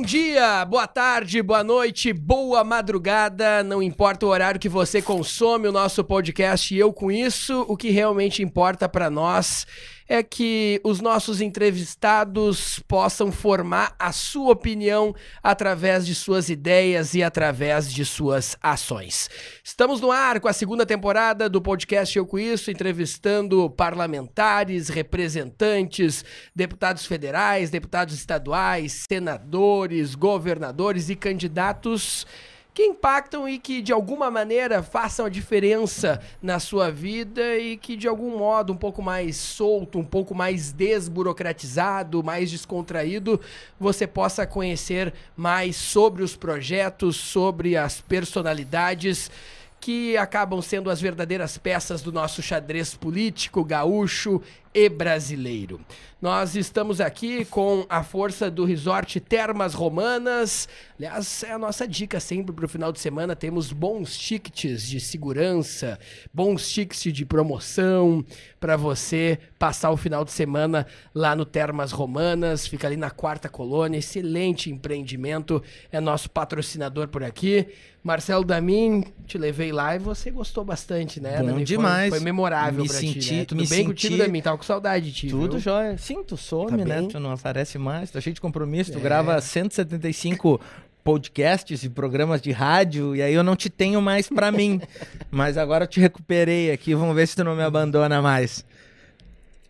Bom dia, boa tarde, boa noite, boa madrugada. Não importa o horário que você consome o nosso podcast e eu com isso, o que realmente importa para nós é que os nossos entrevistados possam formar a sua opinião através de suas ideias e através de suas ações. Estamos no ar com a segunda temporada do podcast Eu Com Isso, entrevistando parlamentares, representantes, deputados federais, deputados estaduais, senadores, governadores e candidatos que impactam e que de alguma maneira façam a diferença na sua vida e que de algum modo um pouco mais solto, um pouco mais desburocratizado, mais descontraído, você possa conhecer mais sobre os projetos, sobre as personalidades que acabam sendo as verdadeiras peças do nosso xadrez político gaúcho e brasileiro. Nós estamos aqui com a força do Resort Termas Romanas. Aliás, é a nossa dica sempre para o final de semana. Temos bons tickets de segurança, bons tickets de promoção para você passar o final de semana lá no Termas Romanas. Fica ali na quarta colônia. Excelente empreendimento. É nosso patrocinador por aqui. Marcelo Damin, te levei lá e você gostou bastante, né? Bom demais. Foi, foi memorável me pra senti, ti, né? Tudo me bem senti, contigo, Damin? Tava tá com saudade tio. Tudo viu? jóia. Sim, tu some, tá né? Tu não aparece mais, tá cheio de compromisso. É. Tu grava 175 podcasts e programas de rádio, e aí eu não te tenho mais para mim. Mas agora eu te recuperei aqui, vamos ver se tu não me abandona mais.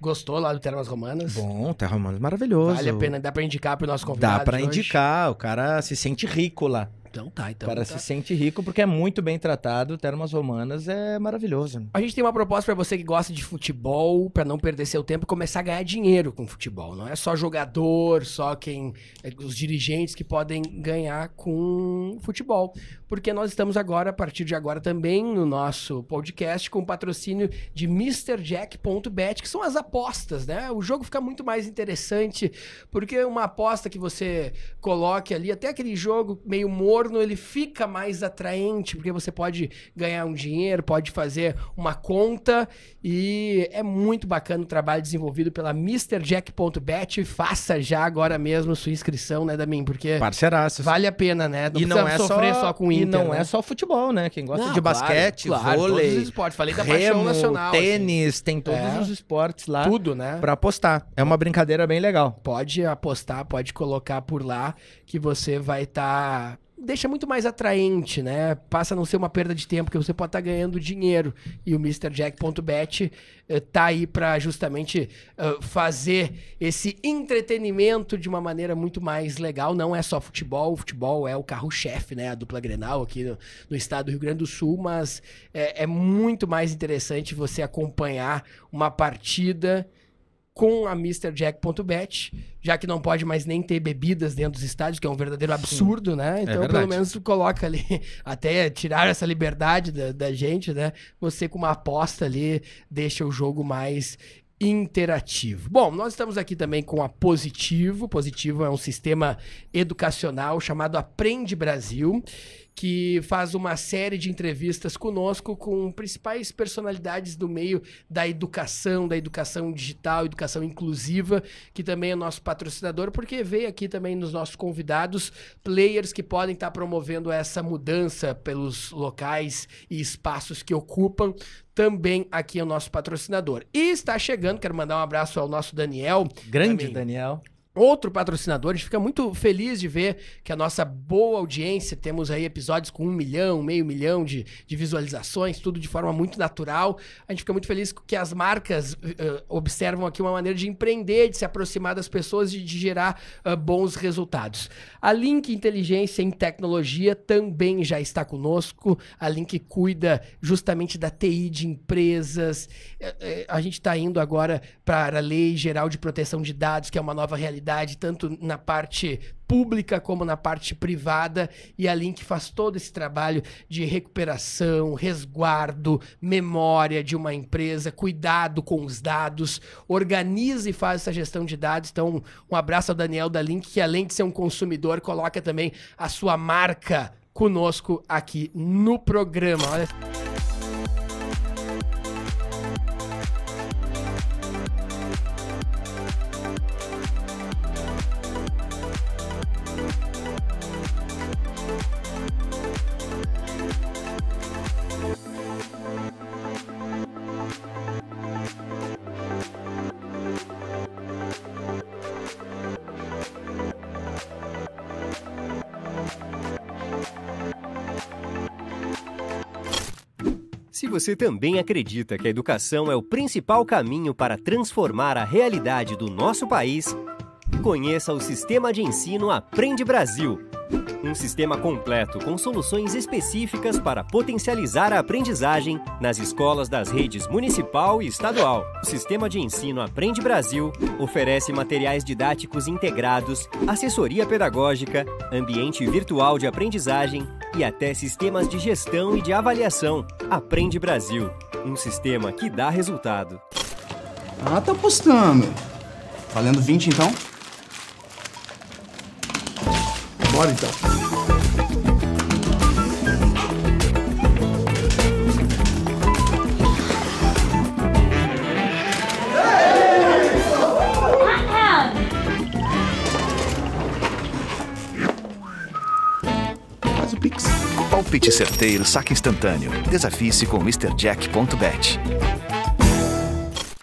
Gostou lá do Termas Romanas? Bom, Termas Romanas é maravilhoso. Vale a pena, dá pra indicar pro nosso convidado. Dá pra indicar, o cara se sente rico lá. Então tá, então. O cara tá. se sente rico porque é muito bem tratado. Termas Romanas é maravilhoso. A gente tem uma proposta para você que gosta de futebol, para não perder seu tempo e começar a ganhar dinheiro com futebol. Não é só jogador, só quem. É, os dirigentes que podem ganhar com futebol. Porque nós estamos agora, a partir de agora, também no nosso podcast com o patrocínio de MrJack.bet, que são as apostas, né? O jogo fica muito mais interessante, porque uma aposta que você coloque ali, até aquele jogo meio morto retorno ele fica mais atraente, porque você pode ganhar um dinheiro, pode fazer uma conta e é muito bacana o trabalho desenvolvido pela MrJack.bet. Faça já agora mesmo sua inscrição, né, Damin? Porque Parceiraços. vale a pena, né? Não e não é sofrer só, só com Inter, E não né? é só futebol, né? Quem gosta não, de claro, basquete, claro, vôlei, todos os esportes. Falei da remo, paixão nacional. Assim. tênis, assim. tem todos é, os esportes lá. Tudo, né? Pra apostar. É uma brincadeira bem legal. Pode apostar, pode colocar por lá que você vai estar tá deixa muito mais atraente, né? Passa a não ser uma perda de tempo, que você pode estar tá ganhando dinheiro. E o MrJack.bet está eh, aí para justamente uh, fazer esse entretenimento de uma maneira muito mais legal. Não é só futebol, o futebol é o carro-chefe, né? A dupla Grenal aqui no, no, estado do Rio Grande do Sul, mas é, é muito mais interessante você acompanhar uma partida com a MrJack.bet, já que não pode mais nem ter bebidas dentro dos estádios, que é um verdadeiro absurdo, Sim. né? É então, é pelo menos coloca ali, até tirar essa liberdade da, da gente, né? Você com uma aposta ali deixa o jogo mais interativo. Bom, nós estamos aqui também com a Positivo. Positivo é um sistema educacional chamado Aprende Brasil, que faz uma série de entrevistas conosco com principais personalidades do meio da educação, da educação digital, educação inclusiva, que também é nosso patrocinador, porque veio aqui também nos nossos convidados players que podem estar tá promovendo essa mudança pelos locais e espaços que ocupam também aqui é o nosso patrocinador. E está chegando, quero mandar um abraço ao nosso Daniel. Grande Daniel outro patrocinador. A gente fica muito feliz de ver que a nossa boa audiência, temos aí episódios com um milhão, meio milhão de, de visualizações, tudo de forma muito natural. A gente fica muito feliz que as marcas uh, observam aqui uma maneira de empreender, de se aproximar das pessoas e de, de gerar uh, bons resultados. A Link Inteligência em Tecnologia também já está conosco. A Link cuida justamente da TI de empresas. A gente está indo agora para a Lei Geral de Proteção de Dados, que é uma nova realidade tanto na parte pública como na parte privada, e a Link faz todo esse trabalho de recuperação, resguardo, memória de uma empresa, cuidado com os dados, organiza e faz essa gestão de dados. Então, um abraço ao Daniel da Link, que além de ser um consumidor, coloca também a sua marca conosco aqui no programa. Olha. você também acredita que a educação é o principal caminho para transformar a realidade do nosso país, Conheça o sistema de ensino Aprende Brasil. Um sistema completo com soluções específicas para potencializar a aprendizagem nas escolas das redes municipal e estadual. O sistema de ensino Aprende Brasil oferece materiais didáticos integrados, assessoria pedagógica, ambiente virtual de aprendizagem e até sistemas de gestão e de avaliação. Aprende Brasil, um sistema que dá resultado. Ah, tá apostando? Valendo 20 então? Bora então. Faz o Pix. Palpite certeiro, saque instantâneo. Desafie-se com MrJack.bet.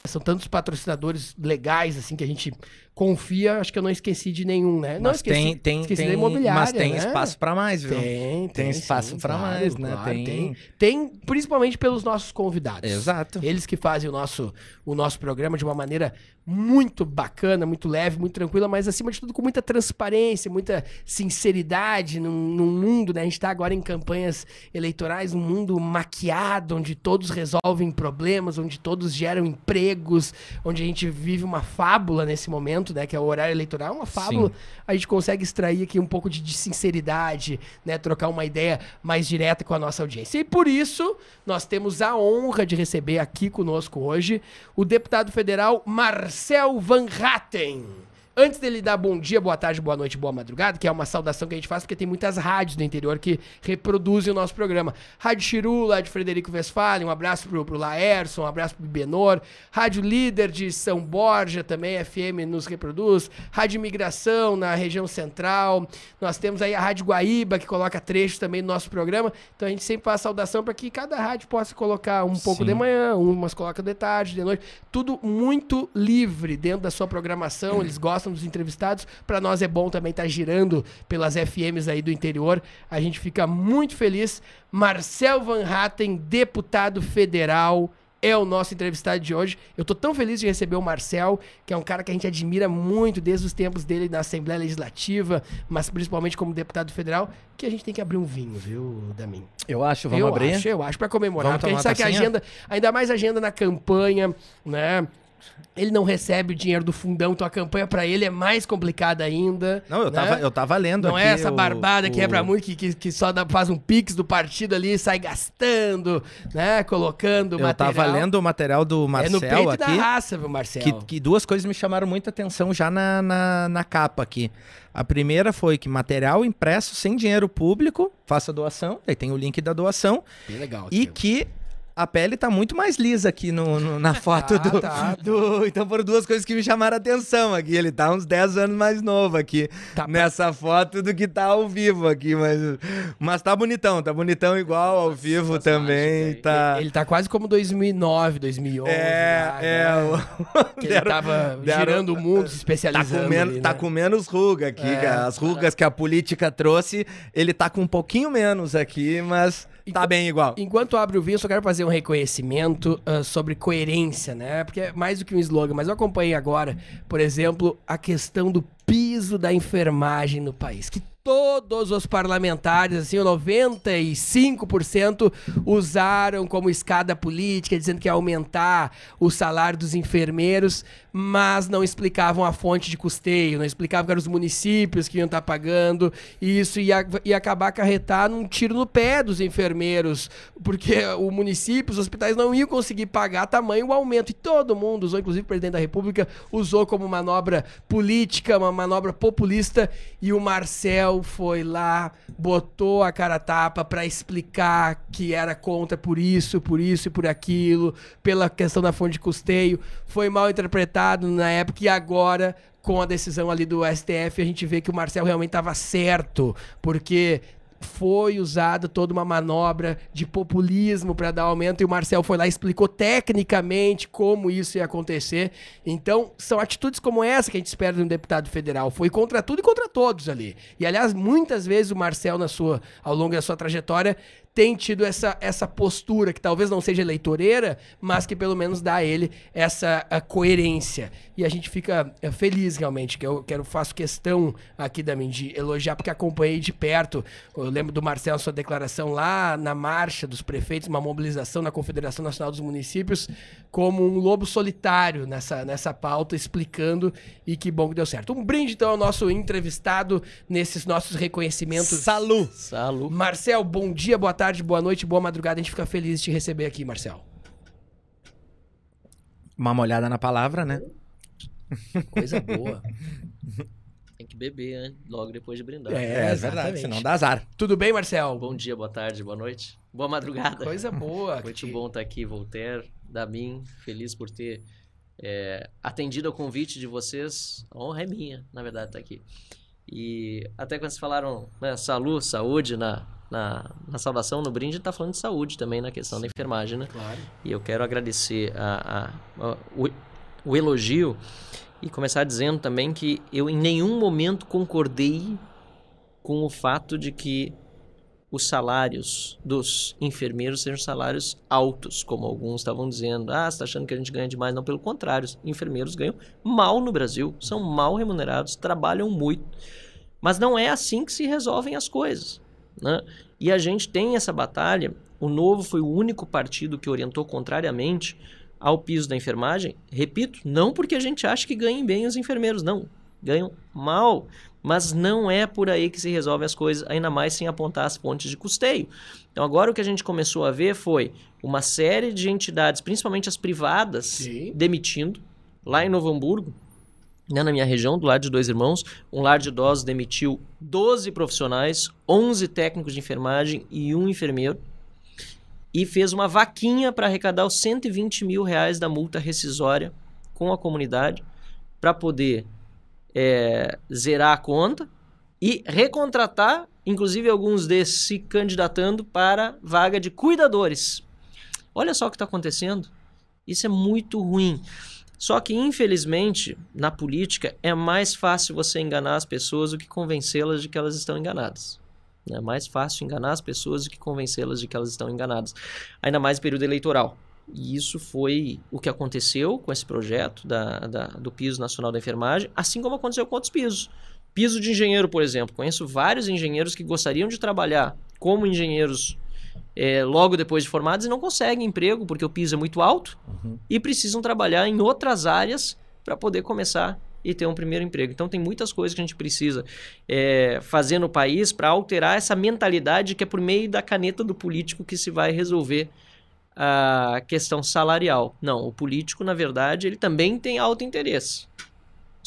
São tantos patrocinadores legais assim que a gente confia, acho que eu não esqueci de nenhum, né? Mas não, esqueci, tem, tem, esqueci tem, da imobiliária. Mas tem né? espaço para mais, viu? Tem, tem, tem espaço para claro, mais, né? Claro, tem. tem. tem. principalmente pelos nossos convidados. Exato. Eles que fazem o nosso, o nosso programa de uma maneira muito bacana, muito leve, muito tranquila, mas acima de tudo com muita transparência, muita sinceridade num, num mundo, né? A gente está agora em campanhas eleitorais, um mundo maquiado, onde todos resolvem problemas, onde todos geram empregos, onde a gente vive uma fábula nesse momento assunto, né? Que é o horário eleitoral, uma fábula. Sim. A gente consegue extrair aqui um pouco de, de, sinceridade, né? Trocar uma ideia mais direta com a nossa audiência. E por isso, nós temos a honra de receber aqui conosco hoje o deputado federal Marcel Van Hatten. Antes dele dar bom dia, boa tarde, boa noite, boa madrugada, que é uma saudação que a gente faz, porque tem muitas rádios do interior que reproduzem o nosso programa. Rádio Chiru, lá de Frederico Westphalen, um abraço pro, pro Laerson, um abraço pro Benor. Rádio Líder de São Borja, também FM nos reproduz. Rádio Migração, na região central. Nós temos aí a Rádio Guaíba, que coloca trechos também no nosso programa. Então a gente sempre faz saudação para que cada rádio possa colocar um pouco Sim. de manhã, umas coloca de tarde, de noite. Tudo muito livre dentro da sua programação. Eles gostam gostam dos entrevistados. Para nós é bom também estar tá girando pelas FMs aí do interior. A gente fica muito feliz. Marcel Van Hatten, deputado federal é o nosso entrevistado de hoje. Eu estou tão feliz de receber o Marcel, que é um cara que a gente admira muito desde os tempos dele na Assembleia Legislativa, mas principalmente como deputado federal, que a gente tem que abrir um vinho, viu, Damin? Eu acho, vamos eu abrir. Acho, eu acho, para comemorar, vamos porque a gente sabe que a agenda, ainda mais agenda na campanha, né? Ele não recebe o dinheiro do fundão, então a campanha para ele é mais complicada ainda. Não, eu, né? tava, eu tava lendo Não é essa barbada o, que o... é pra muito, que, que, que só dá, faz um pix do partido ali e sai gastando, né? Colocando eu material. Eu tava lendo o material do Marcel aqui. É no peito aqui, da raça, viu, Marcel? Que, que, duas coisas me chamaram muita atenção já na, na, na capa aqui. A primeira foi que material impresso sem dinheiro público, faça doação, aí tem o link da doação. Que legal. E que a pele tá muito mais lisa aqui no, no na foto ah, do, tá. do, Então foram duas coisas que me chamaram a atenção aqui. Ele tá uns 10 anos mais novo aqui tá nessa foto do que tá ao vivo aqui, mas, mas tá bonitão, tá bonitão igual ao vivo também. Tá... Ele, ele tá quase como 2009, 2011. É, lá, é. Né? ele deram, tava deram, girando o mundo, se tá especializando. Tá com, men ali, né? tá com menos ruga aqui, é, cara. As tá. rugas cara. que a política trouxe, ele tá com um pouquinho menos aqui, mas. Tá bem igual. Enquanto abre o vinho, eu só quero fazer um reconhecimento uh, sobre coerência, né? Porque é mais do que um slogan, mas eu acompanhei agora, por exemplo, a questão do piso da enfermagem no país. Que todos os parlamentares, assim, 95% usaram como escada política, dizendo que ia aumentar o salário dos enfermeiros mas não explicavam a fonte de custeio, não explicavam que eram os municípios que iam estar tá pagando, e isso ia, ia acabar acarretar num tiro no pé dos enfermeiros, porque o município, os hospitais não iam conseguir pagar tamanho o aumento, e todo mundo usou, inclusive o presidente da República, usou como manobra política, uma manobra populista, e o Marcel foi lá, botou a cara tapa para explicar que era contra por isso, por isso e por aquilo, pela questão da fonte de custeio, foi mal interpretado na época e agora com a decisão ali do STF a gente vê que o Marcel realmente estava certo, porque foi usada toda uma manobra de populismo para dar aumento e o Marcel foi lá e explicou tecnicamente como isso ia acontecer. Então, são atitudes como essa que a gente espera de um deputado federal. Foi contra tudo e contra todos ali. E aliás, muitas vezes o Marcel na sua ao longo da sua trajetória tem tido essa, essa postura, que talvez não seja eleitoreira, mas que pelo menos dá a ele essa a coerência. E a gente fica é, feliz realmente, que eu quero faço questão aqui da de elogiar, porque acompanhei de perto. Eu lembro do Marcelo, sua declaração lá na marcha dos prefeitos, uma mobilização na Confederação Nacional dos Municípios, como um lobo solitário nessa, nessa pauta, explicando, e que bom que deu certo. Um brinde, então, ao nosso entrevistado nesses nossos reconhecimentos. Salud! Salu! Marcel, bom dia, boa tarde tarde, boa noite, boa madrugada. A gente fica feliz de te receber aqui, Marcel. Uma molhada na palavra, né? Coisa boa. Tem que beber né? logo depois de brindar. É, é, é verdade, senão dá azar. Tudo bem, Marcel? Bom dia, boa tarde, boa noite. Boa madrugada. Coisa boa. Muito que... bom estar tá aqui, Voltaire, Damin. Feliz por ter é, atendido ao convite de vocês. A honra é minha, na verdade, estar tá aqui. E até quando vocês falaram né, saúde, saúde na, na, na saudação, no brinde, está falando de saúde também, na questão Sim, da enfermagem, né? Claro. E eu quero agradecer a, a, a o, o elogio e começar dizendo também que eu em nenhum momento concordei com o fato de que os salários dos enfermeiros sejam salários altos, como alguns estavam dizendo. Ah, você está achando que a gente ganha demais? Não, pelo contrário, os enfermeiros ganham mal no Brasil, são mal remunerados, trabalham muito. Mas não é assim que se resolvem as coisas. Né? E a gente tem essa batalha. O Novo foi o único partido que orientou contrariamente ao piso da enfermagem. Repito, não porque a gente acha que ganhem bem os enfermeiros, não. Ganham mal. Mas não é por aí que se resolvem as coisas, ainda mais sem apontar as pontes de custeio. Então, agora o que a gente começou a ver foi uma série de entidades, principalmente as privadas, Sim. demitindo. Lá em Novo Hamburgo, né, na minha região, do lado de dois irmãos, um lar de idosos demitiu 12 profissionais, 11 técnicos de enfermagem e um enfermeiro, e fez uma vaquinha para arrecadar os 120 mil reais da multa rescisória com a comunidade para poder é, zerar a conta e recontratar, inclusive alguns desses se candidatando para vaga de cuidadores. Olha só o que está acontecendo. Isso é muito ruim. Só que, infelizmente, na política é mais fácil você enganar as pessoas do que convencê-las de que elas estão enganadas. Né? É mais fácil enganar as pessoas do que convencê-las de que elas estão enganadas. Ainda mais em período eleitoral. E isso foi o que aconteceu com esse projeto da, da, do piso nacional da enfermagem, assim como aconteceu com outros pisos. Piso de engenheiro, por exemplo. Conheço vários engenheiros que gostariam de trabalhar como engenheiros é, logo depois de formados e não conseguem emprego porque o piso é muito alto uhum. e precisam trabalhar em outras áreas para poder começar e ter um primeiro emprego. Então tem muitas coisas que a gente precisa é, fazer no país para alterar essa mentalidade que é por meio da caneta do político que se vai resolver a questão salarial. Não, o político, na verdade, ele também tem alto interesse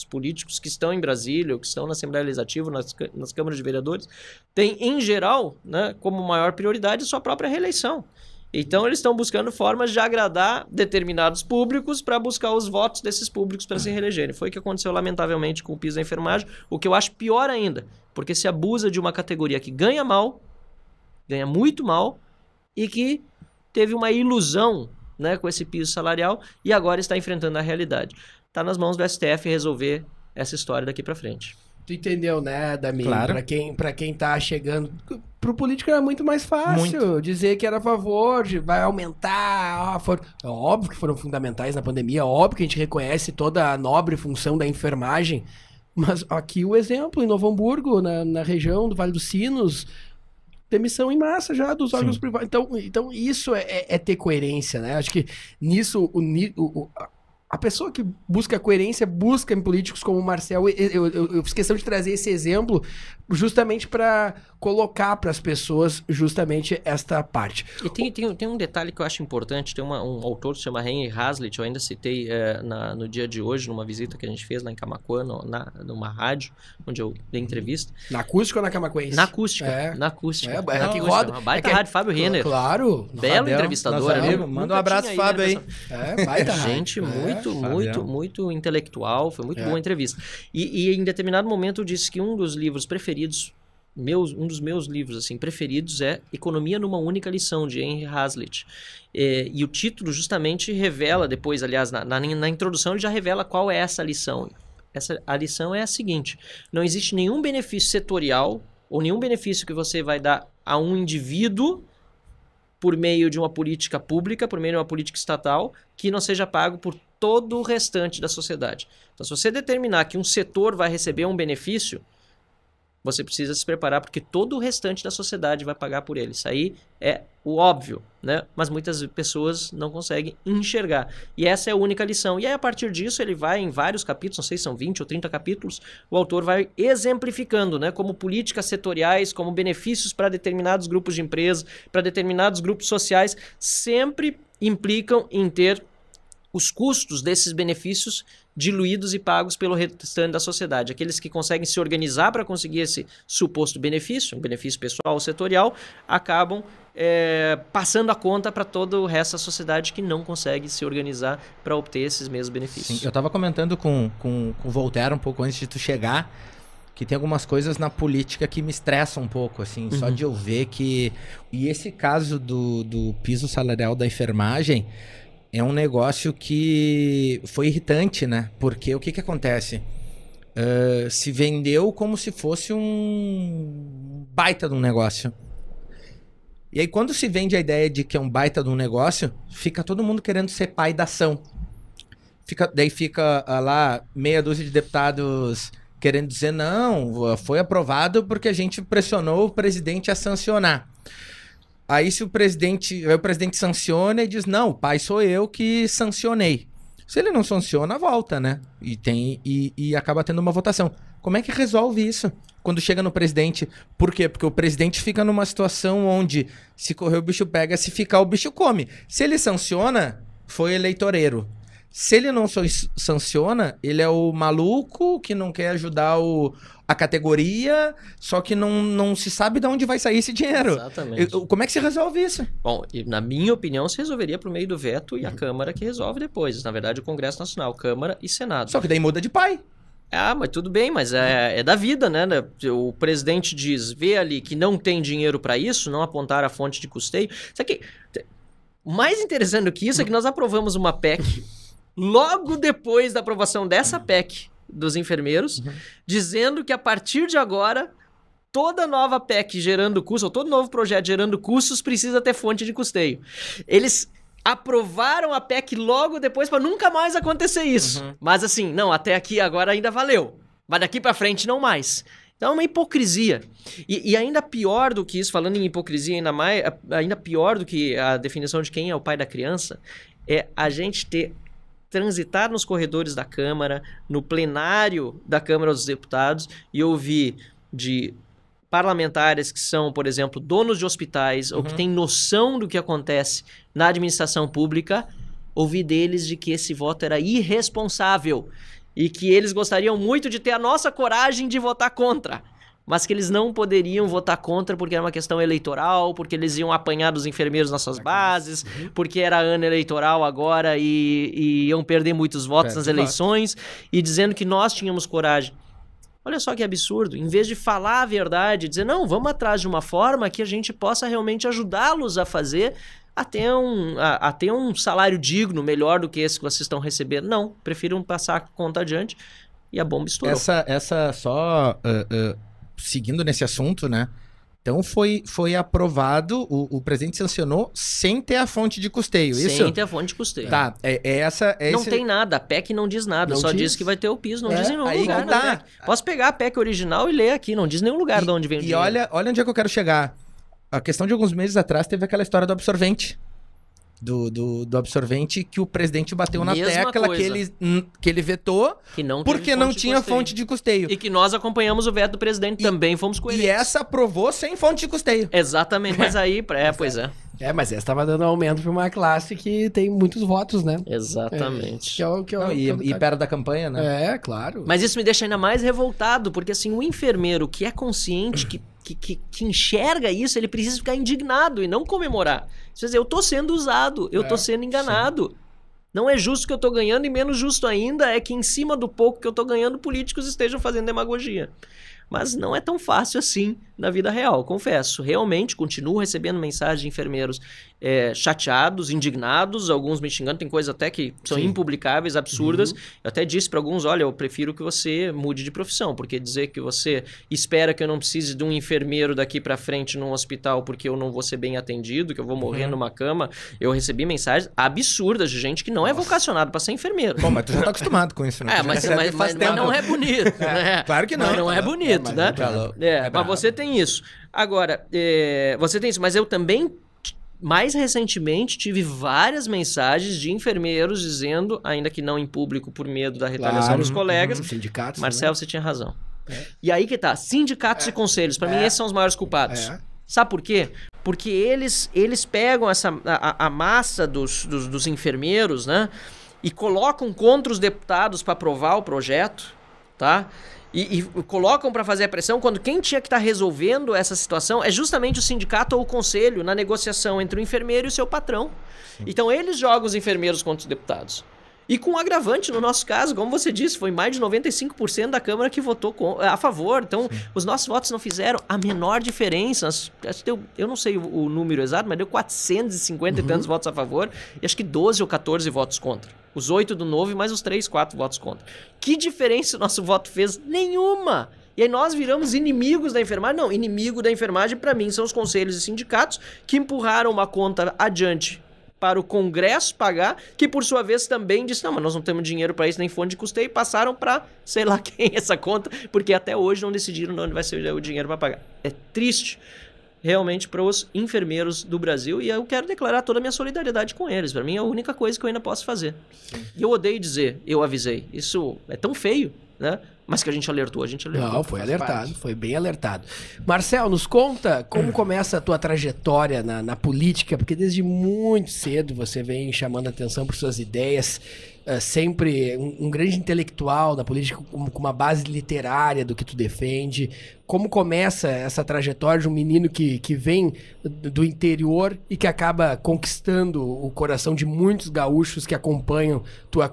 os políticos que estão em Brasília, ou que estão na Assembleia Legislativa, nas, nas câmaras de vereadores, têm, em geral, né, como maior prioridade a sua própria reeleição. Então, eles estão buscando formas de agradar determinados públicos para buscar os votos desses públicos para se reelegerem. Foi o que aconteceu, lamentavelmente, com o piso da enfermagem, o que eu acho pior ainda, porque se abusa de uma categoria que ganha mal, ganha muito mal, e que teve uma ilusão né, com esse piso salarial e agora está enfrentando a realidade está nas mãos do STF resolver essa história daqui para frente. Tu entendeu, né, Dami? Claro. Pra quem, pra quem tá chegando. Pro político era muito mais fácil muito. dizer que era a favor, de, vai aumentar. Ó, for... É óbvio que foram fundamentais na pandemia, é óbvio que a gente reconhece toda a nobre função da enfermagem. Mas aqui o exemplo, em Novo Hamburgo, na, na região do Vale dos Sinos, demissão em massa já dos órgãos Sim. privados. Então, então isso é, é, é, ter coerência, né? Acho que nisso o, o, o a pessoa que busca coerência busca em políticos como o Marcel. Eu, eu, eu, eu de trazer esse exemplo, justamente para colocar para as pessoas justamente esta parte. E tem, tem, tem, um detalhe que eu acho importante, tem uma, um autor que se chama Henry Hazlitt, eu ainda citei é, na, no dia de hoje, numa visita que a gente fez lá em Camacuã, no, na, numa rádio, onde eu dei uhum. entrevista. Na acústica ou na Camacuense? Na acústica, é. na acústica. É, é na acústica, roda. uma baita é, é rádio, Fábio Renner. Claro. Belo Fabião, entrevistador. Amigo, né? manda um abraço, Fábio, aí. É, baita Gente é, muito, muito, muito intelectual, foi muito é. boa a entrevista. E, e em determinado momento disse que um dos livros preferidos preferidos, meus, um dos meus livros assim preferidos é Economia numa única lição de Henry Hazlitt. É, e o título justamente revela depois, aliás, na, na, na introdução ele já revela qual é essa lição. Essa a lição é a seguinte: não existe nenhum benefício setorial ou nenhum benefício que você vai dar a um indivíduo por meio de uma política pública, por meio de uma política estatal, que não seja pago por todo o restante da sociedade. Então, se você determinar que um setor vai receber um benefício, você precisa se preparar porque todo o restante da sociedade vai pagar por ele. Isso aí é o óbvio, né? Mas muitas pessoas não conseguem enxergar. E essa é a única lição. E aí, a partir disso, ele vai em vários capítulos, não sei se são 20 ou 30 capítulos, o autor vai exemplificando, né? Como políticas setoriais, como benefícios para determinados grupos de empresas, para determinados grupos sociais, sempre implicam em ter os custos desses benefícios diluídos e pagos pelo restante da sociedade. Aqueles que conseguem se organizar para conseguir esse suposto benefício, um benefício pessoal ou setorial, acabam é, passando a conta para todo o resto da sociedade que não consegue se organizar para obter esses mesmos benefícios. Sim, eu estava comentando com, com, com o Voltaire um pouco antes de tu chegar que tem algumas coisas na política que me estressam um pouco, assim, uhum. só de eu ver que. E esse caso do, do piso salarial da enfermagem, é um negócio que foi irritante, né? Porque o que, que acontece? Uh, se vendeu como se fosse um baita de um negócio. E aí, quando se vende a ideia de que é um baita de um negócio, fica todo mundo querendo ser pai da ação. Fica, daí fica ah, lá meia dúzia de deputados querendo dizer não, foi aprovado porque a gente pressionou o presidente a sancionar. Aí se o presidente, o presidente sanciona e diz: "Não, pai, sou eu que sancionei". Se ele não sanciona, volta, né? E tem e, e acaba tendo uma votação. Como é que resolve isso? Quando chega no presidente, por quê? Porque o presidente fica numa situação onde se correr o bicho pega, se ficar o bicho come. Se ele sanciona, foi eleitoreiro. Se ele não sanciona, ele é o maluco que não quer ajudar o, a categoria, só que não, não se sabe de onde vai sair esse dinheiro. Exatamente. como é que se resolve isso? Bom, na minha opinião, se resolveria por meio do veto e a uhum. Câmara que resolve depois. Na verdade, o Congresso Nacional, Câmara e Senado. Só que daí muda de pai. Ah, mas tudo bem, mas é, é, da vida, né? né o presidente diz, vê ali que não tem dinheiro para isso, não apontar a fonte de custeio. Só que mais interessante do que isso é que nós aprovamos uma PEC logo depois da aprovação dessa uhum. PEC dos enfermeiros, uhum. dizendo que a partir de agora toda nova PEC gerando custos ou todo novo projeto gerando custos, precisa ter fonte de custeio. Eles aprovaram a PEC logo depois para nunca mais acontecer isso. Uhum. Mas assim, não, até aqui agora ainda valeu. Mas daqui para frente não mais. Então é uma hipocrisia. E, e, ainda pior do que isso, falando em hipocrisia, ainda, mais, ainda pior do que a definição de quem é o pai da criança, é a gente ter transitar nos corredores da Câmara, no plenário da Câmara dos Deputados e ouvir de parlamentares que são, por exemplo, donos de hospitais uhum. ou que uhum. têm noção do que acontece na administração pública, ouvir deles de que esse voto era irresponsável e que eles gostariam muito de ter a nossa coragem de votar contra mas que eles não poderiam votar contra porque era uma questão eleitoral, porque eles iam apanhar dos enfermeiros nas suas bases, uhum. porque era ano eleitoral agora e, e iam perder muitos votos é, nas eleições, e dizendo que nós tínhamos coragem. Olha só que absurdo. Em vez de falar a verdade, dizer, não, vamos atrás de uma forma que a gente possa realmente ajudá-los a fazer a ter, um, a, a, ter um salário digno, melhor do que esse que vocês estão recebendo. Não, prefiro passar a conta adiante e a bomba estourou. Essa, essa só. Uh, uh seguindo nesse assunto, né? Então foi, foi aprovado, o, o presidente sancionou sem ter a fonte de custeio. Sem isso? ter a fonte de custeio. Tá, é, é essa. É não esse... tem nada, a PEC não diz nada, não só diz... diz... que vai ter o piso, não é, diz em nenhum aí lugar. Que tá. Né? Posso pegar a PEC original e ler aqui, não diz nenhum lugar e, de onde vem o e E olha, olha onde é que eu quero chegar. A questão de alguns meses atrás teve aquela história do absorvente do, do, do, absorvente que o presidente bateu Mesma na tecla que ele, que ele vetou que não porque não tinha fonte de custeio. E que nós acompanhamos o veto do presidente, e, também fomos com ele E essa aprovou sem fonte de custeio. Exatamente, mas aí, é, pois é. É, mas essa estava dando aumento para uma classe que tem muitos votos, né? Exatamente. É, que é o que eu, é Não, e, é e perto da campanha, né? É, claro. Mas isso me deixa ainda mais revoltado, porque assim, o enfermeiro que é consciente que que, que, que, enxerga isso, ele precisa ficar indignado e não comemorar. Quer dizer, eu tô sendo usado, eu é, tô sendo enganado. Sim. Não é justo que eu tô ganhando e menos justo ainda é que em cima do pouco que eu tô ganhando, políticos estejam fazendo demagogia. Mas não é tão fácil assim na vida real, confesso. Realmente continuo recebendo mensagens de enfermeiros é, chateados, indignados, alguns me xingando, tem coisas até que são Sim. impublicáveis, absurdas. Uhum. Eu até disse para alguns: olha, eu prefiro que você mude de profissão, porque dizer que você espera que eu não precise de um enfermeiro daqui para frente num hospital porque eu não vou ser bem atendido, que eu vou morrer uhum. numa cama. Eu recebi mensagens absurdas de gente que não é Nossa. é vocacionado para ser enfermeiro. Bom, mas tu já tá acostumado com isso, né? É, mas, mas, mas, mas, não é bonito. É, né? Claro que não. Mas não é, é bonito, é, né? É, é mas você tem isso. Agora, é, você tem isso, mas eu também mais recentemente tive várias mensagens de enfermeiros dizendo, ainda que não em público por medo da retaliação claro, dos colegas, uhum, sindicatos, Marcelo, né? você tinha razão. É. E aí que tá, sindicatos é. e conselhos, para é. mim esses são os maiores culpados. É. Sabe por quê? Porque eles eles pegam essa a, a massa dos, dos, dos enfermeiros, né? E colocam contra os deputados para aprovar o projeto, tá? E, e colocam para fazer a pressão quando quem tinha que estar tá resolvendo essa situação é justamente o sindicato ou o conselho na negociação entre o enfermeiro e o seu patrão. Então eles jogam os enfermeiros contra os deputados. E com um agravante, no nosso caso, como você disse, foi mais de 95% da Câmara que votou com, a favor. Então, Sim. os nossos votos não fizeram a menor diferença. Acho que deu, eu não sei o, o número exato, mas deu 450 uhum. e tantos votos a favor e acho que 12 ou 14 votos contra. Os 8 do novo mais os 3, 4 votos contra. Que diferença o nosso voto fez? Nenhuma! E aí nós viramos inimigos da enfermagem? Não, inimigo da enfermagem para mim são os conselhos e sindicatos que empurraram uma conta adiante para o Congresso pagar, que por sua vez também disse: não, mas nós não temos dinheiro para isso, nem fonte de custeio, e passaram para sei lá quem essa conta, porque até hoje não decidiram onde vai ser o dinheiro para pagar. É triste realmente para os enfermeiros do Brasil e eu quero declarar toda a minha solidariedade com eles. Para mim é a única coisa que eu ainda posso fazer. E eu odeio dizer, eu avisei. Isso é tão feio, né? Mas que a gente alertou, a gente alertou. Não, foi alertado, parte. foi bem alertado. Marcel, nos conta como começa a tua trajetória na, na política, porque desde muito cedo você vem chamando atenção por suas ideias é, sempre um, um, grande intelectual da política com, com, uma base literária do que tu defende. Como começa essa trajetória de um menino que, que vem do interior e que acaba conquistando o coração de muitos gaúchos que acompanham tua,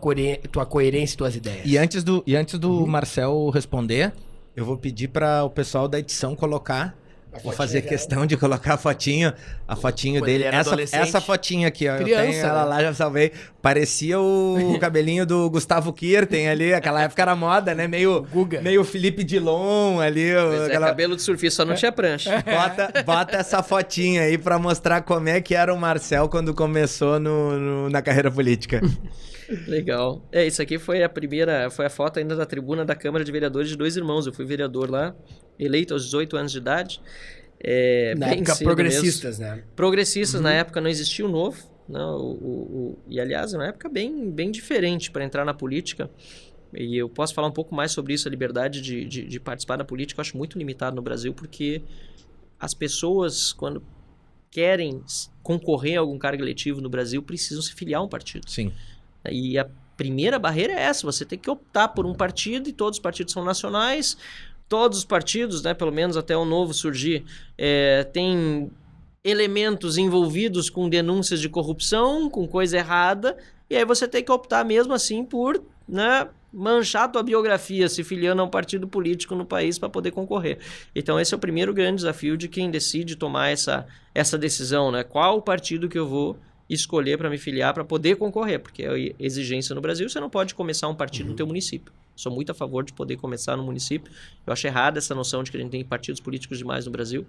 tua coerência e tuas ideias? E antes do, e antes do uhum. Marcel responder, eu vou pedir para o pessoal da edição colocar Vou fazer questão de colocar a fotinho, a fotinho Quando dele. Essa, essa fotinha aqui, ó. Criança. Eu tenho ela lá, já salvei. Parecia o cabelinho do Gustavo Kirten ali. Aquela época era moda, né? Meio, Guga. meio Felipe Dilon ali. É, aquela... é, cabelo de surfista, só não é. tinha prancha. Bota, bota essa fotinha aí pra mostrar como é que era o Marcel quando começou no, no na carreira política. Legal. É, isso aqui foi a primeira, foi a foto ainda da tribuna da Câmara de Vereadores de dois irmãos. Eu fui vereador lá, eleito aos 18 anos de idade. É, na época progressistas, mesmo. né? Progressistas, uhum. na época não existia o novo. Não, né? o, o, o, e aliás, é uma época bem, bem diferente para entrar na política. E eu posso falar um pouco mais sobre isso, a liberdade de, de, de participar da política, eu acho muito limitado no Brasil, porque as pessoas, quando querem concorrer a algum cargo eletivo no Brasil, precisam se filiar a um partido. Sim. E a primeira barreira é essa: você tem que optar por um partido e todos os partidos são nacionais. Todos os partidos, né, pelo menos até o novo surgir, é, tem elementos envolvidos com denúncias de corrupção, com coisa errada, e aí você tem que optar mesmo assim por né, manchar tua biografia se filiando a um partido político no país para poder concorrer. Então esse é o primeiro grande desafio de quem decide tomar essa, essa decisão, né? Qual partido que eu vou escolher para me filiar para poder concorrer, porque é exigência no Brasil, você não pode começar um partido uhum. no teu município. Sou muito a favor de poder começar no município. Eu acho errada essa noção de que a gente tem partidos políticos demais no Brasil.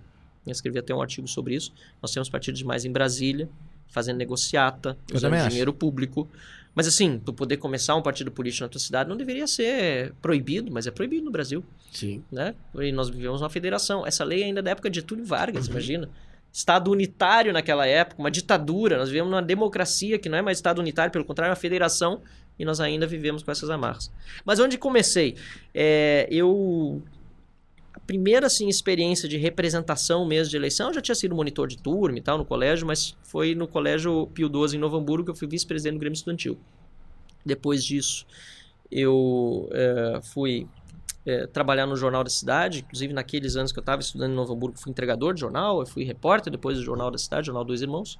Eu escrevi até um artigo sobre isso. Nós temos partidos demais em Brasília, fazendo negociata, usando dinheiro acho. público. Mas assim, tu poder começar um partido político na tua cidade não deveria ser proibido, mas é proibido no Brasil. Sim. Né? E nós vivemos uma federação. Essa lei ainda é da época de Túlio Vargas, uhum. imagina. Estado unitário naquela época, uma ditadura. Nós vivemos numa democracia que não é mais Estado unitário, pelo contrário, é uma federação e nós ainda vivemos com essas amarras. Mas onde comecei? É, eu. A primeira assim, experiência de representação mesmo de eleição, eu já tinha sido monitor de turma e tal no colégio, mas foi no colégio Pio XII em Novo Hamburgo que eu fui vice-presidente do Grêmio Estudantil. Depois disso, eu é, fui é, trabalhar no jornal da cidade, inclusive naqueles anos que eu estava estudando em Novo Hamburgo, fui entregador de jornal, eu fui repórter depois do jornal da cidade, Jornal Dois Irmãos.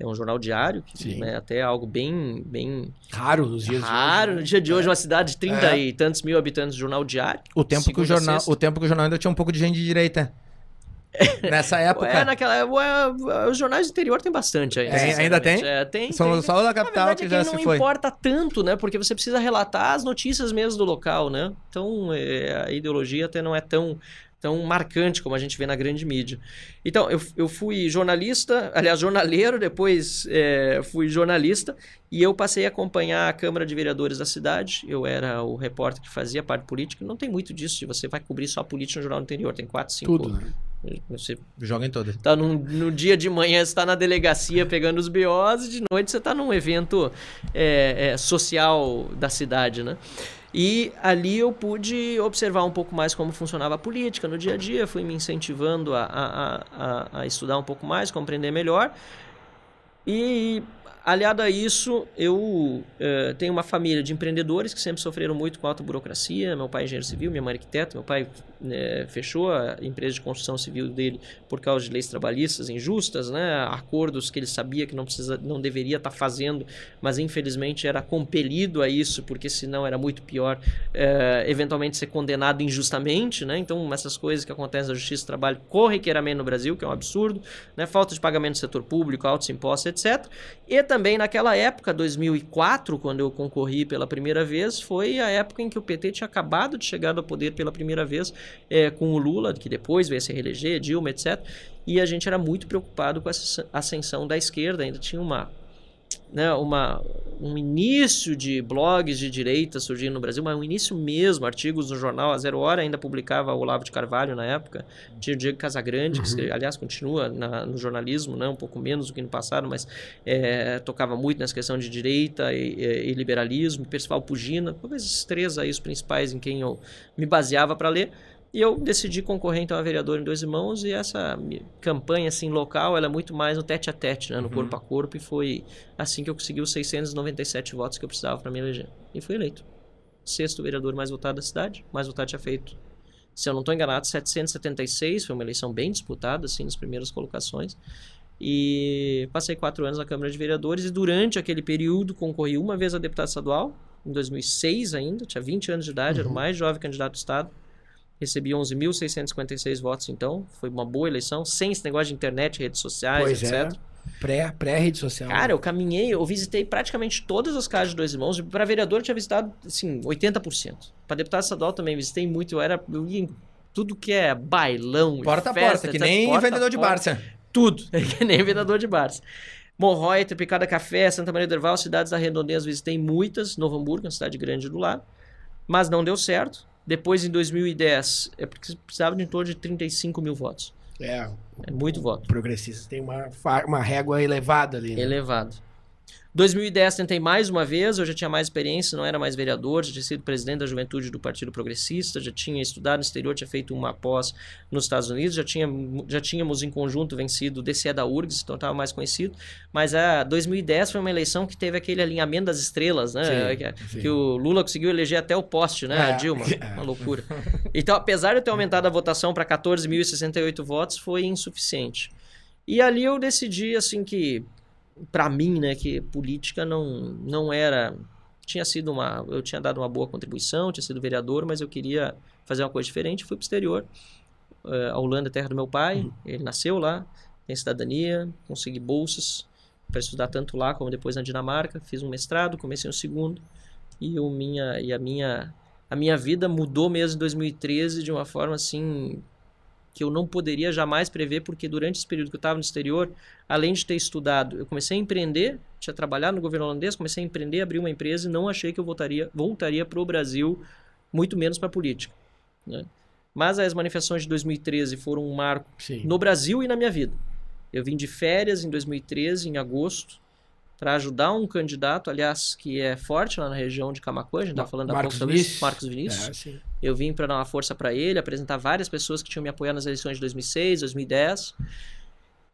É um jornal diário, que né, é até algo bem. bem Raro nos dias raro. de hoje. Né? No dia de hoje, é. uma cidade de 30 é. e tantos mil habitantes, jornal diário. O tempo, que o, jornal, o tempo que o jornal ainda tinha um pouco de gente de direita. Nessa época. É, naquela. época. os jornais do interior tem bastante ainda. ainda tem? É, tem. São tem, só da capital que, é que já se foi. Não importa tanto, né? Porque você precisa relatar as notícias mesmo do local, né? Então, é, a ideologia até não é tão tão marcante como a gente vê na grande mídia. Então, eu, eu fui jornalista, aliás, jornaleiro, depois é, fui jornalista, e eu passei a acompanhar a Câmara de Vereadores da cidade. Eu era o repórter que fazia parte política. Não tem muito disso, você vai cobrir só a política no jornal do interior, tem quatro, cinco. Tudo, né? Você joga em todas. Tá num, no dia de manhã você está na delegacia pegando os BOs e de noite você está num evento é, é, social da cidade, né? E ali eu pude observar um pouco mais como funcionava a política no dia a dia, fui me incentivando a, a, a, a estudar um pouco mais, compreender melhor. E Aliado a isso, eu eh, tenho uma família de empreendedores que sempre sofreram muito com alta burocracia. Meu pai é engenheiro civil, minha mãe é arquiteta. Meu pai né, fechou a empresa de construção civil dele por causa de leis trabalhistas injustas, né, acordos que ele sabia que não, precisa, não deveria estar tá fazendo, mas infelizmente era compelido a isso, porque senão era muito pior eh, eventualmente ser condenado injustamente. Né? Então, essas coisas que acontecem na justiça do trabalho corriqueiramente no Brasil, que é um absurdo, né? falta de pagamento do setor público, altos impostos, etc. E também também naquela época, 2004, quando eu concorri pela primeira vez, foi a época em que o PT tinha acabado de chegar ao poder pela primeira vez é, com o Lula, que depois veio se reeleger, Dilma, etc. E a gente era muito preocupado com a ascensão da esquerda, ainda tinha uma né, uma, um início de blogs de direita surgindo no Brasil, mas um início mesmo, artigos no jornal, a Zero Hora ainda publicava o Olavo de Carvalho na época, tinha o Diego Casagrande, uhum. que aliás continua na, no jornalismo, né, um pouco menos do que no passado, mas é, tocava muito nessa questão de direita e, e, e liberalismo, Percival Pugina, talvez esses três aí os principais em quem eu me baseava para ler, e eu decidi concorrer então a vereador em Dois Irmãos e essa campanha assim local, ela é muito mais no tete a tete, né, no uhum. corpo a corpo e foi assim que eu consegui os 697 votos que eu precisava para me eleger e fui eleito. Sexto vereador mais votado da cidade, mais votado tinha feito. Se eu não estou enganado, 776, foi uma eleição bem disputada assim nas primeiras colocações. E passei quatro anos na Câmara de Vereadores e durante aquele período concorri uma vez a deputado estadual, em 2006 ainda, tinha 20 anos de idade, uhum. era o uhum. mais jovem candidato do estado recebi 11.656 votos, então foi uma boa eleição, sem esse negócio de internet, redes sociais, pois etc. É. Pré, pré-rede social. Cara, né? eu caminhei, eu visitei praticamente todas as casas de dois irmãos. Para vereador, eu tinha visitado, assim, 80%. Para deputado estadual também visitei muito. Eu, era, eu ia em tudo que é bailão, porta festa, a porta, que nem porta vendedor de Barça. Tudo, que nem vendedor de Barça. Monroy, Tropicada Café, Santa Maria do Herval, cidades da Redondeza, visitei muitas. Novo Hamburgo, uma cidade grande do lado. Mas não deu certo. Depois, em 2010, é porque precisava de em torno de 35 mil votos. É. É muito voto. Progressistas tem uma, uma régua elevada ali. Né? Elevado. 2010 tentei mais uma vez, eu já tinha mais experiência, não era mais vereador, já tinha sido presidente da juventude do Partido Progressista, já tinha estudado no exterior, tinha feito uma pós nos Estados Unidos, já, tinha, já tínhamos em conjunto vencido o DCE da URGS, então estava mais conhecido. Mas a ah, 2010 foi uma eleição que teve aquele alinhamento das estrelas, né? Sim, que, sim. que, o Lula conseguiu eleger até o poste, né? É, a Dilma, é. uma loucura. Então, apesar de eu ter aumentado a votação para 14.068 votos, foi insuficiente. E ali eu decidi, assim, que para mim, né, que política não, não era tinha sido uma eu tinha dado uma boa contribuição, tinha sido vereador, mas eu queria fazer uma coisa diferente, fui para o exterior, uh, a Holanda, terra do meu pai, uhum. ele nasceu lá, tem cidadania, consegui bolsas para estudar tanto lá como depois na Dinamarca, fiz um mestrado, comecei um segundo e o minha e a minha a minha vida mudou mesmo em 2013 de uma forma assim que eu não poderia jamais prever, porque durante esse período que eu estava no exterior, além de ter estudado, eu comecei a empreender, tinha trabalhado no governo holandês, comecei a empreender, abri uma empresa e não achei que eu voltaria, voltaria para o Brasil, muito menos para a política. Né? Mas as manifestações de 2013 foram um marco Sim. no Brasil e na minha vida. Eu vim de férias em 2013, em agosto, para ajudar um candidato, aliás, que é forte lá na região de Camacuã, a gente está falando Marcos da Marcos Vinícius. Marcos Vinícius. É, eu vim para dar uma força para ele, apresentar várias pessoas que tinham me apoiado nas eleições de 2006, 2010.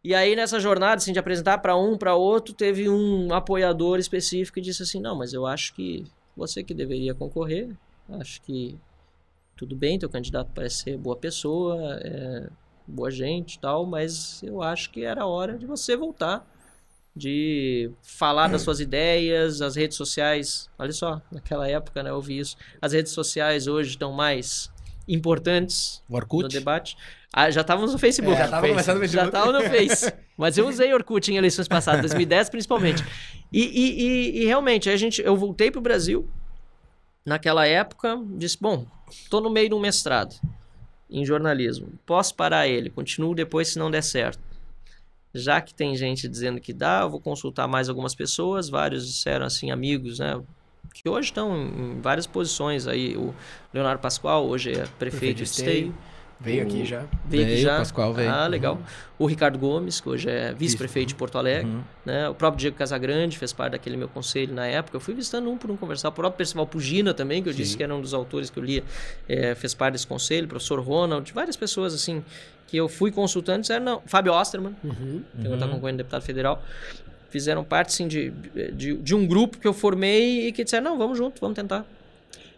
E aí nessa jornada, assim, de apresentar para um, para outro, teve um apoiador específico que disse assim: "Não, mas eu acho que você que deveria concorrer, acho que tudo bem, teu candidato parece ser boa pessoa, é, boa gente, tal, mas eu acho que era hora de você voltar de falar das suas ideias, as redes sociais. Olha só, naquela época, né, eu ouvi isso. As redes sociais hoje estão mais importantes no debate. Ah, já estávamos no Facebook. É, já estava começando no Facebook. Já estava no Face. Mas eu usei Orkut em eleições passadas, 2010 principalmente. E, e, e, e realmente, a gente, eu voltei para o Brasil naquela época, disse, bom, estou no meio de um mestrado em jornalismo. Posso parar ele, continuo depois se não der certo já que tem gente dizendo que dá, eu vou consultar mais algumas pessoas, vários disseram assim, amigos, né? Que hoje estão em várias posições aí. O Leonardo Pascoal hoje é prefeito, de Esteio. Veio aqui já. Veio, aqui já. Pascoal veio. Ah, legal. Uhum. O Ricardo Gomes, que hoje é vice-prefeito de Porto Alegre. Uhum. Né? O próprio Diego Casagrande fez parte daquele meu conselho na época. Eu fui visitando um por um conversar. O próprio Percival Pugina também, que eu Sim. disse que era um dos autores que eu lia, é, fez parte desse conselho. O professor Ronald, várias pessoas assim que eu fui consultando disseram, não, Fábio Osterman, uhum, que uhum. está concorrendo deputado federal, fizeram parte sim de, de, de, um grupo que eu formei e que disseram, não, vamos junto, vamos tentar.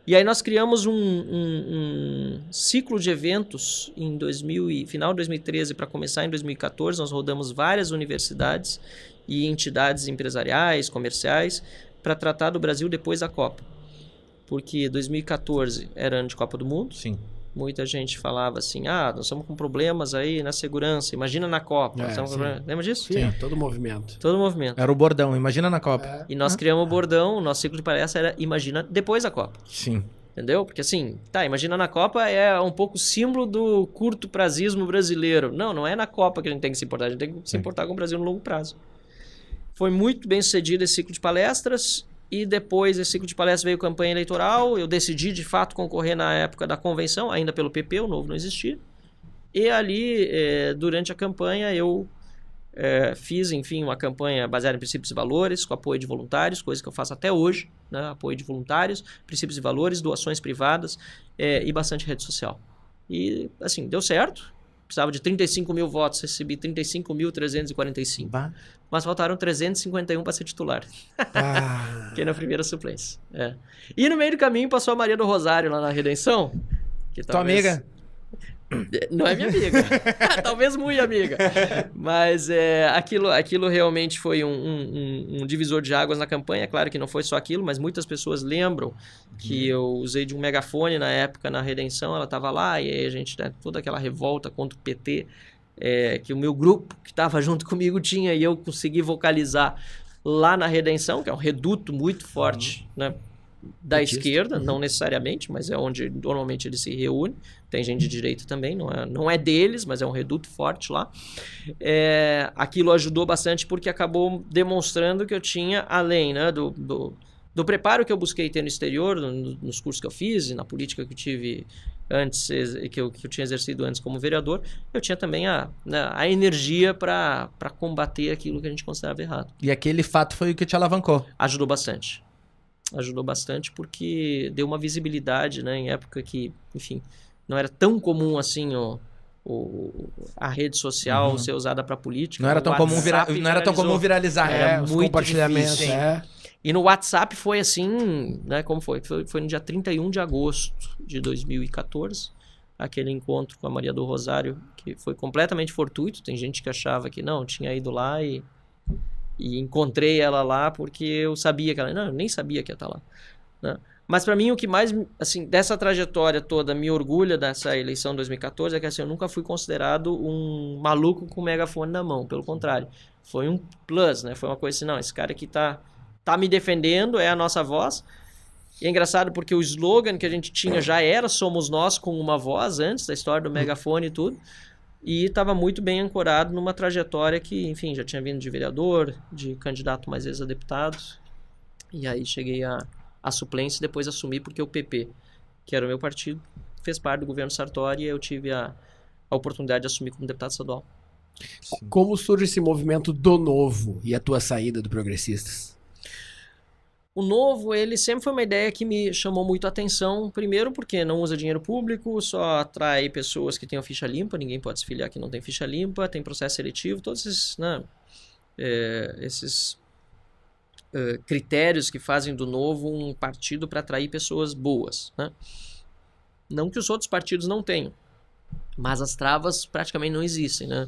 E aí nós criamos um, um, um ciclo de eventos em 2000 e, final de 2013 para começar em 2014, nós rodamos várias universidades e entidades empresariais, comerciais, para tratar do Brasil depois da Copa. Porque 2014 era ano de Copa do Mundo. Sim muita gente falava assim: ah, nós estamos com problemas aí na segurança, imagina na Copa. É, Lembra disso? Sim, sim, todo movimento. Todo movimento. Era o bordão, imagina na Copa. É. E nós ah, criamos o é. bordão, o nosso ciclo de palestra era imagina depois da Copa. Sim. Entendeu? Porque assim, tá, imagina na Copa é um pouco símbolo do curto prazismo brasileiro. Não, não é na Copa que a gente tem que se importar, a gente tem que se importar com o Brasil no longo prazo. Foi muito bem sucedido esse ciclo de palestras e depois esse ciclo de palestras veio campanha eleitoral. Eu decidi de fato concorrer na época da convenção, ainda pelo PP, o novo não existia. E ali, eh, durante a campanha, eu eh, fiz, enfim, uma campanha baseada em princípios e valores, com apoio de voluntários, coisa que eu faço até hoje, né? apoio de voluntários, princípios e valores, doações privadas eh, e bastante rede social. E, assim, deu certo. Precisava de 35 mil votos, recebi 35.345 mas faltaram 351 para ser titular. Ah. Fiquei na primeira suplência. É. E no meio do caminho passou a Maria do Rosário lá na Redenção. Que Tua amiga? Não é minha amiga. talvez muito amiga. Mas é, aquilo, aquilo realmente foi um, um, um, divisor de águas na campanha. É claro que não foi só aquilo, mas muitas pessoas lembram que uhum. eu usei de um megafone na época na Redenção. Ela estava lá e aí a gente, né, toda aquela revolta contra o PT é, que o meu grupo que estava junto comigo tinha e eu consegui vocalizar lá na Redenção, que é um reduto muito forte uhum. né, da esquerda, uhum. não necessariamente, mas é onde normalmente eles se reúnem. Tem gente de direita também, não é, não é deles, mas é um reduto forte lá. É, aquilo ajudou bastante porque acabou demonstrando que eu tinha, além né, do, do, do preparo que eu busquei ter no exterior, no, nos cursos que eu fiz e na política que eu tive antes que eu, que eu tinha exercido antes como vereador, eu tinha também a, né, a energia para combater aquilo que a gente considerava errado. E aquele fato foi o que te alavancou? Ajudou bastante. Ajudou bastante porque deu uma visibilidade, né, em época que, enfim, não era tão comum assim o, o a rede social uhum. ser usada para política. Não era tão comum virar, não né, era tão comum viralizar, é, muito compartilhamento, difícil, né? E no WhatsApp foi assim, né? Como foi? Foi, foi no dia 31 de agosto de 2014 aquele encontro com a Maria do Rosário, que foi completamente fortuito. Tem gente que achava que não, tinha ido lá e, e encontrei ela lá porque eu sabia que ela. Não, eu nem sabia que ia estar lá. Né? Mas para mim, o que mais, assim, dessa trajetória toda me orgulha dessa eleição 2014 é que assim, eu nunca fui considerado um maluco com o megafone na mão. Pelo contrário, foi um plus, né? Foi uma coisa assim, não, esse cara aqui tá tá me defendendo, é a nossa voz. E é engraçado porque o slogan que a gente tinha já era Somos Nós com uma voz, antes da história do megafone e tudo. E estava muito bem ancorado numa trajetória que, enfim, já tinha vindo de vereador, de candidato mais vezes a deputado. E aí cheguei a, a suplência e depois assumi porque o PP, que era o meu partido, fez parte do governo Sartori e eu tive a, a oportunidade de assumir como deputado estadual. Sim. Como surge esse movimento do novo e a tua saída do Progressistas? O novo, ele sempre foi uma ideia que me chamou muito a atenção. Primeiro, porque não usa dinheiro público, só atrai pessoas que tenham ficha limpa, ninguém pode se filiar que não tem ficha limpa, tem processo seletivo, todos esses, né, é, esses é, critérios que fazem do novo um partido para atrair pessoas boas. Né? Não que os outros partidos não tenham, mas as travas praticamente não existem. Né?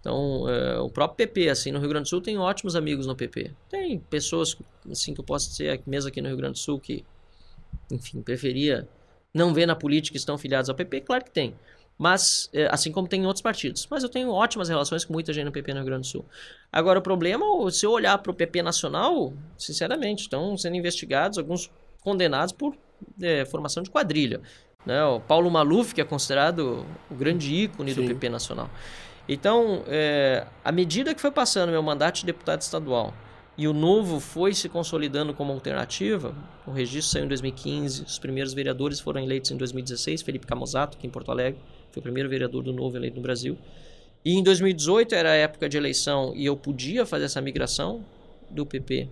Então, é, o próprio PP, assim, no Rio Grande do Sul tem ótimos amigos no PP. Tem pessoas, assim, que eu posso dizer, mesmo aqui no Rio Grande do Sul, que, enfim, preferia não ver na política que estão filiados ao PP, claro que tem. Mas, é, assim como tem em outros partidos. Mas eu tenho ótimas relações com muita gente no PP no Rio Grande do Sul. Agora, o problema, se eu olhar para o PP nacional, sinceramente, estão sendo investigados alguns condenados por é, formação de quadrilha. Né? O Paulo Maluf, que é considerado o grande ícone Sim. do PP nacional. Então, é, à medida que foi passando meu mandato de deputado estadual e o novo foi se consolidando como alternativa, o registro saiu em 2015, os primeiros vereadores foram eleitos em 2016, Felipe Camusato, aqui em Porto Alegre, foi o primeiro vereador do novo eleito no Brasil. E em 2018 era a época de eleição e eu podia fazer essa migração do PP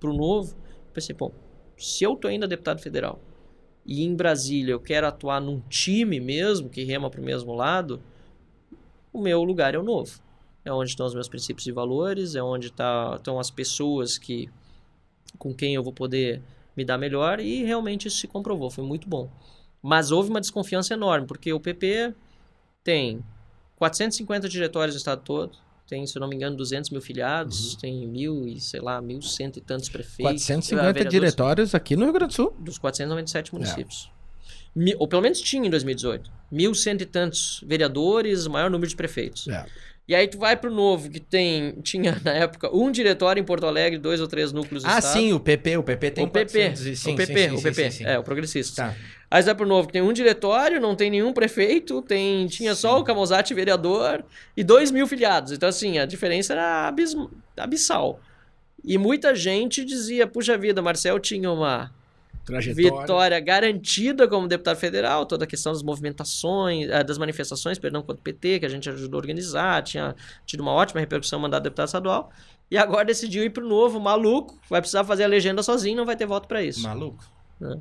para o novo. Pensei, bom, se eu estou ainda deputado federal e em Brasília eu quero atuar num time mesmo que rema para o mesmo lado, o meu lugar é o novo. É onde estão os meus princípios e valores, é onde tá, estão as pessoas que com quem eu vou poder me dar melhor e realmente isso se comprovou, foi muito bom. Mas houve uma desconfiança enorme, porque o PP tem 450 diretórios no estado todo, tem, se eu não me engano, 200 mil filiados, uhum. tem mil e, sei lá, mil cento e tantos prefeitos. 450 diretórios aqui no Rio Grande do Sul. Dos 497 é. municípios. É ou pelo menos tinha em 2018, mil cento e tantos vereadores, maior número de prefeitos. É. E aí tu vai pro novo, que tem, tinha na época um diretório em Porto Alegre, dois ou três núcleos Ah, estado. sim, o PP, o PP tem o PP, 400, sim, o PP, sim, sim, o PP, sim, é, o progressista. Tá. Aí vai pro novo, que tem um diretório, não tem nenhum prefeito, tem, tinha só o Camosati vereador e dois mil filiados. Então, assim, a diferença era abismo abissal. E muita gente dizia, puxa vida, Marcel tinha uma Trajetória. Vitória garantida como deputado federal, toda a questão das movimentações, eh, das manifestações, perdão, contra o PT, que a gente ajudou a organizar, tinha tido uma ótima repercussão mandado deputado estadual. E agora decidiu ir pro novo, maluco, vai precisar fazer a legenda sozinho, não vai ter voto para isso. Maluco. É.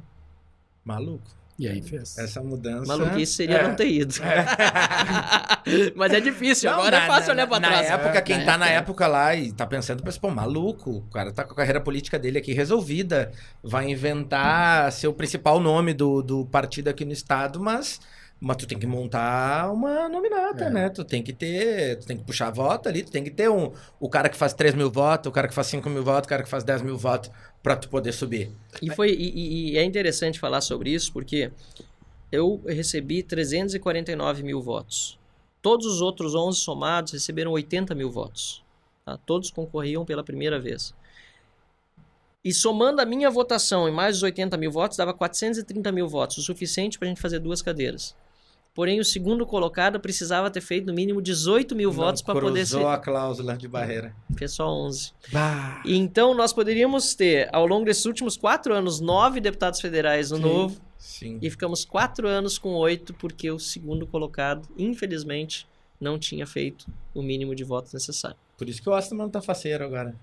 Maluco. E aí é, fez. Essa mudança. Maluquice seria é. não ter ido. É. Mas é difícil, não, agora é na, é fácil na, olhar pra na trás. Época, quem na tá época, quem na época lá e tá pensando, pensa, pô, maluco, o cara tá com a carreira política dele aqui resolvida, vai inventar hum. seu principal nome do, do partido aqui no estado, mas mas tu tem que montar uma nominata, é. né? Tu tem que ter. Tu tem que puxar voto ali, tu tem que ter um. O cara que faz 3 mil votos, o cara que faz 5 mil votos, o cara que faz 10 mil votos para tu poder subir. E, foi, e, e, é interessante falar sobre isso, porque eu recebi 349 mil votos. Todos os outros 11 somados receberam 80 mil votos. Tá? Todos concorriam pela primeira vez. E somando a minha votação e mais os 80 mil votos, dava 430 mil votos, o suficiente para a gente fazer duas cadeiras. Porém, o segundo colocado precisava ter feito no mínimo 18 mil Não votos para poder ser. a cláusula de barreira. só 11. Bah. Então, nós poderíamos ter, ao longo desses últimos quatro anos, nove deputados federais no Sim. novo. Sim. E ficamos quatro anos com oito, porque o segundo colocado, infelizmente, não tinha feito o mínimo de votos necessário. Por isso que o Astman tá faceiro agora.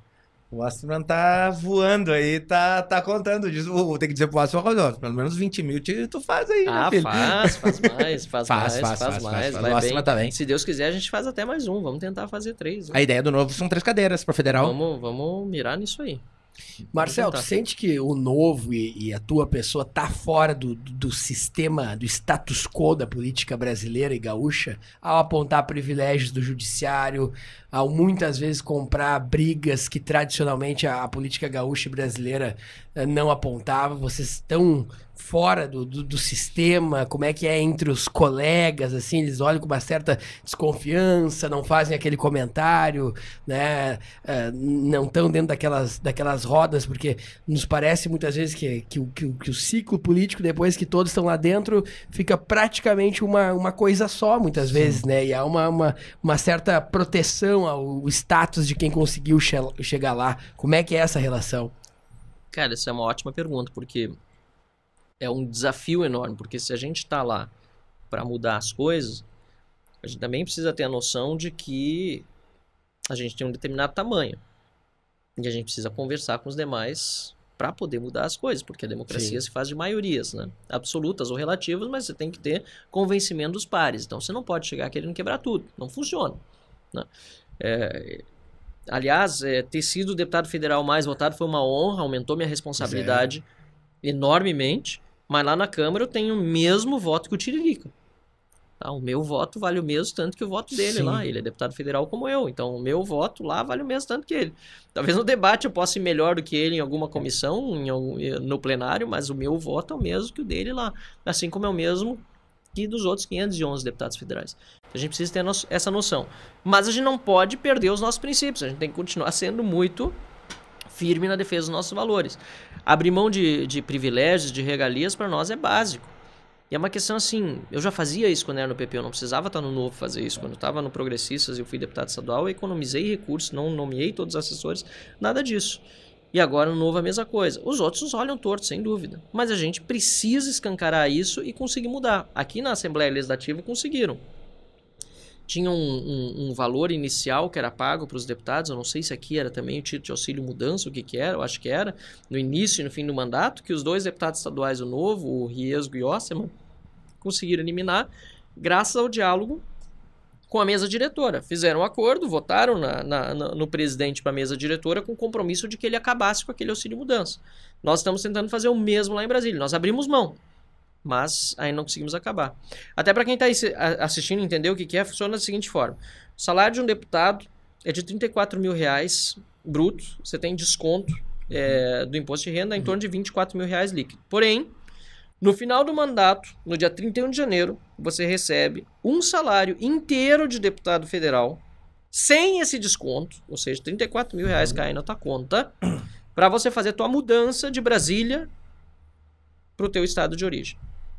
O Astman tá voando aí, tá, tá contando. disso. tem que dizer pro Astman, pelo menos 20 mil tu faz aí, ah, né, faz, faz mais, faz, faz, mais, faz, faz, faz mais. Faz, faz, faz. bem. Tá se Deus quiser, a gente faz até mais um. Vamos tentar fazer três. Né? A ideia do novo são três cadeiras pra federal. Vamos, vamos mirar nisso aí. Marcel, tu sente que o novo e, e a tua pessoa tá fora do, do, sistema, do status quo da política brasileira e gaúcha ao apontar privilégios do judiciário, ao muitas vezes comprar brigas que tradicionalmente a, a política gaúcha e brasileira eh, não apontava? Vocês estão fora do, do, do, sistema, como é que é entre os colegas, assim, eles olham com uma certa desconfiança, não fazem aquele comentário, né? Uh, não estão dentro daquelas, daquelas rodas, porque nos parece muitas vezes que, que, que, que o ciclo político, depois que todos estão lá dentro, fica praticamente uma, uma coisa só, muitas Sim. vezes, né? E há uma, uma, uma certa proteção ao status de quem conseguiu che chegar lá. Como é que é essa relação? Cara, essa é uma ótima pergunta, porque é um desafio enorme, porque se a gente está lá para mudar as coisas, a gente também precisa ter a noção de que a gente tem um determinado tamanho. E a gente precisa conversar com os demais para poder mudar as coisas, porque a democracia Sim. se faz de maiorias, né? absolutas ou relativas, mas você tem que ter convencimento dos pares. Então você não pode chegar querendo quebrar tudo, não funciona. Né? É, aliás, é, ter sido o deputado federal mais votado foi uma honra, aumentou minha responsabilidade é. enormemente. Mas lá na Câmara eu tenho o mesmo voto que o Tiririca. Tá? O meu voto vale o mesmo tanto que o voto dele Sim. lá. Ele é deputado federal como eu. Então o meu voto lá vale o mesmo tanto que ele. Talvez no debate eu possa ir melhor do que ele em alguma comissão, em algum, eh, no plenário, mas o meu voto é o mesmo que o dele lá. Assim como é o mesmo que dos outros 511 deputados federais. Então, a gente precisa ter essa noção. Mas a gente não pode perder os nossos princípios. A gente tem que continuar sendo muito firme na defesa dos nossos valores. Abrir mão de, de privilégios, de regalias, para nós é básico. E é uma questão assim, eu já fazia isso quando era no PP, eu não precisava estar tá no novo fazer isso. Quando eu estava no Progressistas e eu fui deputado estadual, eu economizei recursos, não nomeei todos os assessores, nada disso. E agora no novo a mesma coisa. Os outros nos olham torto, sem dúvida. Mas a gente precisa escancarar isso e conseguir mudar. Aqui na Assembleia Legislativa conseguiram tinha um, um, um, valor inicial que era pago para os deputados, eu não sei se aqui era também o título de auxílio mudança, o que que era, eu acho que era, no início e no fim do mandato, que os dois deputados estaduais, o Novo, o Riesgo e o Osseman, conseguiram eliminar, graças ao diálogo com a mesa diretora. Fizeram um acordo, votaram na, na, na, no presidente para a mesa diretora com o compromisso de que ele acabasse com aquele auxílio mudança. Nós estamos tentando fazer o mesmo lá em Brasília. Nós abrimos mão mas ainda não conseguimos acabar. Até para quem está assistindo entender o que, que é, funciona da seguinte forma: o salário de um deputado é de 34 mil reais bruto, você tem desconto é, uhum. do imposto de renda em uhum. torno de 24 mil reais líquido. Porém, no final do mandato, no dia 31 de janeiro, você recebe um salário inteiro de deputado federal, sem esse desconto, ou seja, 34 mil reais uhum. caem na tua conta, para você fazer tua mudança de Brasília para o teu estado de origem.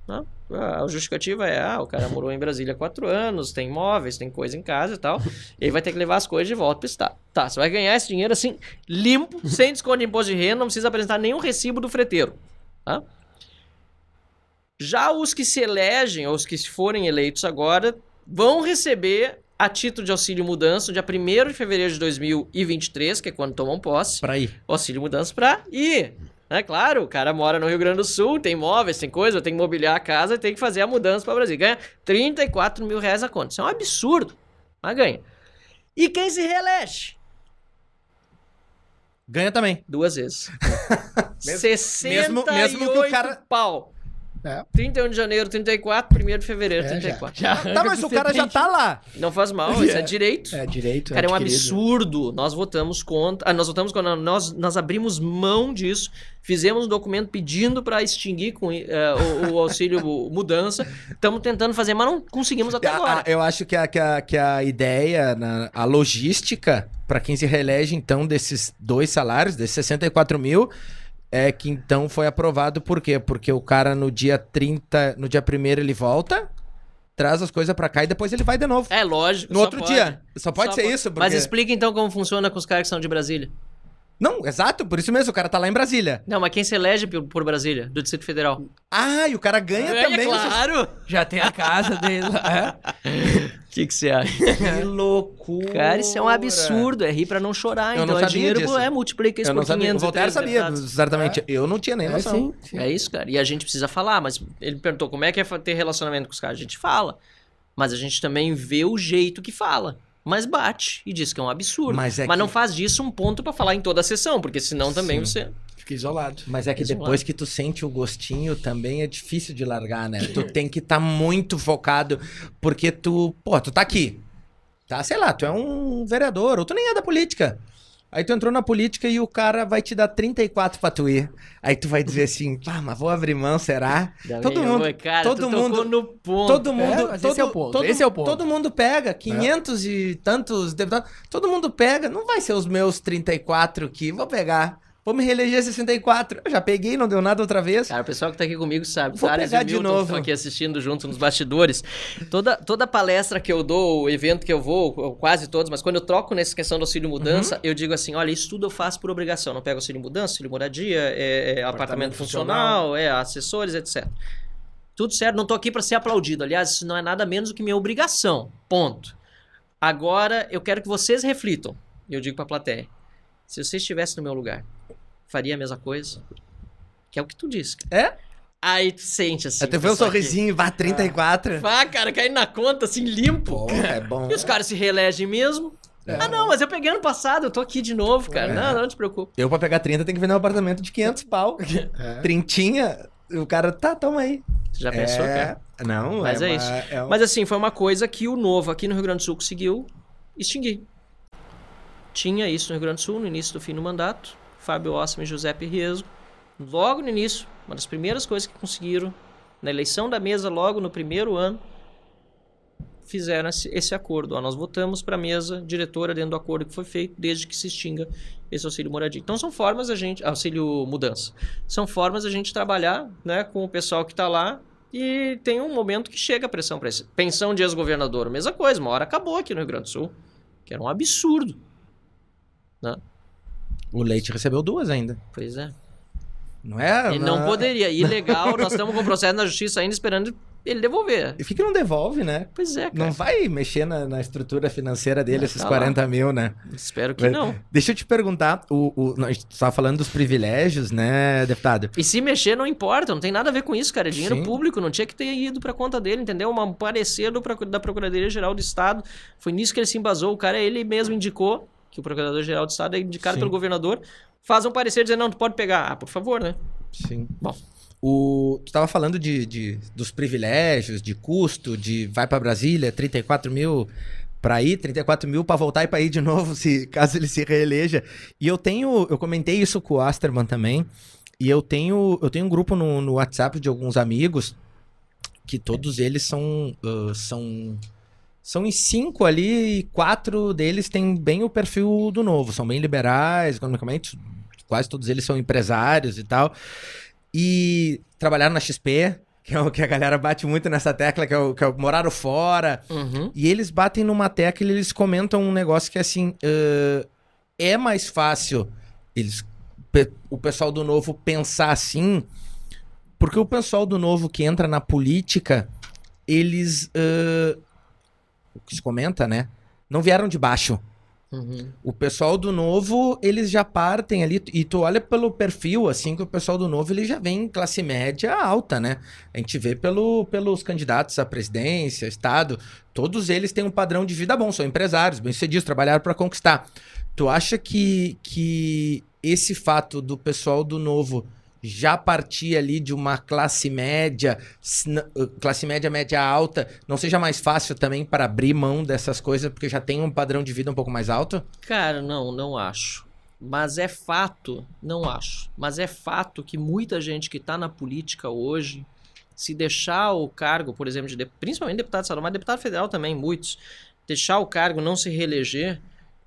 Né? A justificativa é, ah, o cara morou em Brasília há quatro anos, tem imóveis, tem coisa em casa e tal, e vai ter que levar as coisas de volta para o Estado. Tá, você vai ganhar esse dinheiro assim, limpo, sem desconto de imposto de renda, não precisa apresentar nenhum recibo do freteiro. Tá? Já os que se elegem, ou os que forem eleitos agora, vão receber a título de auxílio mudança, dia 1 de fevereiro de 2023, que é quando tomam posse. Para ir. O auxílio mudança para ir. É claro, o cara mora no Rio Grande do Sul, tem imóveis, tem coisa, tem que mobiliar a casa, tem que fazer a mudança para o Brasil. Ganha 34 mil reais a conta. Isso é um absurdo, mas ganha. E quem se reelege? Ganha também. Duas vezes. mesmo, 68 mesmo, mesmo que o cara... pau. É. 31 de janeiro, 34, 1 de fevereiro, é, 34. Já, já tá, mas o cara já tá lá. Não faz mal, é. isso é direito. É direito. É cara, é um absurdo. Nós votamos contra. Ah, nós votamos contra. Nós, nós abrimos mão disso. Fizemos um documento pedindo para extinguir com, uh, o, o, auxílio mudança. Estamos tentando fazer, mas não conseguimos até ah, ah, agora. A, a, eu acho que a, que a, que a ideia, na, a logística, para quem se reelege, então, desses dois salários, desses 64 mil é que então foi aprovado por quê? Porque o cara no dia 30, no dia 1 ele volta, traz as coisas para cá e depois ele vai de novo. É lógico. No outro pode. dia. Só pode só ser pode. isso. Porque... Mas explica então como funciona com os caras que são de Brasília. Não, exato, por isso mesmo, o cara tá lá em Brasília. Não, mas quem se elege por Brasília, do Distrito Federal? Ah, e o cara ganha, ganha também. Claro! Já tem a casa dele lá. O é? que, que você acha? Que loucura! Cara, isso é um absurdo, é rir pra não chorar. Eu então não é dinheiro, disso. é multiplica isso eu por não 500. O Voltaire sabia, exatamente. certamente. É. Eu não tinha nem é, noção. sim, sim. é isso, cara. E a gente precisa falar, mas ele perguntou como é que é ter relacionamento com os caras. A gente fala, mas a gente também vê o jeito que fala mas bate e diz que é um absurdo. Mas, é mas que... não faz disso um ponto para falar em toda a sessão, porque senão também Sim. você fica isolado. Mas é que isolado. depois que tu sente o gostinho, também é difícil de largar, né? tu tem que estar tá muito focado, porque tu, pô, tu tá aqui. Tá, sei lá, tu é um vereador, ou tu nem é da política. Aí tu entrou na política e o cara vai te dar 34 pra tu ir. Aí tu vai dizer assim, pá, mas vou abrir mão, será? Tá todo mundo, cara, todo mundo, no ponto. Todo mundo, é, todo, esse é o ponto. Todo, esse é o ponto. Todo mundo pega 500 é. e tantos deputados, todo mundo pega, não vai ser os meus 34 que vou pegar. Vou me reeleger 64. Eu já peguei, não deu nada outra vez. Cara, o pessoal que tá aqui comigo sabe. Vou Ares pegar de novo. Estão aqui assistindo junto nos bastidores. Toda, toda palestra que eu dou, o evento que eu vou, quase todos, mas quando eu troco nessa questão do auxílio mudança, uhum. eu digo assim: olha, isso tudo eu faço por obrigação. Não pego auxílio mudança, auxílio moradia, é, é apartamento, funcional, funcional, é assessores, etc. Tudo certo, não tô aqui para ser aplaudido. Aliás, isso não é nada menos do que minha obrigação. Ponto. Agora, eu quero que vocês reflitam. E eu digo para a plateia: se vocês estivessem no meu lugar, faria a mesma coisa? Que é o que tu disse. É? Aí tu sente assim. Até foi um sorrisinho, vá 34. Ah, vá, cara, caindo na conta, assim, limpo. Pô, é bom. E os caras se reelegem mesmo. É. Ah, não, mas eu peguei ano passado, eu tô aqui de novo, cara. É. Não, não te preocupa. Eu, pra pegar 30, tenho que vender um apartamento de 500 pau. É. Trintinha, o cara, tá, toma aí. Você já pensou, é... cara? Não, Mas é, é uma... isso. É um... Mas assim, foi uma coisa que o novo aqui no Rio Grande do Sul conseguiu extinguir. Tinha isso no Rio Grande do Sul no início do fim do mandato. Fábio Ossman e Giuseppe Rieso, logo no início, uma das primeiras coisas que conseguiram, na eleição da mesa, logo no primeiro ano, fizeram esse, acordo. Ó, nós votamos para a mesa diretora dentro do acordo que foi feito, desde que se extinga esse auxílio moradia. Então são formas a gente. Auxílio mudança. São formas a gente trabalhar né, com o pessoal que está lá. E tem um momento que chega a pressão para isso. Pensão de ex-governador, mesma coisa, uma hora acabou aqui no Rio Grande do Sul, que era um absurdo. Né? O Leite recebeu duas ainda. Pois é. Não é? Ele não, não ah. poderia. Ilegal, nós estamos com o processo na justiça ainda esperando ele devolver. E fica não devolve, né? Pois é, cara. Não vai mexer na, na estrutura financeira dele, esses tá 40 lá. mil, né? Espero que Mas, não. Deixa eu te perguntar, o, o, a gente estava falando dos privilégios, né, deputado? E se mexer, não importa, não tem nada a ver com isso, cara. É dinheiro Sim. público, não tinha que ter ido para conta dele, entendeu? Um parecer do, da Procuradoria-Geral do Estado, foi nisso que ele se embasou, o cara ele mesmo indicou que o Procurador-Geral de Estado é indicado Sim. pelo governador, faz um parecer dizendo, não, tu pode pegar. Ah, por favor, né? Sim. Bom. O, tu estava falando de, de, dos privilégios, de custo, de vai para Brasília, 34 mil para ir, 34 mil para voltar e para ir de novo, se caso ele se reeleja. E eu tenho, eu comentei isso com o Asterman também, e eu tenho, eu tenho um grupo no, no WhatsApp de alguns amigos que todos eles são, uh, são são em cinco ali e quatro deles têm bem o perfil do novo. São bem liberais economicamente. Quase todos eles são empresários e tal. E trabalharam na XP, que é o que a galera bate muito nessa tecla, que é o, que é o moraram fora. Uhum. E eles batem numa tecla e eles comentam um negócio que, é assim, uh, é mais fácil eles, o pessoal do novo pensar assim, porque o pessoal do novo que entra na política, eles uh, que se comenta, né? Não vieram de baixo. Uhum. O pessoal do novo, eles já partem ali, e tu olha pelo perfil, assim, que o pessoal do novo, ele já vem classe média alta, né? A gente vê pelo, pelos candidatos à presidência, Estado, todos eles têm um padrão de vida bom, são empresários, bem-sucedidos, trabalharam para conquistar. Tu acha que, que esse fato do pessoal do novo já partir ali de uma classe média, uh, classe média, média alta, não seja mais fácil também para abrir mão dessas coisas, porque já tem um padrão de vida um pouco mais alto? Cara, não, não acho. Mas é fato, não acho, mas é fato que muita gente que está na política hoje, se deixar o cargo, por exemplo, de, principalmente deputado estadual, mas deputado federal também, muitos, deixar o cargo, não se reeleger,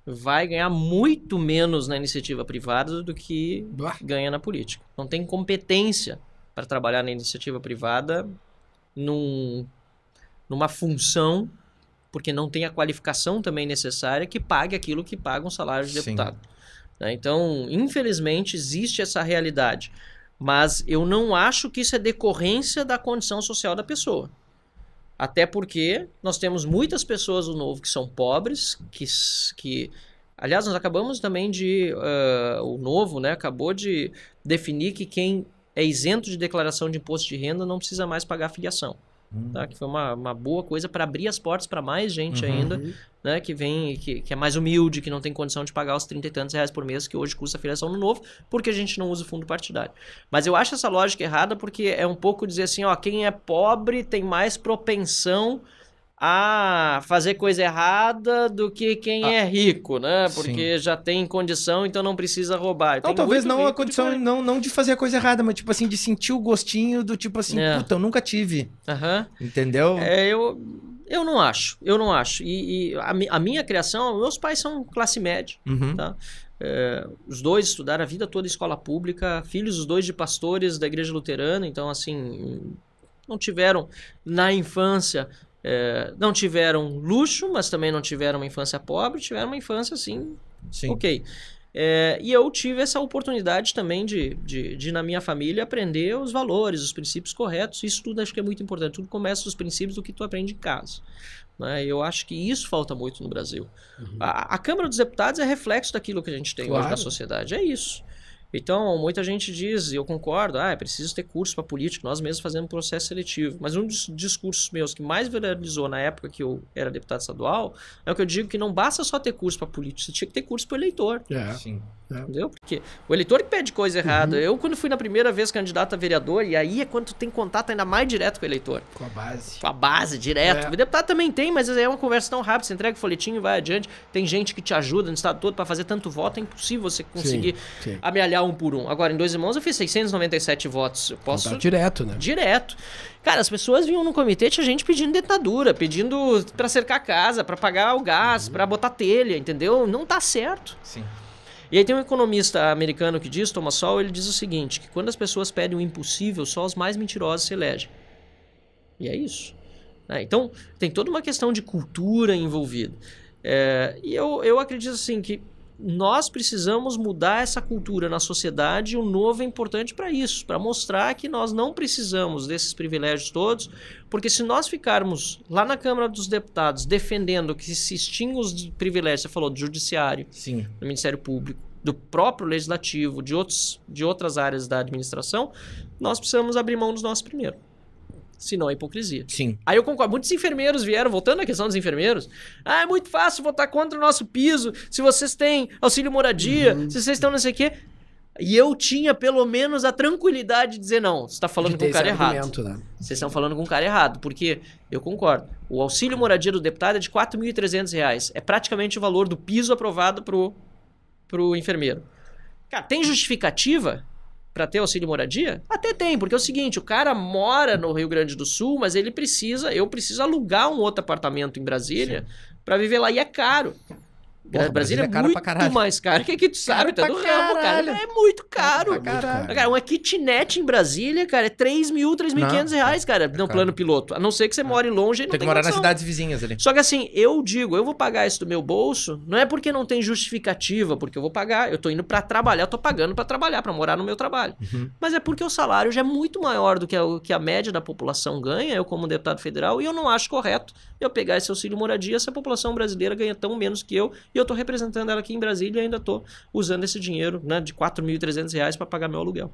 vai ganhar muito menos na iniciativa privada do que bah. ganha na política. Não tem competência para trabalhar na iniciativa privada num, numa função, porque não tem a qualificação também necessária que pague aquilo que paga um salário de deputado. Né? Então, infelizmente, existe essa realidade. Mas eu não acho que isso é decorrência da condição social da pessoa. Até porque nós temos muitas pessoas do novo que são pobres, que. que aliás, nós acabamos também de. Uh, o novo, né? Acabou de definir que quem é isento de declaração de imposto de renda não precisa mais pagar filiação. Hum. Tá? Que foi uma, uma boa coisa para abrir as portas para mais gente uhum. ainda, uhum. né? Que vem, que, que é mais humilde, que não tem condição de pagar os 30 e tantos reais por mês que hoje custa a filiação no novo, porque a gente não usa o fundo partidário. Mas eu acho essa lógica errada porque é um pouco dizer assim, ó, quem é pobre tem mais propensão a fazer coisa errada do que quem ah, é rico, né? Porque sim. já tem condição, então não precisa roubar. Não, talvez não a condição de... não, não de fazer a coisa errada, mas tipo assim, de sentir o gostinho do tipo assim, é. puta, eu nunca tive. Uhum. Entendeu? É, eu, eu não acho, eu não acho. E, e a, a, minha criação, meus pais são classe média, uhum. tá? É, os dois estudaram a vida toda em escola pública, filhos os dois de pastores da igreja luterana, então assim não tiveram na infância é, não tiveram luxo, mas também não tiveram uma infância pobre, tiveram uma infância assim. Sim. Ok. É, e eu tive essa oportunidade também de, de, de, na minha família, aprender os valores, os princípios corretos. Isso tudo acho que é muito importante. Tudo começa dos princípios do que tu aprende em casa. Né? Eu acho que isso falta muito no Brasil. Uhum. A, a, Câmara dos Deputados é reflexo daquilo que a gente tem claro. hoje na sociedade. É isso. Então, muita gente diz, e eu concordo, ah, é preciso ter curso para político, nós mesmos fazemos processo seletivo. Mas um dos discursos meus que mais viralizou na época que eu era deputado estadual é o que eu digo que não basta só ter curso para político, você tinha que ter curso para o eleitor. É. Sim. É. Entendeu? Porque o eleitor que pede coisa uhum. errada. Uhum. Eu, quando fui na primeira vez candidato a vereador, e aí é quando tu tem contato ainda mais direto com o eleitor. Com a base. Com a base, direto. É. O deputado também tem, mas é uma conversa tão rápida, você entrega o folhetinho e vai adiante. Tem gente que te ajuda no estado todo para fazer tanto voto, é impossível você conseguir sim, sim. amealhar um por um. Agora, em Dois Irmãos eu fiz 697 votos. Eu posso. direto, né? Direto. Cara, as pessoas vinham no comitê, tinha gente pedindo ditadura, pedindo para cercar a casa, para pagar o gás, uhum. para botar telha, entendeu? Não tá certo. Sim. E aí tem um economista americano que diz, Thomas Sol ele diz o seguinte, que quando as pessoas pedem o impossível, só os mais mentirosos se elegem. E é isso. Né? Então, tem toda uma questão de cultura envolvida. É, e eu, eu acredito assim que nós precisamos mudar essa cultura na sociedade e o novo é importante para isso, para mostrar que nós não precisamos desses privilégios todos, porque se nós ficarmos lá na Câmara dos Deputados defendendo que se extingam os privilégios, você falou do Judiciário, Sim. do Ministério Público, do próprio Legislativo, de, outros, de outras áreas da administração, nós precisamos abrir mão dos nossos primeiro senão é hipocrisia. Sim. Aí eu concordo. Muitos enfermeiros vieram, voltando à questão dos enfermeiros. Ah, é muito fácil votar contra o nosso piso. Se vocês têm auxílio moradia, uhum. se vocês estão não sei o quê. E eu tinha pelo menos a tranquilidade de dizer: não, você está falando com o cara errado. Né? Vocês estão falando com o cara errado, porque eu concordo. O auxílio moradia do deputado é de R$ 4.300. É praticamente o valor do piso aprovado pro, pro enfermeiro. Cara, tem justificativa? para ter auxílio moradia? Até tem, porque é o seguinte, o cara mora no Rio Grande do Sul, mas ele precisa, eu preciso alugar um outro apartamento em Brasília para viver lá e é caro. Brasília, Brasília é, é, caro muito pra caralho. mais caro que aqui, é tu sabe, tá é do ramo, cara. É muito caro. É muito Cara, uma kitnet em Brasília, cara, é 3 mil, 3.500 é reais, cara, não plano piloto. A não ser que você more longe. Tem que morar condição. nas cidades vizinhas ali. Só que assim, eu digo, eu vou pagar isso do meu bolso, não é porque não tem justificativa, porque eu vou pagar, eu tô indo para trabalhar, eu tô pagando para trabalhar, para morar no meu trabalho. Uhum. Mas é porque o salário já é muito maior do que a, que a média da população ganha, eu como deputado federal, e eu não acho correto eu pegar esse auxílio moradia se a população brasileira ganha tão menos que eu e eu estou representando ela aqui em Brasília e ainda estou usando esse dinheiro né, de R$ 4.300 para pagar meu aluguel.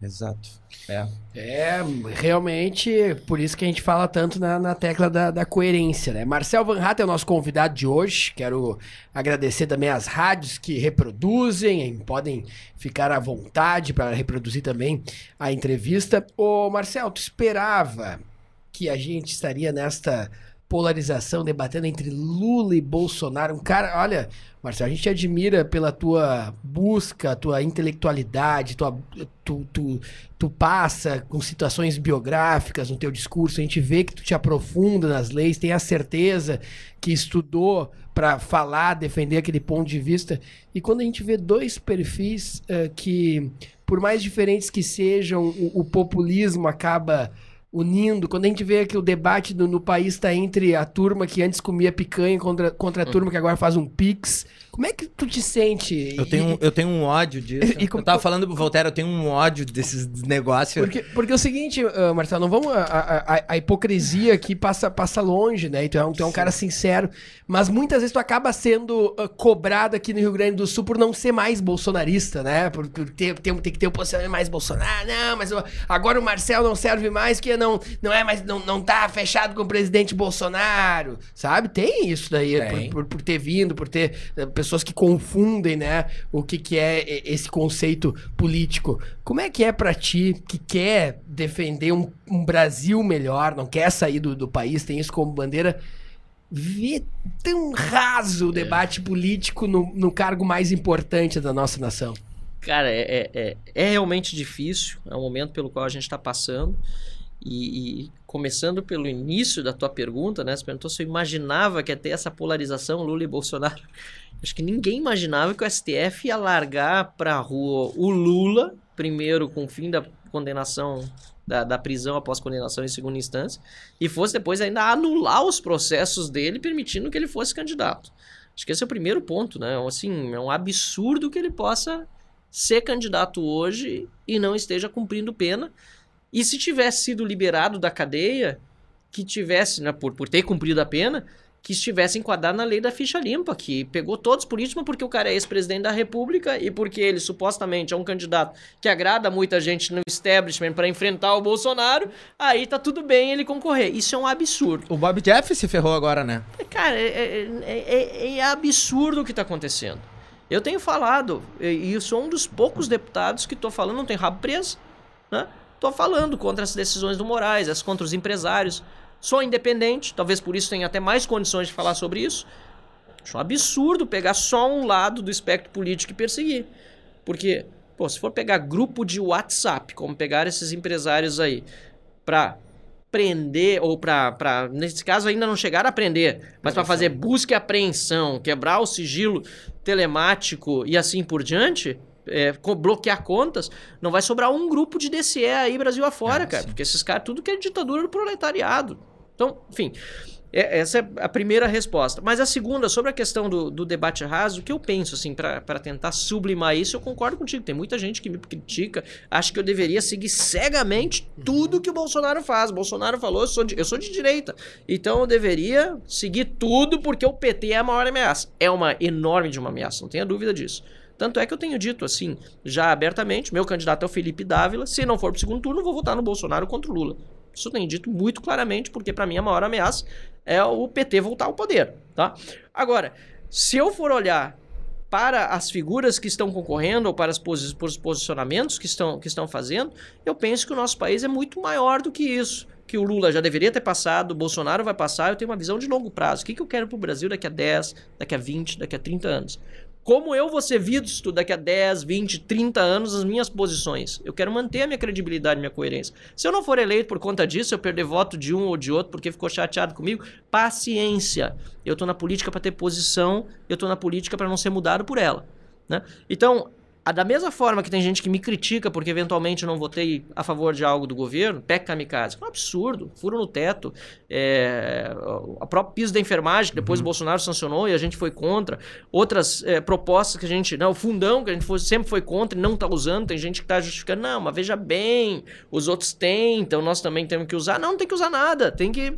Exato. É. é, realmente, por isso que a gente fala tanto na, na tecla da, da coerência, né? Marcel Van Hatten é o nosso convidado de hoje. Quero agradecer também às rádios que reproduzem, podem ficar à vontade para reproduzir também a entrevista. Ô, Marcel, tu esperava que a gente estaria nesta polarização, debatendo entre Lula e Bolsonaro. Um cara, olha, Marcelo, a gente te admira pela tua busca, tua intelectualidade, tua, tu, tu, tu passa com situações biográficas no teu discurso, a gente vê que tu te aprofunda nas leis, tem a certeza que estudou para falar, defender aquele ponto de vista. E quando a gente vê dois perfis uh, que, por mais diferentes que sejam, o, o populismo acaba unindo. Quando a gente vê que o debate do, no país está entre a turma que antes comia picanha contra, contra a hum. turma que agora faz um pix como é que tu te sente? Eu tenho, e, eu tenho um ódio disso. E, como, eu tava falando pro Voltaire, eu tenho um ódio desses negócios. Porque, porque é o seguinte, uh, Marcelo, não vamos. A, a, a, hipocrisia aqui passa, passa longe, né? Então é um, tu é um cara sincero. Mas muitas vezes tu acaba sendo uh, cobrado aqui no Rio Grande do Sul por não ser mais bolsonarista, né? Por, por ter, ter, ter que ter o um posicionamento mais Bolsonaro. Não, mas eu, agora o Marcelo não serve mais porque não, não é mais. Não, não tá fechado com o presidente Bolsonaro. Sabe? Tem isso daí, por, por, por, ter vindo, por ter. Uh, pessoas que confundem, né, o que, que é esse conceito político. Como é que é para ti que quer defender um, um, Brasil melhor, não quer sair do, do país, tem isso como bandeira? ver tão raso o é. debate é. político no, no, cargo mais importante da nossa nação? Cara, é, é, é, é realmente difícil, é um momento pelo qual a gente está passando. E, e, começando pelo início da tua pergunta, né? Você perguntou se eu imaginava que ia ter essa polarização Lula e Bolsonaro. Acho que ninguém imaginava que o STF ia largar para a rua o Lula, primeiro com o fim da condenação, da, da prisão após condenação em segunda instância, e fosse depois ainda anular os processos dele, permitindo que ele fosse candidato. Acho que esse é o primeiro ponto, né? Assim, é um absurdo que ele possa ser candidato hoje e não esteja cumprindo pena. E se tivesse sido liberado da cadeia, que tivesse, né, por, por ter cumprido a pena, que estivesse enquadrado na lei da ficha limpa, que pegou todos por último porque o cara é ex-presidente da República e porque ele supostamente é um candidato que agrada muita gente no establishment para enfrentar o Bolsonaro, aí tá tudo bem ele concorrer. Isso é um absurdo. O Bob Jeff se ferrou agora, né? É, cara, é é, é, é, é absurdo o que tá acontecendo. Eu tenho falado, e eu sou um dos poucos deputados que tô falando, não tem rabo preso, né? Tô falando contra as decisões do Moraes, as contra os empresários. Sou independente, talvez por isso tenha até mais condições de falar sobre isso. Acho um absurdo pegar só um lado do espectro político e perseguir. Porque, pô, se for pegar grupo de WhatsApp, como pegar esses empresários aí, para prender, ou para, nesse caso ainda não chegaram a prender, mas para fazer busca e apreensão, quebrar o sigilo telemático e assim por diante, é, bloquear contas, não vai sobrar um grupo de DCE aí Brasil afora, é, cara. Sim. Porque esses caras tudo que é ditadura do proletariado. Então, enfim, é, essa é a primeira resposta. Mas a segunda, sobre a questão do, do debate raso, o que eu penso, assim, para tentar sublimar isso, eu concordo contigo. Tem muita gente que me critica, acha que eu deveria seguir cegamente uhum. tudo que o Bolsonaro faz. O Bolsonaro falou, eu sou, de, eu sou de direita, então eu deveria seguir tudo porque o PT é a maior ameaça. É uma enorme de uma ameaça, não tenha dúvida disso. Tanto é que eu tenho dito assim, já abertamente, meu candidato é o Felipe Dávila, se não for para o segundo turno, vou votar no Bolsonaro contra o Lula. Isso eu tenho dito muito claramente, porque para mim a maior ameaça é o PT voltar ao poder, tá? Agora, se eu for olhar para as figuras que estão concorrendo ou para, as posi para os posicionamentos que estão, que estão fazendo, eu penso que o nosso país é muito maior do que isso que o Lula já deveria ter passado, o Bolsonaro vai passar, eu tenho uma visão de longo prazo. O que, que eu quero para o Brasil daqui a 10, daqui a 20, daqui a 30 anos? como eu vou ser visto daqui a 10, 20, 30 anos as minhas posições. Eu quero manter a minha credibilidade, minha coerência. Se eu não for eleito por conta disso, eu perder voto de um ou de outro porque ficou chateado comigo, paciência. Eu estou na política para ter posição, eu estou na política para não ser mudado por ela. Né? Então, ah, da mesma forma que tem gente que me critica porque eventualmente não votei a favor de algo do governo, PEC kamikaze, é um absurdo, furo no teto. É, a própria piso da enfermagem, que depois uhum. o Bolsonaro sancionou e a gente foi contra. Outras é, propostas que a gente. Não, o fundão que a gente foi, sempre foi contra e não está usando. Tem gente que está justificando, não, mas veja bem, os outros têm, então nós também temos que usar. Não, não tem que usar nada, tem que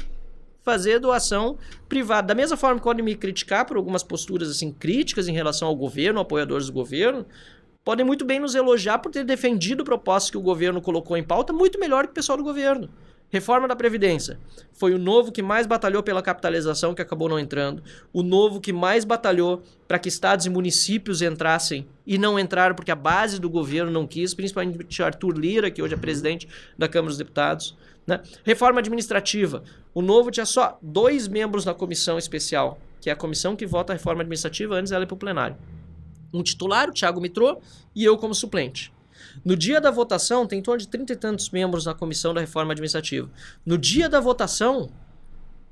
fazer doação privada. Da mesma forma que podem me criticar por algumas posturas assim críticas em relação ao governo, apoiadores do governo, podem muito bem nos elogiar por ter defendido propostas que o governo colocou em pauta muito melhor que o pessoal do governo. Reforma da Previdência. Foi o novo que mais batalhou pela capitalização, que acabou não entrando. O novo que mais batalhou para que estados e municípios entrassem e não entraram porque a base do governo não quis, principalmente Arthur Lira, que hoje é presidente da Câmara dos Deputados. Né? Reforma administrativa. O novo tinha só dois membros na comissão especial, que é a comissão que vota a reforma administrativa antes ela ir para o plenário um titular, o Thiago Mitrô, e eu como suplente. No dia da votação, tem em torno de 30 e tantos membros na comissão da reforma administrativa. No dia da votação, o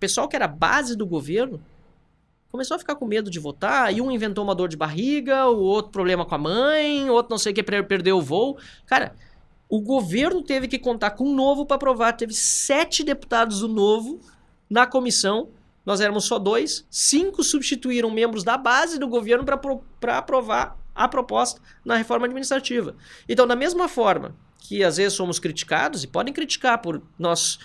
pessoal que era base do governo começou a ficar com medo de votar, e um inventou uma dor de barriga, o outro problema com a mãe, o outro não sei o que perdeu o voo. Cara, o governo teve que contar com o um novo para aprovar. Teve sete deputados do novo na comissão nós éramos só dois, cinco substituíram membros da base do governo para aprovar a proposta na reforma administrativa. Então, da mesma forma que às vezes somos criticados, e podem criticar por nós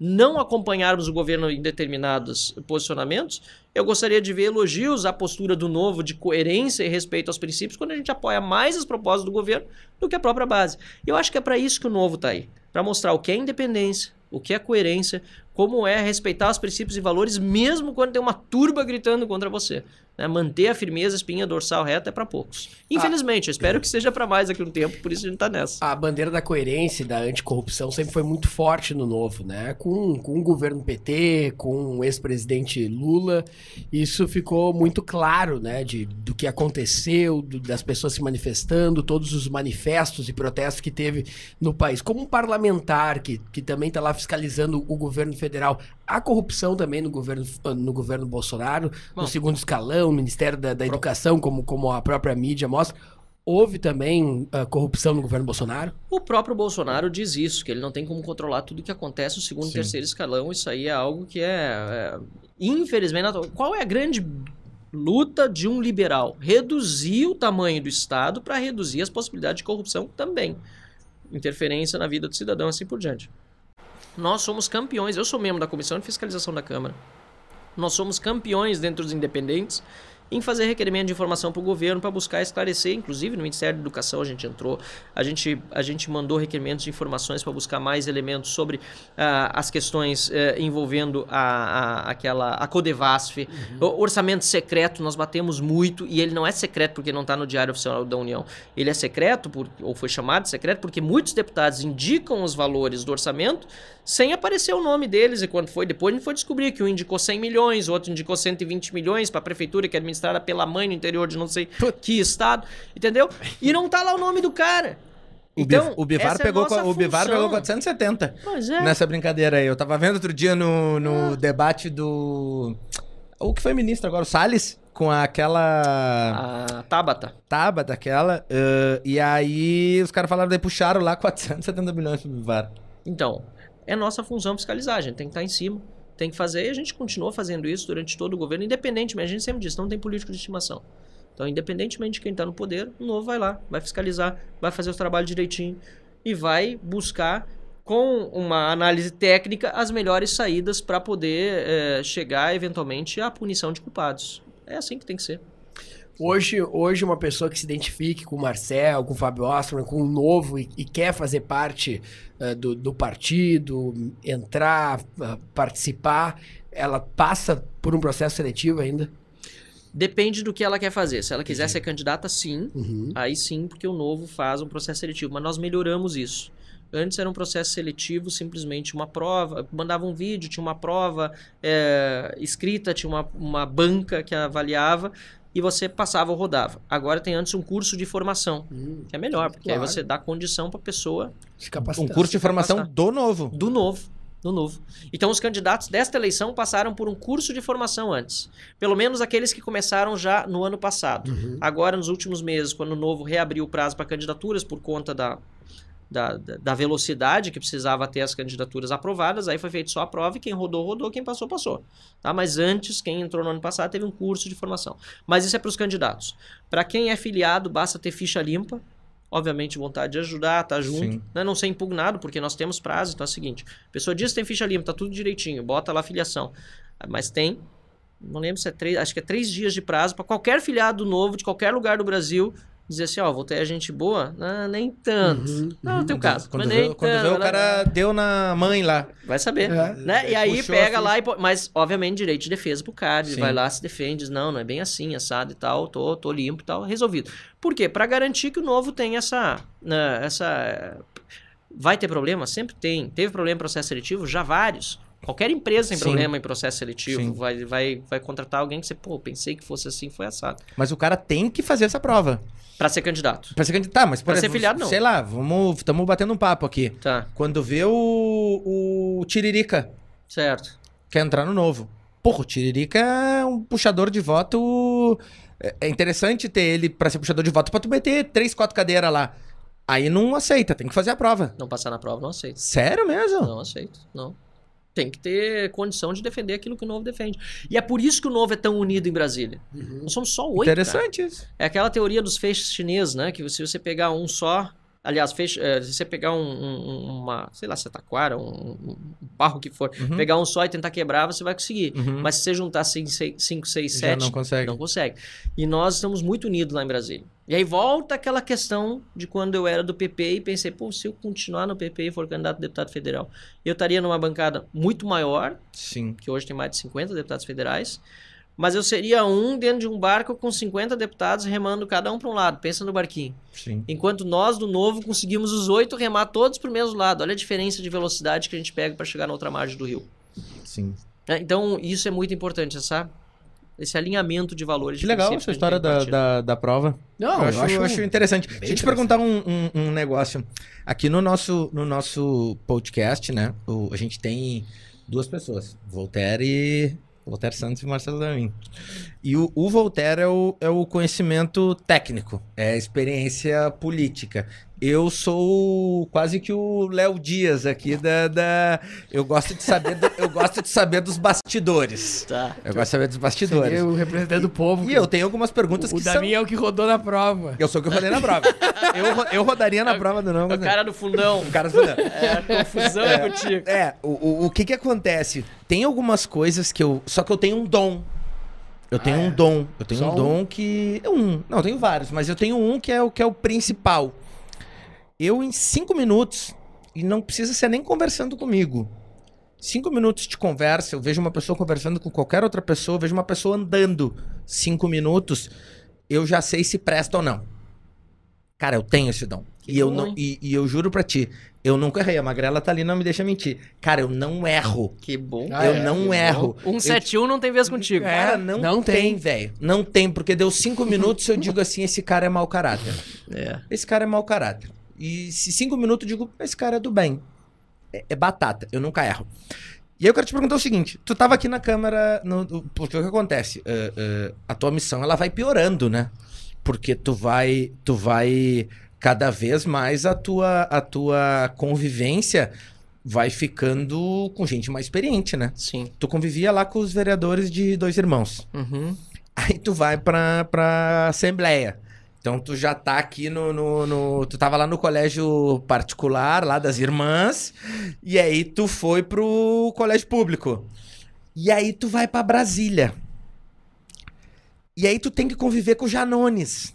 não acompanharmos o governo em determinados posicionamentos, eu gostaria de ver elogios à postura do novo de coerência e respeito aos princípios quando a gente apoia mais as propostas do governo do que a própria base. Eu acho que é para isso que o novo está aí, para mostrar o que é independência, o que é coerência, como é respeitar os princípios e valores mesmo quando tem uma turba gritando contra você. Né? Manter a firmeza, espinha dorsal reta é para poucos. Ah. Infelizmente, eu espero que seja para mais daqui a um tempo, por isso a gente está nessa. A bandeira da coerência e da anticorrupção sempre foi muito forte no Novo, né? Com, com o governo PT, com o ex-presidente Lula, isso ficou muito claro, né? De, do que aconteceu, do, das pessoas se manifestando, todos os manifestos e protestos que teve no país. Como um parlamentar que, que também está lá fiscalizando o governo federal, federal, a corrupção também no governo, no governo Bolsonaro, Bom, no segundo escalão, no Ministério da, da Educação, como, como a própria mídia mostra. Houve também uh, corrupção no governo Bolsonaro? O próprio Bolsonaro diz isso, que ele não tem como controlar tudo que acontece no segundo e terceiro escalão. Isso aí é algo que é, é. Infelizmente, qual é a grande luta de um liberal? Reduzir o tamanho do Estado para reduzir as possibilidades de corrupção também. Interferência na vida do cidadão, assim por diante. Nós somos campeões. Eu sou membro da Comissão de Fiscalização da Câmara. Nós somos campeões dentro dos independentes em fazer requerimento de informação para o governo para buscar esclarecer, inclusive no Ministério da Educação a gente entrou, a gente, a gente mandou requerimentos de informações para buscar mais elementos sobre uh, as questões uh, envolvendo a, a, aquela, a Codevasf, uhum. o orçamento secreto, nós batemos muito e ele não é secreto porque não está no Diário Oficial da União, ele é secreto, por, ou foi chamado secreto, porque muitos deputados indicam os valores do orçamento sem aparecer o nome deles e quando foi depois a gente foi descobrir que um indicou 100 milhões, o outro indicou 120 milhões para a prefeitura que administra é administrada pela mãe no interior de não sei que estado, entendeu? E não tá lá o nome do cara. O então, o Bivar, é pegou, o Bivar pegou 470 pois é. nessa brincadeira aí. Eu tava vendo outro dia no, no ah. debate do. O que foi ministro agora? O Salles? com aquela. A Tabata. Tabata, aquela. Uh, e aí os caras falaram, daí puxaram lá 470 milhões pro Bivar. Então, é nossa função fiscalizar, a gente tem que estar tá em cima tem que fazer e a gente continuou fazendo isso durante todo o governo, independentemente, a gente sempre diz, não tem político de estimação. Então, independentemente de quem está no poder, o novo vai lá, vai fiscalizar, vai fazer o trabalho direitinho e vai buscar, com uma análise técnica, as melhores saídas para poder é, chegar, eventualmente, à punição de culpados. É assim que tem que ser. Hoje, hoje uma pessoa que se identifique com o Marcel, com o Fábio Ostrom, com o Novo e, e quer fazer parte uh, do, do, partido, entrar, uh, participar, ela passa por um processo seletivo ainda? Depende do que ela quer fazer. Se ela quiser ser candidata, sim. Uhum. Aí sim, porque o Novo faz um processo seletivo. Mas nós melhoramos isso. Antes era um processo seletivo, simplesmente uma prova, mandava um vídeo, tinha uma prova é, escrita, tinha uma, uma banca que avaliava e você passava ou rodava. Agora tem antes um curso de formação, hum, que é melhor, porque claro. aí você dá condição para a pessoa. Se capacitar. Um curso de formação do novo. Do novo. Do novo. Então, os candidatos desta eleição passaram por um curso de formação antes. Pelo menos aqueles que começaram já no ano passado. Uhum. Agora, nos últimos meses, quando o novo reabriu o prazo para candidaturas por conta da, da, da velocidade que precisava ter as candidaturas aprovadas, aí foi feito só a prova e quem rodou, rodou, quem passou, passou. Tá? Mas antes, quem entrou no ano passado teve um curso de formação. Mas isso é para os candidatos. Para quem é filiado, basta ter ficha limpa, obviamente vontade de ajudar, tá junto, né? não ser impugnado, porque nós temos prazo, então é o seguinte, a pessoa diz que tem ficha limpa, tá tudo direitinho, bota lá a filiação, mas tem, não lembro se é três, acho que é três dias de prazo para qualquer filiado novo de qualquer lugar do Brasil dizer assim, ó, voltei a gente boa? Ah, nem tanto. Uhum, não, tem uhum, caso. Quando, vê, quando tanto, vê, o cara lá, né, né, né. deu na mãe lá. Vai saber. É, né? E é, aí pega assim. lá e. Mas, obviamente, direito de defesa pro cara. Ele vai lá, se defende, diz, não, não é bem assim, assado e tal, tô, tô limpo e tal, resolvido. Por quê? Pra garantir que o novo tem essa. essa Vai ter problema? Sempre tem. Teve problema em processo seletivo? Já vários. Qualquer empresa tem Sim. problema em processo seletivo. Vai, vai, vai contratar alguém que você, pô, pensei que fosse assim, foi assado. Mas o cara tem que fazer essa prova. Pra ser candidato. Pra ser candidato. Tá, mas por pra ser filiado, não. Sei lá, vamos. Estamos batendo um papo aqui. Tá. Quando vê o, o Tiririca. Certo. Quer entrar no novo. Porra, o Tiririca é um puxador de voto. É, é interessante ter ele pra ser puxador de voto pra tu meter três, quatro cadeiras lá. Aí não aceita, tem que fazer a prova. Não passar na prova, não aceito. Sério mesmo? Não aceito, não tem que ter condição de defender aquilo que o novo defende. E é por isso que o novo é tão unido em Brasília. Uhum. Nós somos só oito. Interessante cara. isso. É aquela teoria dos feixes chineses, né? Que se você pegar um só, Aliás, feixe, eh, se você pegar um, um, uma, sei lá, setaquara, é um, um barro que for, uhum. pegar um só e tentar quebrar, você vai conseguir. Uhum. Mas se você juntar 5, 6, 7. Não consegue. Não consegue. E nós estamos muito unidos lá em Brasília. E aí volta aquela questão de quando eu era do PP e pensei, pô, se eu continuar no PP e for candidato a deputado federal, eu estaria numa bancada muito maior, Sim. que hoje tem mais de 50 deputados federais, mas eu seria um dentro de um barco com 50 deputados remando cada um para um lado, pensa no barquinho. Sim. Enquanto nós do novo conseguimos os oito remar todos para o mesmo lado. Olha a diferença de velocidade que a gente pega para chegar na outra margem do rio. Sim. É, então, isso é muito importante, sabe? esse alinhamento de valores. Que legal essa história da, da, da, prova. Não, eu, acho, eu acho, acho interessante. Deixa eu te perguntar um, um, um, negócio. Aqui no nosso, no nosso podcast, né? O, a gente tem duas pessoas, Voltaire e. Voltaire Santos e Marcelo Damin. E o, o Voltaire é o, é o conhecimento técnico, é a experiência política. Eu sou quase que o Léo Dias aqui da, da, eu gosto de saber do, eu gosto de saber dos bastidores. Tá. Eu gosto de saber dos bastidores. Eu representando o povo. E eu tenho algumas perguntas o que Dami são... é o que rodou na prova. Eu sou o que rodei na prova. eu, eu rodaria na é, prova do não. É o né? cara do fundão. O cara do fundão. É, confusão é, é contigo. É, o, o, o que que acontece? Tem algumas coisas que eu só que eu tenho um dom eu tenho ah, um é? dom. Eu tenho um dom um? que. Um. Não, eu tenho vários, mas eu tenho um que é o que é o principal. Eu, em cinco minutos, e não precisa ser nem conversando comigo, cinco minutos de conversa, eu vejo uma pessoa conversando com qualquer outra pessoa, eu vejo uma pessoa andando cinco minutos, eu já sei se presta ou não. Cara, eu tenho esse dom. e eu, não, e, e, eu juro pra ti, eu nunca errei. A Magrela tá ali, não me deixa mentir. Cara, eu não erro. Que bom. Ah, eu é, não erro. Bom. 171 eu, não tem vez contigo. Cara, é, é, não, não tem, velho. Não tem, porque deu cinco minutos eu digo assim, esse cara é mau caráter. É. Esse cara é mau caráter. E se cinco minutos eu digo, esse cara é do bem. É, é batata, eu nunca erro. E aí eu quero te perguntar o seguinte: tu estava aqui na Câmara, no, porque o que acontece? Uh, uh, a tua missão ela vai piorando, né? Porque tu vai, tu vai cada vez mais a tua, a tua convivência vai ficando com gente mais experiente, né? Sim. Tu convivia lá com os vereadores de dois irmãos. Uhum. Aí tu vai pra, pra Assembleia. Então tu já tá aqui no, no, no, Tu tava lá no colégio particular, lá das irmãs, e aí tu foi pro colégio público. E aí tu vai para Brasília. E aí tu tem que conviver com Janones.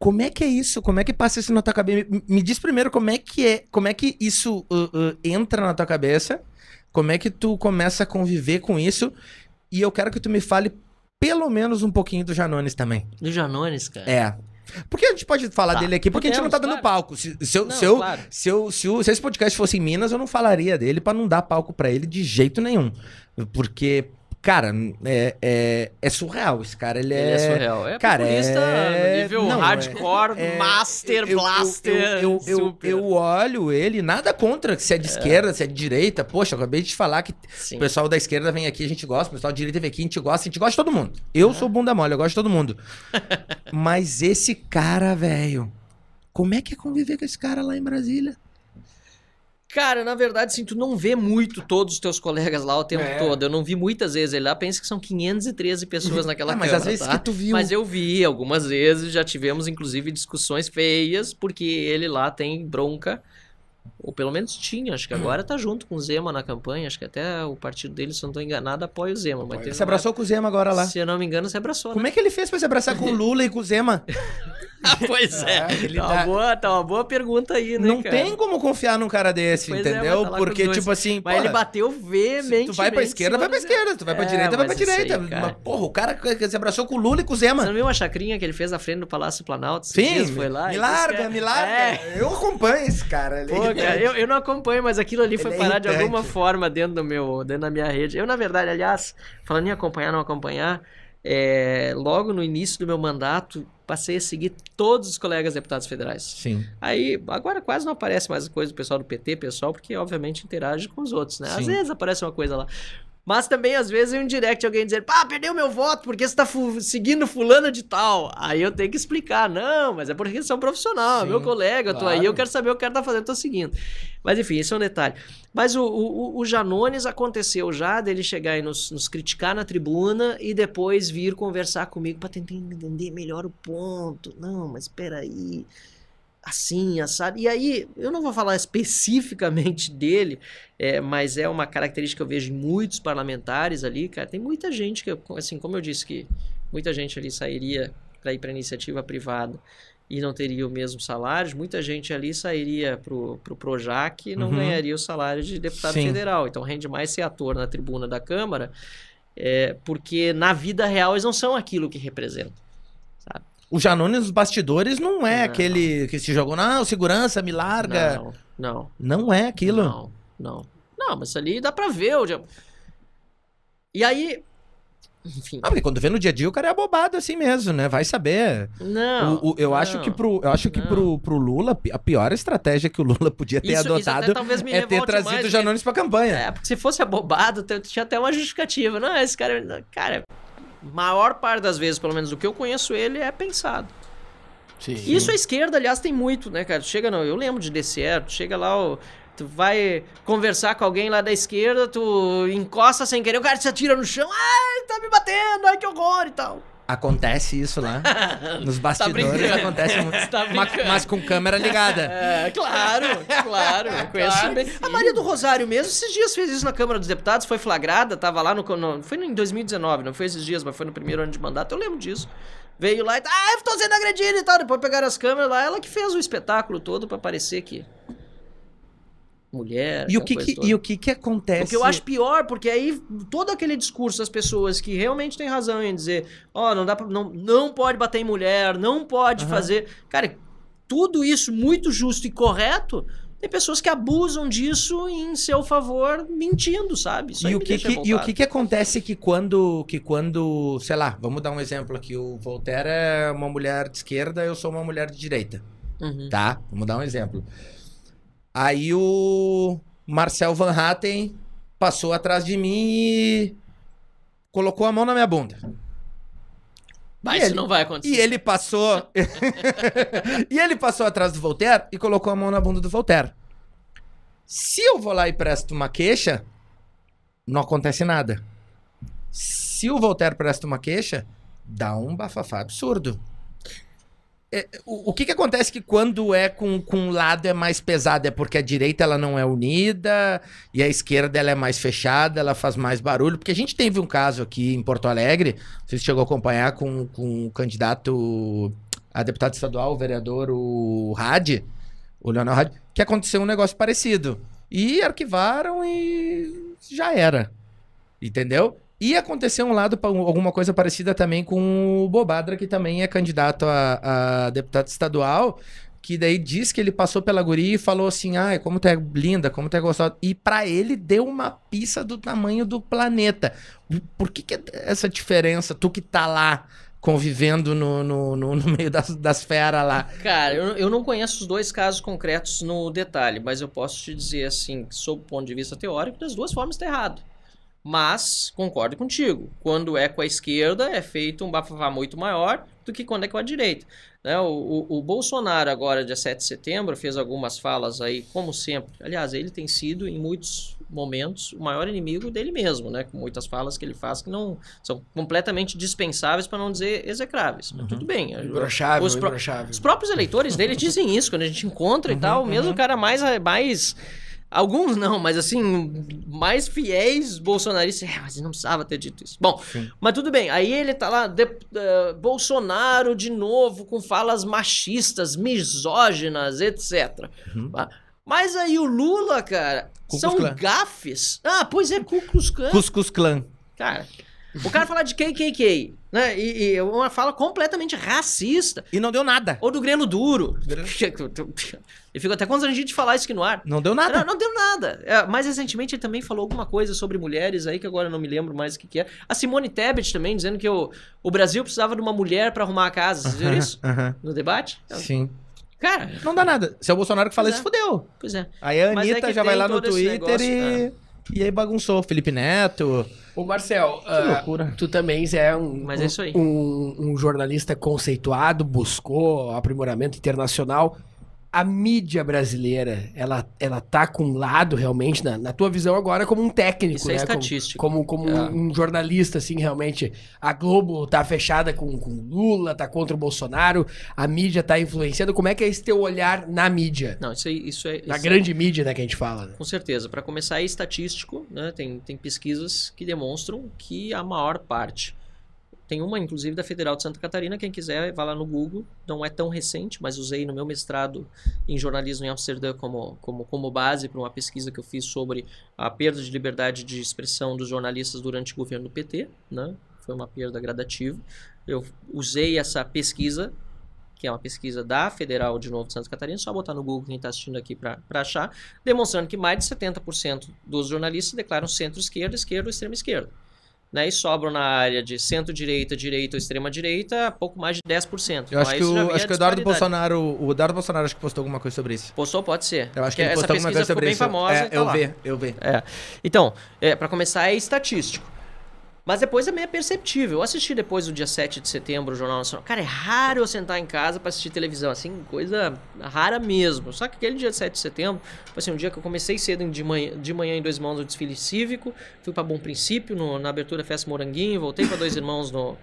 Como é que é isso? Como é que passa isso na tua cabeça? Me, me diz primeiro como é que é, como é que isso uh, uh, entra na tua cabeça? Como é que tu começa a conviver com isso? E eu quero que tu me fale pelo menos um pouquinho do Janones também. Do Janones, cara? É. Porque a gente pode falar tá. dele aqui, porque Podemos, a gente não tá dando claro. palco. Se, se, eu, não, se, eu, claro. se, eu, se, se, esse podcast fosse em Minas, eu não falaria dele para não dar palco para ele de jeito nenhum. Porque Cara, é, é, é, surreal. Esse cara, ele, ele é... é surreal. É cara, populista é... nível não, é hardcore, é... master, eu, blaster. Eu, eu, eu, olho ele, nada contra se é de é. esquerda, se é de direita. Poxa, acabei de falar que Sim. o pessoal da esquerda vem aqui, a gente gosta. O pessoal da direita vem aqui, a gente gosta. A gente gosta de todo mundo. Eu é. sou bunda mole, eu gosto de todo mundo. Mas esse cara, velho... Como é que é conviver com esse cara lá em Brasília? Cara, na verdade, assim, tu não vê muito todos os teus colegas lá o tempo é. todo. Eu não vi muitas vezes ele lá. Pensa que são 513 pessoas naquela ah, mas câmara, às vezes tá? que tu viu. Mas eu vi algumas vezes. Já tivemos, inclusive, discussões feias, porque ele lá tem bronca ou pelo menos tinha, acho que agora tá junto com o Zema na campanha, acho que até o partido dele, se não estou enganado, apoia o Zema. Mas se abraçou com o Zema agora lá. Se eu não me engano, se abraçou. Como né? é que ele fez para se abraçar com o Lula e com o Zema? ah, pois é, ah, tá, tá... Uma boa, tá uma boa pergunta aí, né, Não cara? tem como confiar num cara desse, pois é, entendeu? É, tá Porque, tipo assim... Mas porra, ele bateu veementemente. Tu vai pra esquerda, vai pra esquerda. Tu vai pra é, direita, vai pra direita. Aí, mas, porra, o cara que se abraçou com o Lula e com o Zema. Você não viu uma chacrinha que ele fez à frente do Palácio Planalto? Sim, foi lá. É me larga, me é. larga. Eu acompanho esse cara ali. Pô, cara. É, eu, eu não acompanho, mas aquilo ali é foi Ele parar é de alguma forma dentro do meu, dentro da minha rede. Eu, na verdade, aliás, falando em acompanhar, não acompanhar, é, logo no início do meu mandato, passei a seguir todos os colegas deputados federais. Sim. Aí, agora quase não aparece mais coisa do pessoal do PT, pessoal, porque obviamente interage com os outros, né? Sim. Às vezes aparece uma coisa lá. Mas também, às vezes, um direct alguém dizer, pá, perdeu meu voto porque você tá fu seguindo fulano de tal. Aí eu tenho que explicar, não, mas é por são profissional, é Sim, meu colega, eu tô aí, eu quero saber o que o cara tá fazendo, eu tô seguindo. Mas enfim, esse é um detalhe. Mas o, o, o Janones aconteceu já dele chegar e nos, nos criticar na tribuna e depois vir conversar comigo para tentar entender melhor o ponto. Não, mas espera aí assim, assado. E aí, eu não vou falar especificamente dele, é, mas é uma característica que eu vejo em muitos parlamentares ali, cara. Tem muita gente que, assim, como eu disse que muita gente ali sairia para ir para iniciativa privada e não teria o mesmo salário, muita gente ali sairia para pro Projac e não uhum. ganharia o salário de deputado Sim. federal. Então rende mais ser ator na tribuna da Câmara, é, porque na vida real eles não são aquilo que representam. O Janone nos bastidores não é não. É. aquele que se jogou, não, ah, segurança, me larga. Não, não. Não é aquilo. Não, não. Não, mas ali dá pra ver. Eu já... E aí, enfim. Ah, porque quando vê no dia a dia, o cara é abobado assim mesmo, né? Vai saber. Não. O, o, eu, não acho que pro, eu acho que pro, pro Lula, a pior estratégia que o Lula podia ter isso, adotado isso é ter trazido o né? Janones pra campanha. É, porque se fosse abobado, tinha até uma justificativa. Não, é? esse cara. Cara, maior parte das vezes, pelo menos do que eu conheço ele, é pensado. Sim. Isso a esquerda, aliás, tem muito, né, cara? Chega, não, eu lembro de DCR, chega lá Tu vai conversar com alguém lá da esquerda, tu encosta sem querer, o cara te atira no chão, ai, tá me batendo, ai que horror e tal. Acontece isso lá. Nos tá bastidores tá acontece. Tá mas com câmera ligada. É, claro, claro. Conheço claro, bem. A Maria do Rosário mesmo, esses dias fez isso na Câmara dos Deputados, foi flagrada, tava lá no. no foi em 2019, não foi esses dias, mas foi no primeiro ano de mandato, eu lembro disso. Veio lá e. Ah, eu tô sendo agredida e tal. Depois pegaram as câmeras lá, ela que fez o espetáculo todo para parecer que mulher. E o que, que e o que, que acontece? O que eu acho pior, porque aí todo aquele discurso das pessoas que realmente têm razão em dizer, ó, oh, não dá pra, não, não pode bater em mulher, não pode uhum. fazer. Cara, tudo isso muito justo e correto. Tem pessoas que abusam disso em seu favor, mentindo, sabe? Isso e o, que, que e o que, que acontece que quando, que quando, sei lá, vamos dar um exemplo aqui. O Voltaire é uma mulher de esquerda, eu sou uma mulher de direita. Uhum. Tá? Vamos dar um exemplo. Aí o Marcel Van Hatten passou atrás de mim e colocou a mão na minha bunda. Mas isso ele, não vai acontecer. E ele passou. e ele passou atrás do Voltaire e colocou a mão na bunda do Voltaire. Se eu vou lá e presto uma queixa, não acontece nada. Se o Voltaire presta uma queixa, dá um bafafá absurdo. É, o, o que, que acontece que quando é com, com um lado é mais pesado? É porque a direita ela não é unida e a esquerda ela é mais fechada, ela faz mais barulho. Porque a gente teve um caso aqui em Porto Alegre, você chegou a acompanhar com, com o candidato a deputado estadual, o vereador, o Rad, o Leonel Rad, que aconteceu um negócio parecido. E arquivaram e já era. Entendeu? E aconteceu um lado, alguma coisa parecida também com o Bobadra, que também é candidato a, a deputado estadual, que daí diz que ele passou pela guria e falou assim: ai, como tu é linda, como tu é gostosa. E para ele deu uma pista do tamanho do planeta. Hum, por que, que essa diferença, tu que tá lá convivendo no, no, no, no meio das, das feras lá? Cara, eu, eu não conheço os dois casos concretos no detalhe, mas eu posso te dizer assim, sob o ponto de vista teórico, das duas formas tá errado. Mas concordo contigo, quando é com a esquerda é feito um bafafá muito maior do que quando é com a direita. Né? O, o, o, Bolsonaro agora, dia 7 de setembro, fez algumas falas aí, como sempre. Aliás, ele tem sido, em muitos momentos, o maior inimigo dele mesmo, né? Com muitas falas que ele faz que não são completamente dispensáveis, para não dizer execráveis. Uhum. Mas tudo uhum. bem. Né? Imbrochável, os, pro... os próprios eleitores dele dizem isso, quando a gente encontra uhum, e tal, mesmo uhum. o cara mais, mais Alguns não, mas assim, mais fiéis bolsonaristas. É, mas não precisava ter dito isso. Bom, Sim. mas tudo bem. Aí ele tá lá, de, uh, Bolsonaro de novo, com falas machistas, misóginas, etc. Uhum. Ah, mas aí o Lula, cara, Cucus são Clã. gafes. Ah, pois é, Cucus Clan. Cuscus Clan. Cara. O cara falar de KKK, né? E, e é uma fala completamente racista. E não deu nada. Ou do Greno Duro. Eu fico até constrangido de falar isso aqui no ar. Não deu nada. Não, não deu nada. É, mais recentemente ele também falou alguma coisa sobre mulheres aí, que agora eu não me lembro mais o que, que é. A Simone Tebet também, dizendo que o, o Brasil precisava de uma mulher para arrumar a casa. Vocês viram isso? Uh -huh. No debate? Sim. Então, cara. Não dá nada. Se é o Bolsonaro que fala pois isso, é. Pois é. Aí a é Anitta é já vai lá no Twitter negócio, e. Né? E aí bagunçou Felipe Neto. Ô, Marcel, uh, tu também é, um, é um, um, um, jornalista conceituado, buscou aprimoramento internacional a mídia brasileira, ela, ela tá com um lado realmente, na, na tua visão agora, como um técnico, Isso é né? é estatístico. Como, como, como é. um jornalista, assim, realmente. A Globo tá fechada com, com Lula, tá contra o Bolsonaro, a mídia tá influenciando. Como é que é esse teu olhar na mídia? Não, isso, aí, isso é... Na isso é grande é... mídia, né, que a gente fala. Né? Com certeza. para começar, é estatístico, né? Tem, tem pesquisas que demonstram que a maior parte tem uma, inclusive, da Federal de Santa Catarina. Quem quiser, vá lá no Google. Não é tão recente, mas usei no meu mestrado em jornalismo em Amsterdã como, como, como base para uma pesquisa que eu fiz sobre a perda de liberdade de expressão dos jornalistas durante o governo do PT. Né? Foi uma perda gradativa. Eu usei essa pesquisa que é uma pesquisa da Federal de Novo de Santa Catarina, só botar no Google quem está assistindo aqui para achar, demonstrando que mais de 70% dos jornalistas declaram centro-esquerda, esquerda ou extrema-esquerda né, e sobram na área de centro-direita, direita ou extrema-direita pouco mais de 10%. Eu então, acho que, o, acho que o Eduardo Bolsonaro, o Eduardo Bolsonaro acho que postou alguma coisa sobre isso. Postou, pode ser. Eu acho que, ele postou alguma coisa sobre bem Famosa, é, então tá eu lá. eu vê. É. Então, é, para começar é estatístico. Mas depois também é perceptível. Eu assisti depois do dia 7 de setembro o Jornal Nacional. Cara, é raro eu sentar em casa para assistir televisão, assim, coisa rara mesmo. Só que aquele dia 7 de setembro, foi tipo assim, um dia que eu comecei cedo de manhã, de manhã em Dois Irmãos no desfile cívico, fui para Bom Princípio, no, na abertura da Festa Moranguinho, voltei para Dois Irmãos no,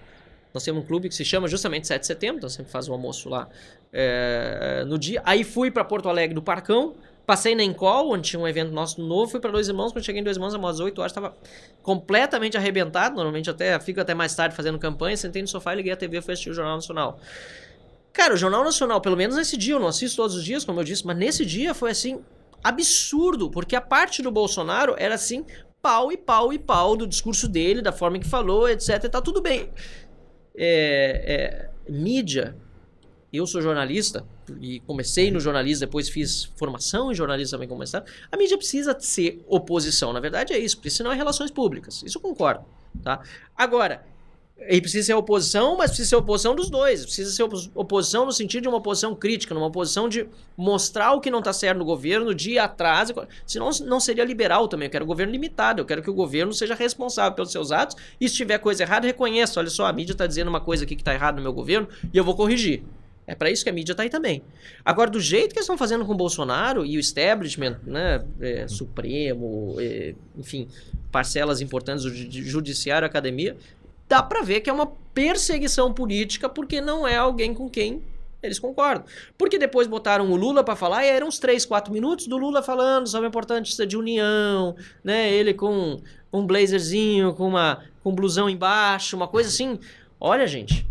nós temos um clube que se chama justamente 7 de setembro, então sempre faz o um almoço lá é, no dia. Aí fui para Porto Alegre do Parcão, Passei na Encol, onde tinha um evento nosso novo, fui para Dois Irmãos. Quando cheguei em Dois Irmãos, às 8 horas, estava completamente arrebentado. Normalmente até fico até mais tarde fazendo campanha. Sentei no sofá, liguei a TV, fui assistir o Jornal Nacional. Cara, o Jornal Nacional, pelo menos nesse dia, eu não assisto todos os dias, como eu disse, mas nesse dia foi assim absurdo, porque a parte do Bolsonaro era assim pau e pau e pau do discurso dele, da forma que falou, etc. Tá tudo bem. É, é, mídia, eu sou jornalista, e comecei no é. jornalismo, depois fiz formação em jornalismo também como mestrado, a mídia precisa ser oposição. Na verdade é isso, porque senão é relações públicas. Isso eu concordo. Tá? Agora, ele precisa ser oposição, mas precisa ser oposição dos dois. Precisa ser oposição no sentido de uma oposição crítica, numa oposição de mostrar o que não está certo no governo, de ir atrás. Senão não seria liberal também. Eu quero um governo limitado. Eu quero que o governo seja responsável pelos seus atos. E se tiver coisa errada, reconheça. Olha só, a mídia está dizendo uma coisa aqui que está errada no meu governo e eu vou corrigir. É para isso que a mídia tá aí também. Agora, do jeito que eles estão fazendo com o Bolsonaro e o establishment, né, é, Supremo, é, enfim, parcelas importantes do judiciário, academia, dá para ver que é uma perseguição política porque não é alguém com quem eles concordam. Porque depois botaram o Lula para falar e eram uns 3, 4 minutos do Lula falando sobre a importância de união, né? Ele com um blazerzinho, com uma com blusão embaixo, uma coisa assim. Olha, gente,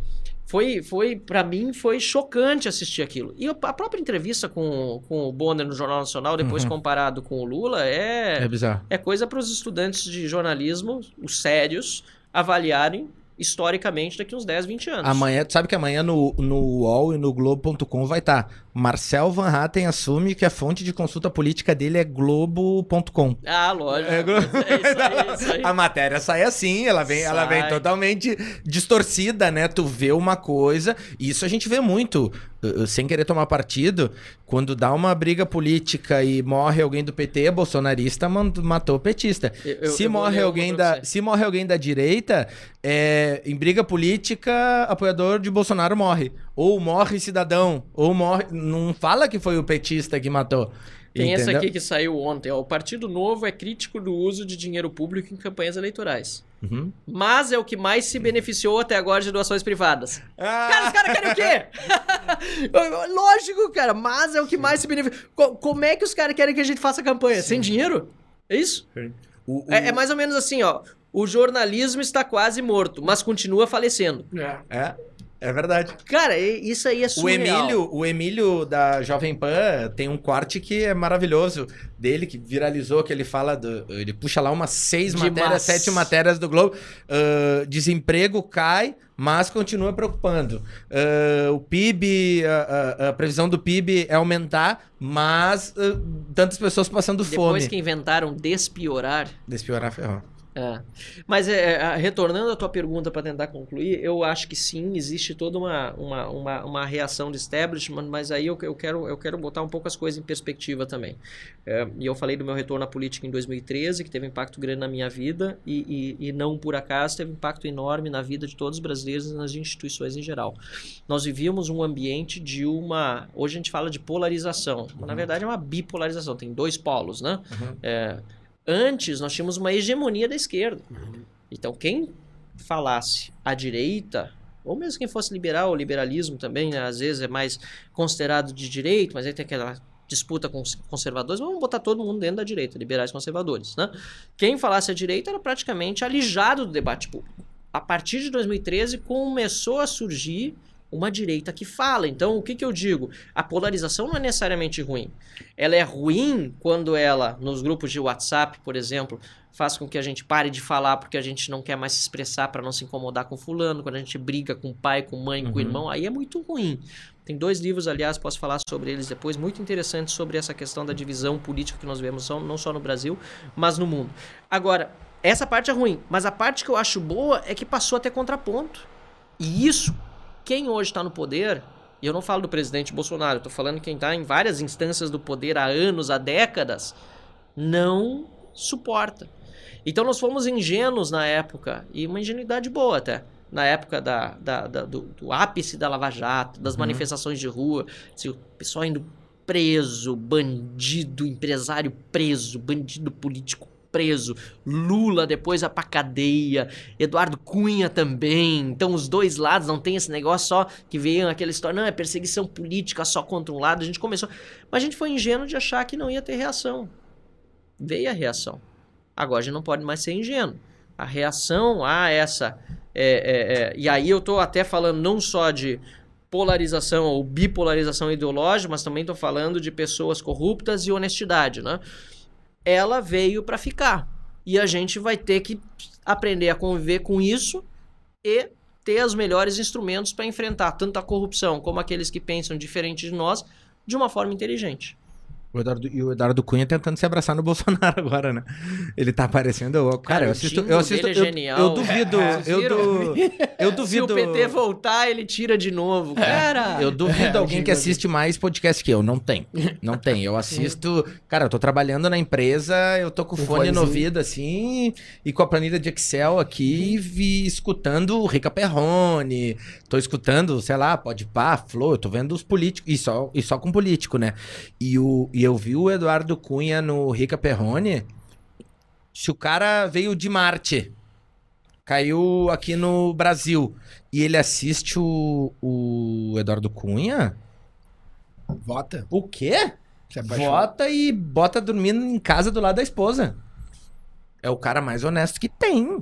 foi, foi para mim, foi chocante assistir aquilo. E a própria entrevista com, com o Bonner no Jornal Nacional, depois uhum. comparado com o Lula, é, é, bizarro. é coisa para os estudantes de jornalismo, os sérios, avaliarem historicamente daqui uns 10, 20 anos. Amanhã, sabe que amanhã no, no UOL e no Globo.com vai estar tá Marcel Van Hatten assume que a fonte de consulta política dele é globo.com. Ah, lógico. É, Globo... é, isso aí, isso aí. A matéria sai assim, ela vem, sai. ela vem totalmente distorcida, né? Tu vê uma coisa, e isso a gente vê muito, eh, eh, sem querer tomar partido, quando dá uma briga política e morre alguém do PT, bolsonarista matou petista. eu, se eu morre alguém da, se morre alguém da direita, é, em briga política, apoiador de Bolsonaro morre ou morre cidadão, ou morre. Não fala que foi o petista que matou. Tem entendeu? essa aqui que saiu ontem. Ó. O Partido Novo é crítico do uso de dinheiro público em campanhas eleitorais. Uhum. Mas é o que mais se beneficiou até agora de doações privadas. Ah. Cara, os caras querem o quê? Lógico, cara, mas é o que mais se beneficiou. Como é que os caras querem que a gente faça campanha? Sim. Sem dinheiro? É isso? O, o... É, é mais ou menos assim, ó. O jornalismo está quase morto, mas continua falecendo. É. é. É verdade. Cara, isso aí é surreal. O Emílio, o Emílio da Jovem Pan tem um corte que é maravilhoso dele, que viralizou, que ele fala. Do, ele puxa lá umas seis Demais. matérias, sete matérias do Globo. Uh, desemprego cai, mas continua preocupando. Uh, o PIB, a, a, a, previsão do PIB é aumentar, mas uh, tantas pessoas passando Depois fome. Depois que inventaram despiorar. Despiorar ferrou. É. Mas é, é retornando à tua pergunta para tentar concluir, eu acho que sim, existe toda uma, uma, uma, uma reação de establishment, mas aí eu, eu, quero, eu quero botar um pouco as coisas em perspectiva também. É, e eu falei do meu retorno à política em 2013, que teve um impacto grande na minha vida, e, e, e não por acaso teve um impacto enorme na vida de todos os brasileiros e nas instituições em geral. Nós vivíamos um ambiente de uma. Hoje a gente fala de polarização, mas na uhum. verdade é uma bipolarização, tem dois polos, né? Uhum. É, Antes, nós tínhamos uma hegemonia da esquerda. Uhum. Então, quem falasse à direita, ou mesmo quem fosse liberal, o liberalismo também, né, às vezes é mais considerado de direito, mas aí tem aquela disputa com conservadores, vamos botar todo mundo dentro da direita, liberais conservadores, né? Quem falasse à direita era praticamente alijado do debate público. A partir de 2013 começou a surgir uma direita que fala. Então, o que, que eu digo? A polarização não é necessariamente ruim. Ela é ruim quando ela, nos grupos de WhatsApp, por exemplo, faz com que a gente pare de falar porque a gente não quer mais se expressar para não se incomodar com fulano, quando a gente briga com o pai, com mãe, uhum. com o irmão, aí é muito ruim. Tem dois livros, aliás, posso falar sobre eles depois, muito interessantes sobre essa questão da divisão política que nós vemos não só no Brasil, mas no mundo. Agora, essa parte é ruim, mas a parte que eu acho boa é que passou a ter contraponto. E isso quem hoje está no poder, e eu não falo do presidente Bolsonaro, estou falando quem está em várias instâncias do poder há anos, há décadas, não suporta. Então nós fomos ingênuos na época, e uma ingenuidade boa até, na época da, da, da do, do, ápice da Lava Jato, das uhum. manifestações de rua, assim, o pessoal indo preso, bandido, empresário preso, bandido político preso, Lula depois vai pra cadeia, Eduardo Cunha também. Então os dois lados não tem esse negócio só que veio aquela história, não, é perseguição política só contra um lado. A gente começou, mas a gente foi ingênuo de achar que não ia ter reação. Veio a reação. Agora a gente não pode mais ser ingênuo. A reação a essa. É, é, é, e aí eu tô até falando não só de polarização ou bipolarização ideológica, mas também estou falando de pessoas corruptas e honestidade, né? ela veio para ficar. E a gente vai ter que aprender a conviver com isso e ter os melhores instrumentos para enfrentar tanto a corrupção como aqueles que pensam diferente de nós de uma forma inteligente. O Eduardo, e o Eduardo Cunha tentando se abraçar no Bolsonaro agora, né? Ele tá aparecendo. Cara, cara eu assisto. Eu, assisto, eu, é eu, duvido. É, eu, du, eu duvido. É, se o PT voltar, ele tira de novo. É, cara. É. Eu duvido é, alguém eu que assiste mais podcast que eu. Não tem. Não tem. Eu assisto. Cara, eu tô trabalhando na empresa, eu tô com o fone fonezinho. no ouvido, assim, e com a planilha de Excel aqui, vi escutando o Rica Perrone. Tô escutando, sei lá, pode pá, Flor, eu tô vendo os políticos. E só, e só com político, né? E, o, e eu vi o Eduardo Cunha no Rica Perrone. Se o cara veio de Marte. Caiu aqui no Brasil. E ele assiste o, o Eduardo Cunha? Vota. O quê? Vota e bota dormindo em casa do lado da esposa. É o cara mais honesto que tem.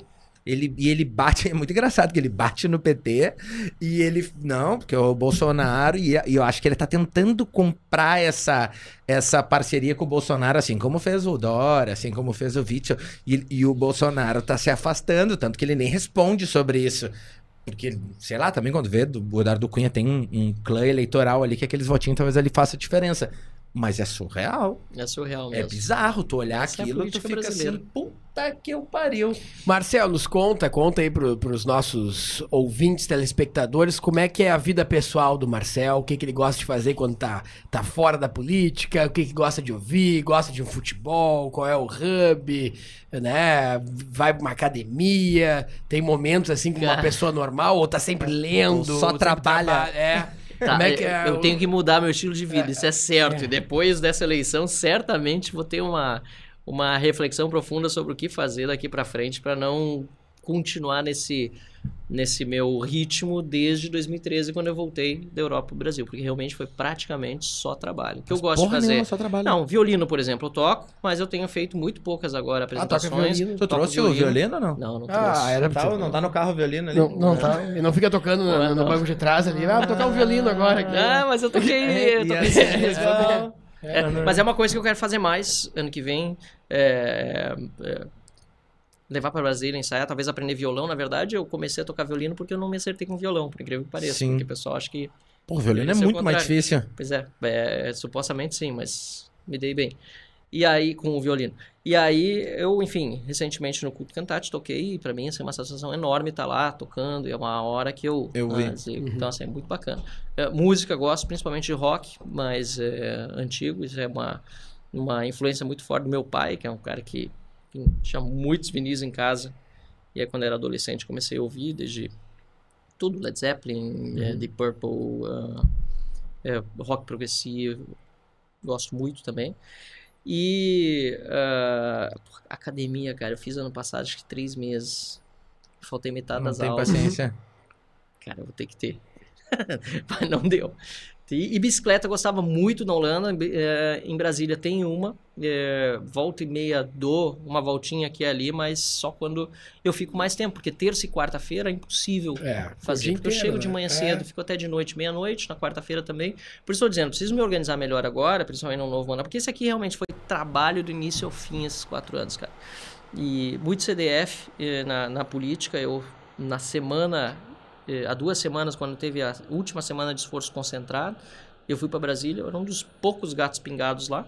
Ele, e ele bate, é muito engraçado que ele bate no PT e ele, não, porque é o Bolsonaro, e, e eu acho que ele tá tentando comprar essa, essa parceria com o Bolsonaro, assim como fez o Dória, assim como fez o Witzel, e, e o Bolsonaro tá se afastando, tanto que ele nem responde sobre isso. Porque, sei lá, também quando vê, o Eduardo Cunha tem um, um, clã eleitoral ali que aqueles votinhos talvez ele faça diferença. Mas é surreal. É surreal é mesmo. É bizarro tu olhar Essa é aquilo é e tu fica assim, brasileira. assim, puta que eu pariu. Marcelo, nos conta, conta aí pro, pros nossos ouvintes, telespectadores, como é que é a vida pessoal do Marcel, o que, que ele gosta de fazer quando tá, tá fora da política, o que, que gosta de ouvir, gosta de um futebol, qual é o hub, né? Vai pra uma academia, tem momentos assim com uma pessoa normal, ou tá sempre lendo. Ou só trabalha. trabalha. É. Tá, é que é eu o... tenho que mudar meu estilo de vida, é, isso é certo. É. E depois dessa eleição, certamente vou ter uma, uma reflexão profunda sobre o que fazer daqui para frente para não continuar nesse, nesse meu ritmo desde 2013, quando eu voltei da Europa para o Brasil, porque realmente foi praticamente só trabalho. que mas eu gosto de fazer. Nenhuma, só trabalho. Não, violino, por exemplo, eu toco, mas eu tenho feito muito poucas agora ah, apresentações. Ah, tu trouxe violino. o violino ou não? Não, não ah, trouxe. Ah, era tá, não tá no carro o violino ali. Não, não tá. E não fica tocando no, no banco de trás ali. Ah, tocar o um violino agora aqui. Ah, mas eu toquei. É, eu toquei é. esses tá é, é, mas é uma coisa que eu quero fazer mais ano que vem. é, levar para Brasília, ensaiar, talvez aprender violão. Na verdade, eu comecei a tocar violino porque eu não me acertei com violão, por incrível que pareça. Sim. Porque o pessoal acha que. Pô, violino é muito mais difícil. Pois é, é, supostamente sim, mas me dei bem. E aí, com o violino. E aí, eu, enfim, recentemente no Culto Cantate toquei, e pra mim isso assim, é uma sensação enorme estar tá lá tocando, e é uma hora que eu. Eu vi. Ah, uhum. Então, assim, é muito bacana. É, música, gosto principalmente de rock, mas é, antigo, isso é uma, uma influência muito forte do meu pai, que é um cara que tinha muitos vinis em casa. E aí, quando era adolescente, comecei a ouvir desde tudo: Led Zeppelin, eh, uhum. é, Purple, uh, é, rock progressivo. Gosto muito também. E uh, academia, cara, eu fiz ano passado acho que três meses. Faltei metade Não das aulas. Não tem paciência? Cara, eu vou ter que ter. Mas não deu. E, e bicicleta eu gostava muito na Holanda. É, em Brasília tem uma. É, volta e meia dou uma voltinha aqui e ali, mas só quando eu fico mais tempo, porque terça e quarta-feira é impossível é, fazer. Porque inteiro, eu chego né? de manhã é. cedo, fico até de noite, meia-noite, na quarta-feira também. Por isso estou dizendo, preciso me organizar melhor agora, principalmente no novo ano, porque esse aqui realmente foi trabalho do início ao fim, esses quatro anos, cara. E muito CDF eh, na, na política, eu na semana eh, há duas semanas, quando teve a última semana de esforço concentrado, eu fui para Brasília, eu era um dos poucos gatos pingados lá.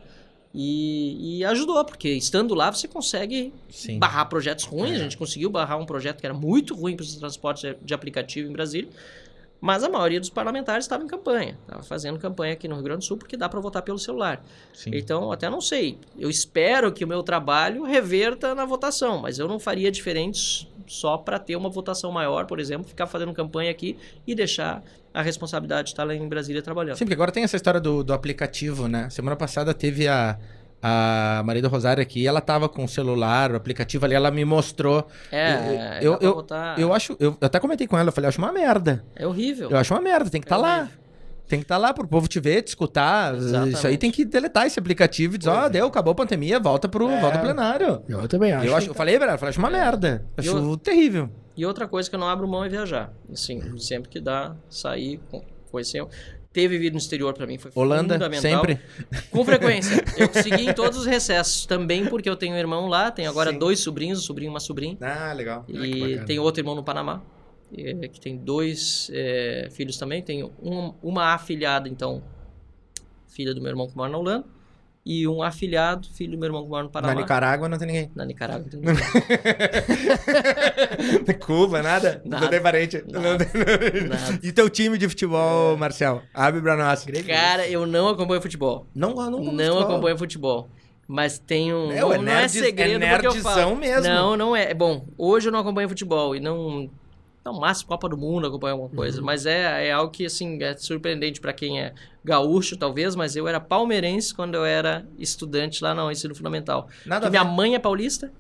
E, e, ajudou, porque estando lá você consegue Sim. barrar projetos ruins. É. A gente conseguiu barrar um projeto que era muito ruim para os transportes de aplicativo em Brasília. Mas a maioria dos parlamentares estava em campanha, estava fazendo campanha aqui no Rio Grande do Sul, porque dá para votar pelo celular. Sim. Então, até não sei. Eu espero que o meu trabalho reverta na votação, mas eu não faria diferentes só para ter uma votação maior, por exemplo, ficar fazendo campanha aqui e deixar a responsabilidade de estar lá em Brasília trabalhando. Sim, porque agora tem essa história do, do aplicativo, né? Semana passada teve a, a Maria do Rosário aqui, ela tava com o celular, o aplicativo ali, ela me mostrou. É, eu, eu, eu, eu, acho, eu até comentei com ela, eu falei, eu acho uma merda. É horrível. Eu acho uma merda, tem que estar tá é tá lá. Tem que estar lá lá pro povo te ver, te escutar. Exatamente. Isso aí tem que deletar esse aplicativo e dizer, ó, oh, deu, acabou a pandemia, volta pro, é. volta pro plenário. Eu também acho. Eu, acho, eu falei, velho, eu falei, acho uma é. merda. Acho eu... terrível. E outra coisa que eu não abro mão é viajar. Assim, sempre que dá, sair, conhecer. Ter vivido no exterior para mim foi Holanda, fundamental. Sempre. Com frequência. Eu consegui em todos os recessos. Também porque eu tenho um irmão lá, tenho agora Sim. dois sobrinhos, um sobrinho e uma sobrinha. Ah, legal. E ah, tenho outro irmão no Panamá. É, que tem dois é, filhos também. Tem uma afilhada, então, filha do meu irmão que mora na Holanda. E um afilhado, filho do meu irmão que mora no Paraná. Na Nicarágua não tem ninguém. Na Nicarágua não tem ninguém. Cuba, nada? nada não tem parente. Nada, não tem... Nada. E teu time de futebol, é. Marcel? Abre pra nós. Cara, eu não acompanho futebol. Não, não, não futebol. acompanho futebol. Mas tem um. É, não, é, é segredo é porque eu falo. mesmo. Não, não é. é. Bom, hoje eu não acompanho futebol e não no é máximo Copa do Mundo, acompanhar alguma coisa. Uhum. Mas é, é algo que, assim, é surpreendente para quem é gaúcho, talvez, mas eu era palmeirense quando eu era estudante lá no ensino fundamental. Nada minha mãe é paulista.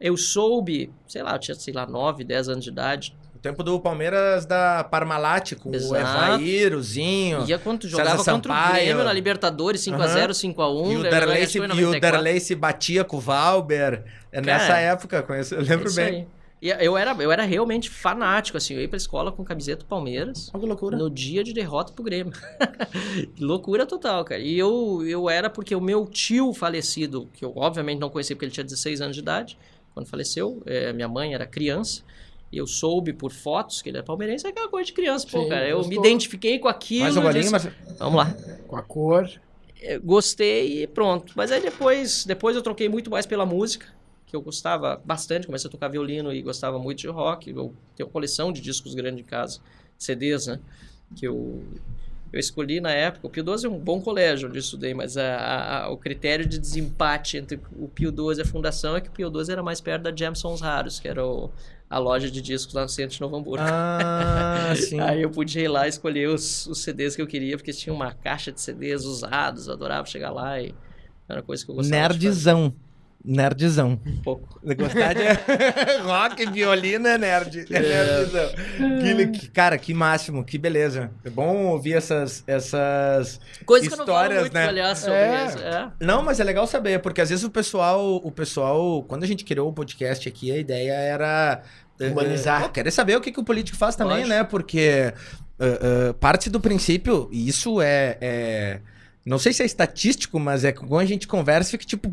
Eu soube, sei lá, eu tinha, sei lá, 9, 10 anos de idade. O tempo do Palmeiras da Parmalat, com Exato. o Evair, o Zinho. Ia quando jogava César contra Sampaio. o Grêmio na Libertadores, 5x0, uhum. 5x1. E o Derlei, se, e o Derlei se batia com o Valber. É nessa época, conheço, eu lembro é bem. Aí. E eu era, eu era realmente fanático, assim. Eu ia pra escola com camiseta do Palmeiras. Olha que loucura. No dia de derrota pro Grêmio. loucura total, cara. E eu, eu era porque o meu tio falecido, que eu obviamente não conhecia porque ele tinha 16 anos de idade, quando faleceu, é, minha mãe era criança. E eu soube por fotos que ele era palmeirense, é aquela coisa de criança, Sim, pô, cara. Eu gostou. me identifiquei com aquilo. Mais um disse, mas... Vamos lá. Com a cor. Gostei e pronto. Mas aí depois, depois eu troquei muito mais pela música que eu gostava bastante, comecei a tocar violino e gostava muito de rock, eu tenho uma coleção de discos grande em casa, CDs, né, que eu, eu escolhi na época, o Pio 12 é um bom colégio onde eu estudei, mas a, a, o critério de desempate entre o Pio 12 e a fundação é que o Pio 12 era mais perto da Jamsons Raros, que era o, a loja de discos lá no centro de Novo Hamburgo. Ah, sim. Aí eu pude ir lá escolher os, os CDs que eu queria, porque tinha uma caixa de CDs usados, adorava chegar lá e era uma coisa que eu gostava. Nerdzão nerdzão. Um pouco. Gostar de rock, violino é nerd. É, é. nerdzão. Que, cara, que máximo, que beleza. É bom ouvir essas, essas Coisa histórias, que eu não muito, né? Aliás, sobre é. Isso. É. Não, mas é legal saber, porque às vezes o pessoal, o pessoal, quando a gente criou o podcast aqui, a ideia era eh, humanizar. Uh, querer saber o que, que o político faz também, Lógico. né? Porque uh, uh, parte do princípio, e isso é, é, Não sei se é estatístico, mas é quando a gente conversa, fica tipo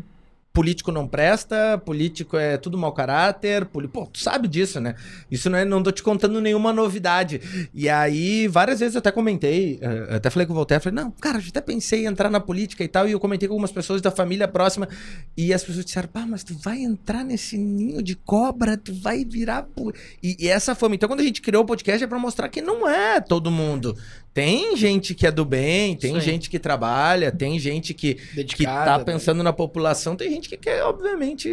político não presta, político é tudo mau caráter, poli... pô, tu sabe disso, né? Isso não, é, não tô te contando nenhuma novidade. E aí, várias vezes eu até comentei, eh, eu até falei com o Voltaire, falei, não, cara, eu até pensei em entrar na política e tal, e eu comentei com algumas pessoas da família próxima, e as pessoas disseram, pá, mas tu vai entrar nesse ninho de cobra, tu vai virar... E, e essa fama. Então, quando a gente criou o podcast, é pra mostrar que não é todo mundo tem gente que é do bem, tem gente que trabalha, tem gente que, que tá pensando né? na população, tem gente que quer, obviamente,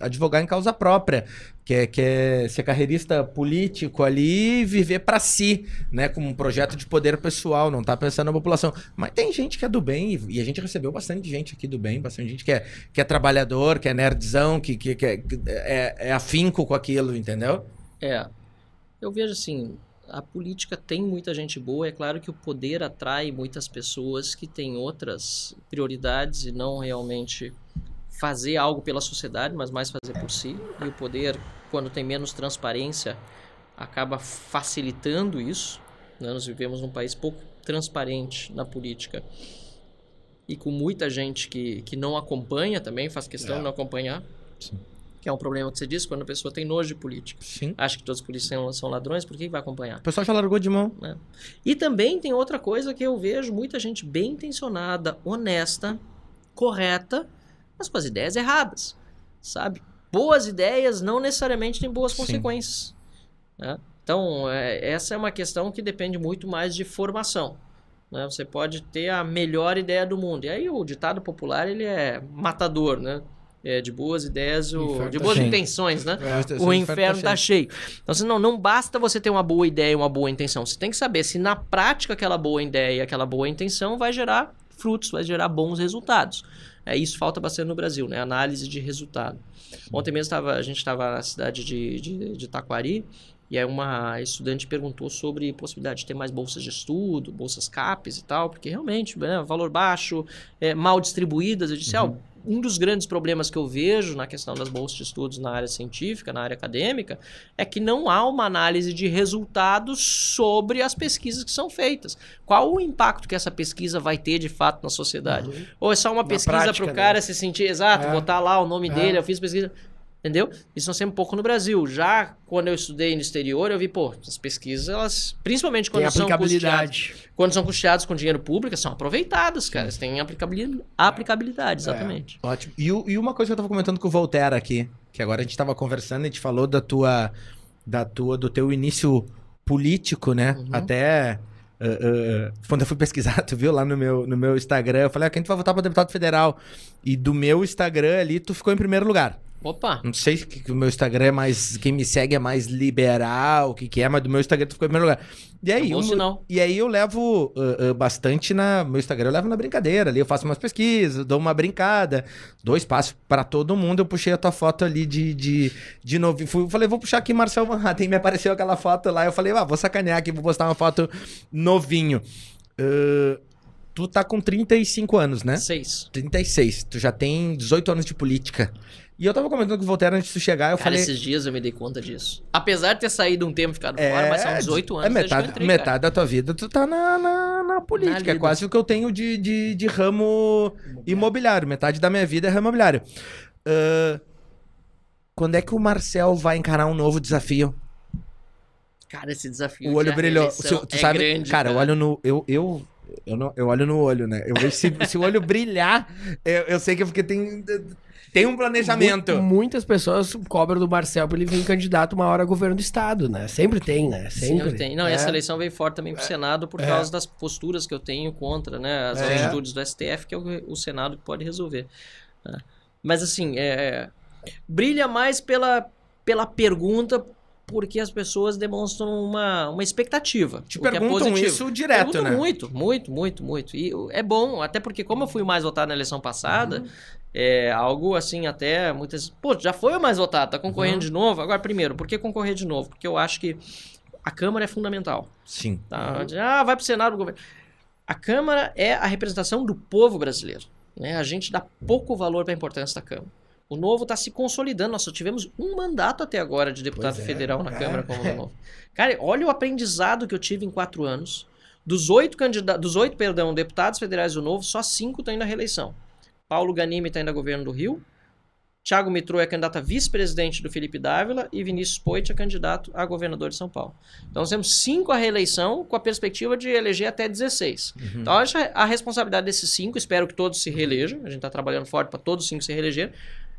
advogar em causa própria, quer, quer ser carreirista político ali e viver para si, né? Como um projeto de poder pessoal, não tá pensando na população. Mas tem gente que é do bem, e a gente recebeu bastante gente aqui do bem, bastante gente que é, que é trabalhador, que é nerdzão, que, que, que é, é, é afinco com aquilo, entendeu? É. Eu vejo assim, a política tem muita gente boa. É claro que o poder atrai muitas pessoas que têm outras prioridades e não realmente fazer algo pela sociedade, mas mais fazer por si. E o poder, quando tem menos transparência, acaba facilitando isso. Né? Nós vivemos num país pouco transparente na política e com muita gente que, que não acompanha também, faz questão é. de não acompanhar. Sim que é um problema que você disse, quando a pessoa tem nojo de político. Sim. Acha que todos os polícias são ladrões, por que vai acompanhar? O pessoal já largou de mão. É. E também tem outra coisa que eu vejo muita gente bem intencionada, honesta, correta, mas com as ideias erradas, sabe? Boas ideias não necessariamente têm boas Sim. consequências. Né? Então, é, essa é uma questão que depende muito mais de formação. Né? Você pode ter a melhor ideia do mundo. E aí o ditado popular ele é matador, né? É, de boas ideias, o, de tá boas cheio. intenções, né? o, é, o inferno está cheio. Tá cheio. Então, assim, não, não basta você ter uma boa ideia e uma boa intenção. Você tem que saber se na prática aquela boa ideia, e aquela boa intenção vai gerar frutos, vai gerar bons resultados. É, isso falta bastante no Brasil, né? Análise de resultado. Ontem mesmo tava, a gente estava na cidade de, de, de Taquari e aí uma estudante perguntou sobre possibilidade de ter mais bolsas de estudo, bolsas CAPES e tal, porque realmente, né, valor baixo, é, mal distribuídas. Eu disse, uhum um dos grandes problemas que eu vejo na questão das bolsas de estudos na área científica, na área acadêmica, é que não há uma análise de resultados sobre as pesquisas que são feitas. Qual o impacto que essa pesquisa vai ter de fato na sociedade? Uhum. Ou é só uma na pesquisa para o né? cara né? se sentir, exato, é. botar tá lá o nome é. dele, eu fiz pesquisa entendeu? Isso nós temos pouco no Brasil. Já quando eu estudei no exterior, eu vi, pô, as pesquisas, elas, principalmente quando são custeadas, quando são custeadas com dinheiro público, são aproveitadas, cara. Tem aplicabilidade, aplicabilidade é, exatamente. É, ótimo. E, e, uma coisa que eu estava comentando com o Voltaire aqui, que agora a gente estava conversando, a gente falou da tua, da tua, do teu início político, né? Uhum. Até Uh, uh, quando eu fui pesquisar, tu viu lá no meu, no meu Instagram, eu falei, ah, quem tu vai votar para deputado federal? E do meu Instagram ali, tu ficou em primeiro lugar. Opa! Não sei que o meu Instagram é mais. Quem me segue é mais liberal, o que, que é, mas do meu Instagram tu ficou em primeiro lugar. E aí, é um eu, e aí eu levo uh, uh, bastante na. Meu Instagram eu levo na brincadeira ali, eu faço umas pesquisas, dou uma brincada, dou espaço para todo mundo. Eu puxei a tua foto ali de, de, de novo. Fui, falei, vou puxar aqui Marcel Van Hatten, me apareceu aquela foto lá. Eu falei, ah, vou sacanear aqui, vou postar uma foto novinho. Uh, tu tá com 35 anos, né? 6. 36. Tu já tem 18 anos de política. E eu tava comentando com o Voltaire antes de chegar, eu Cara, falei... esses dias eu me dei conta disso. Apesar de ter saído um tempo e ficado é, fora, mas são 18 é anos. É metade, entrei, metade cara. da tua vida tu tá na, na, na política. Na é quase o que eu tenho de, de, de ramo imobiliário. imobiliário. Metade da minha vida é ramo imobiliário. Uh, quando é que o Marcel vai encarar um novo desafio? Cara, esse desafio. O olho brilhou. tu é sabe, grande, cara, cara, eu olho no. Eu, eu, eu, não, eu olho no olho, né? Eu vejo se, se o olho brilhar, eu, eu sei que é porque tem tem um planejamento. Mu muitas pessoas cobram do Marcel pra ele vir candidato uma hora a governo do Estado, né? Sempre tem, né? Sempre, tem. Não, é. essa eleição veio forte também pro é. Senado por é. causa das posturas que eu tenho contra, né? As é. atitudes do STF, que é o, o Senado que pode resolver. Né? Mas assim, é, brilha mais pela, pela pergunta porque as pessoas demonstram uma, uma expectativa. Te é perguntam é isso direto, né? Muito, muito, muito, muito. E é bom, até porque como eu fui mais votado na eleição passada, uhum. É algo assim, até muitas. Pô, já foi o mais votado, tá concorrendo uhum. de novo. Agora, primeiro, por que concorrer de novo? Porque eu acho que a Câmara é fundamental. Sim. Tá? Uhum. Ah, vai pro Senado, pro governo. A Câmara é a representação do povo brasileiro. Né? A gente dá pouco valor para a importância da Câmara. O novo está se consolidando. Nós só tivemos um mandato até agora de deputado é, federal na é, Câmara como é. novo. Cara, olha o aprendizado que eu tive em quatro anos. Dos oito, candidatos, dos oito perdão, deputados federais do novo, só cinco estão indo à reeleição. Paulo Ganime está ainda governo do Rio. Tiago Mitro é candidato a vice-presidente do Felipe Dávila e Vinícius Poit é candidato a governador de São Paulo. Então nós temos cinco à reeleição com a perspectiva de eleger até 16. Uhum. Então a responsabilidade desses cinco, espero que todos se reelejam, a gente está trabalhando forte para todos os cinco se reeleger.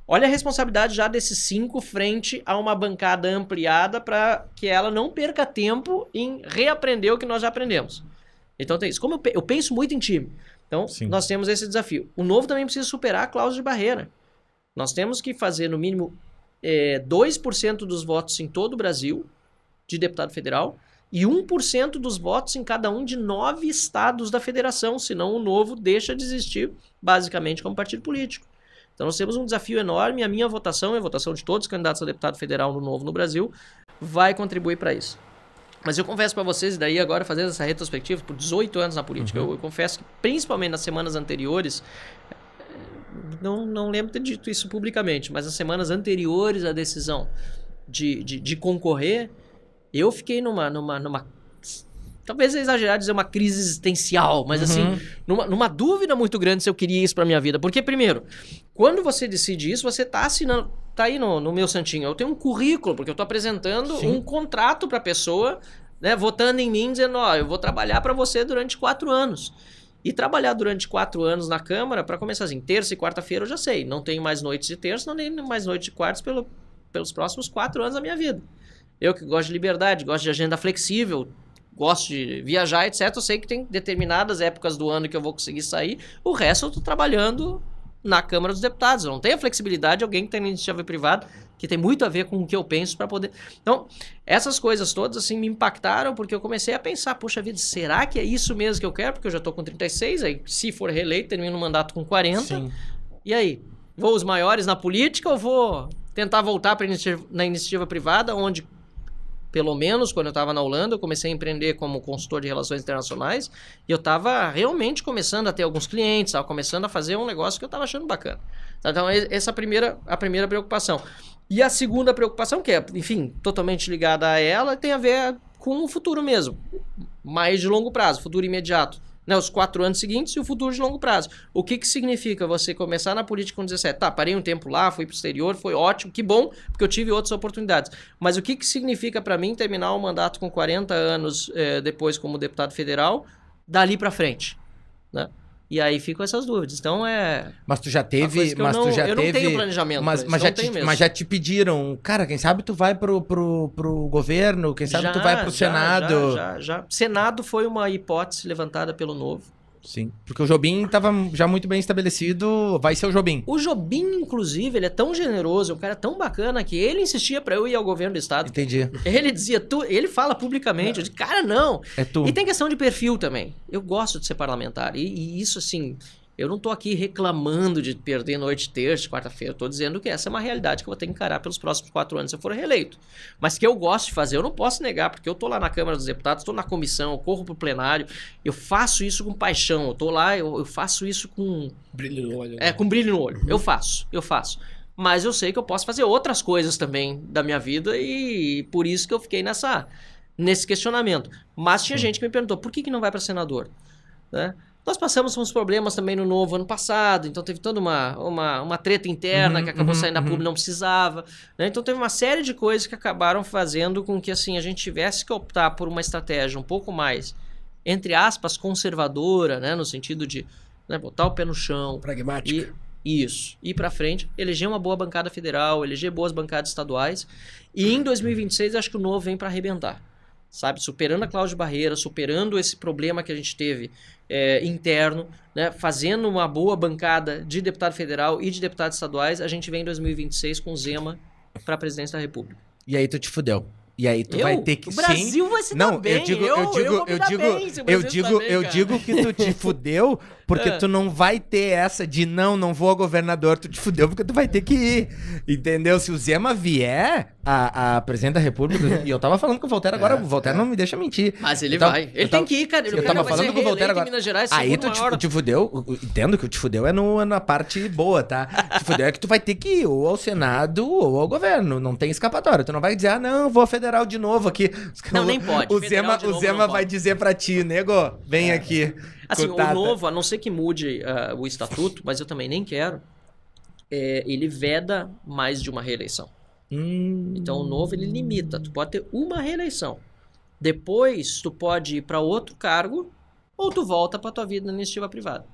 Olha a responsabilidade já desses cinco frente a uma bancada ampliada para que ela não perca tempo em reaprender o que nós já aprendemos. Então tem isso. Como eu, pe eu penso muito em time. Então, Sim. nós temos esse desafio. O novo também precisa superar a cláusula de barreira. Nós temos que fazer, no mínimo, é, 2% dos votos em todo o Brasil de deputado federal e 1% dos votos em cada um de nove estados da federação, senão o novo deixa de existir, basicamente, como partido político. Então nós temos um desafio enorme. A minha votação e a votação de todos os candidatos a deputado federal no novo no Brasil vai contribuir para isso. Mas eu confesso para vocês, daí agora fazendo essa retrospectiva, por 18 anos na política, uhum. eu, eu, confesso que principalmente nas semanas anteriores, eh, não, não lembro ter dito isso publicamente, mas nas semanas anteriores à decisão de, de, de concorrer, eu fiquei numa, numa, numa talvez é exagerar dizer uma crise existencial, mas assim, uhum. assim, numa, numa, dúvida muito grande se eu queria isso para minha vida. Porque, primeiro, quando você decide isso, você está assinando tá aí no, no meu santinho. Eu tenho um currículo, porque eu tô apresentando Sim. um contrato para a pessoa, né? Votando em mim, dizendo, ó, eu vou trabalhar para você durante quatro anos. E trabalhar durante quatro anos na Câmara, para começar assim, terça e quarta-feira eu já sei. Não tenho mais noites de terça, não tenho mais noites de quartos pelo, pelos próximos quatro anos da minha vida. Eu que gosto de liberdade, gosto de agenda flexível, gosto de viajar, etc. Eu sei que tem determinadas épocas do ano que eu vou conseguir sair. O resto eu tô trabalhando na Câmara dos Deputados. Eu não tenho a flexibilidade de alguém que tem iniciativa privada, que tem muito a ver com o que eu penso para poder. Então, essas coisas todas assim me impactaram porque eu comecei a pensar, poxa vida, será que é isso mesmo que eu quero? Porque eu já estou com 36, aí se for reeleito, termino o mandato com 40. Sim. E aí, vou os maiores na política ou vou tentar voltar para na iniciativa privada, onde pelo menos quando eu estava na Holanda, eu comecei a empreender como consultor de relações internacionais e eu estava realmente começando a ter alguns clientes, estava começando a fazer um negócio que eu estava achando bacana. Então, essa é a primeira, a primeira preocupação. E a segunda preocupação, que é, enfim, totalmente ligada a ela, tem a ver com o futuro mesmo, mais de longo prazo, futuro imediato né, os quatro anos seguintes e o futuro de longo prazo. O que, que significa você começar na política com 17? Tá, parei um tempo lá, fui para o exterior, foi ótimo, que bom, porque eu tive outras oportunidades. Mas o que, que significa para mim terminar o um mandato com 40 anos eh, depois como deputado federal, dali para frente? Né? E aí ficam essas dúvidas. Então é. Mas tu já teve. Mas não, tu já eu teve. Eu não tenho planejamento. Mas, mas já te, mas já te pediram, cara, quem sabe tu vai pro, pro, pro governo, quem sabe já, tu vai pro Senado. Já, já, já. Senado foi uma hipótese levantada pelo novo. Sim. Porque o Jobim estava já muito bem estabelecido, vai ser o Jobim. O Jobim, inclusive, ele é tão generoso, é um cara tão bacana que ele insistia para eu ir ao governo do estado. Entendi. Ele dizia, tu, ele fala publicamente, é. eu disse, cara, não. É tu. E tem questão de perfil também. Eu gosto de ser parlamentar e, e isso assim, eu não estou aqui reclamando de perder noite, terça, quarta-feira. Estou dizendo que essa é uma realidade que eu vou ter que encarar pelos próximos quatro anos se eu for reeleito. Mas que eu gosto de fazer, eu não posso negar, porque eu estou lá na Câmara dos Deputados, estou na comissão, eu corro para o plenário, eu faço isso com paixão. Eu estou lá, eu, eu, faço isso com. Brilho no olho. Né? É, com brilho no olho. Uhum. Eu faço, eu faço. Mas eu sei que eu posso fazer outras coisas também da minha vida e por isso que eu fiquei nessa, nesse questionamento. Mas tinha gente que me perguntou: por que, que não vai para senador? Né? Nós passamos uns problemas também no novo ano passado, então teve toda uma, uma, uma treta interna uhum, que acabou uhum, saindo uhum. pub, não precisava. Né? Então teve uma série de coisas que acabaram fazendo com que assim a gente tivesse que optar por uma estratégia um pouco mais, entre aspas, conservadora, né? no sentido de né, botar o pé no chão. Pragmática. E, isso. Ir para frente, eleger uma boa bancada federal, eleger boas bancadas estaduais. E em 2026, acho que o novo vem para arrebentar sabe? Superando a cláusula de barreira, superando esse problema que a gente teve é, interno, né? fazendo uma boa bancada de deputado federal e de deputados estaduais, a gente vem em 2026 com Zema para a presidência da República. E aí tu te fudeu. E aí tu eu? vai ter que. O Brasil sim. vai se não, dar tá bem. Eu digo, eu, digo, eu, digo, eu digo, bem, eu digo que tu te fudeu porque ah. tu não vai ter essa de não, não vou ao governador. Tu te fudeu porque tu vai ter que ir, entendeu? Se o Zema vier a, a presidente da República e eu tava falando com o Voltaire agora, é, o Voltaire é. não me deixa mentir. Mas ele tava, vai, ele tava, tem que ir, cara. Ele eu tava falando com o Voltaire agora. Gerais, aí tu te, te, fudeu. Entendo que o te fudeu é no, na parte boa, tá? te fudeu é que tu vai ter que ir ou ao Senado ou ao governo. Não tem escapatória. Tu não vai dizer ah não, vou à federal federal de novo aqui. Não, nem pode. O Zema, o Zema vai pode. dizer para ti, nego, vem é. aqui. Assim, cutata. o novo, a não ser que mude uh, o estatuto, mas eu também nem quero, é, ele veda mais de uma reeleição. Hum. Então o novo ele limita. Tu pode ter uma reeleição. Depois tu pode ir para outro cargo ou tu volta para tua vida na iniciativa privada.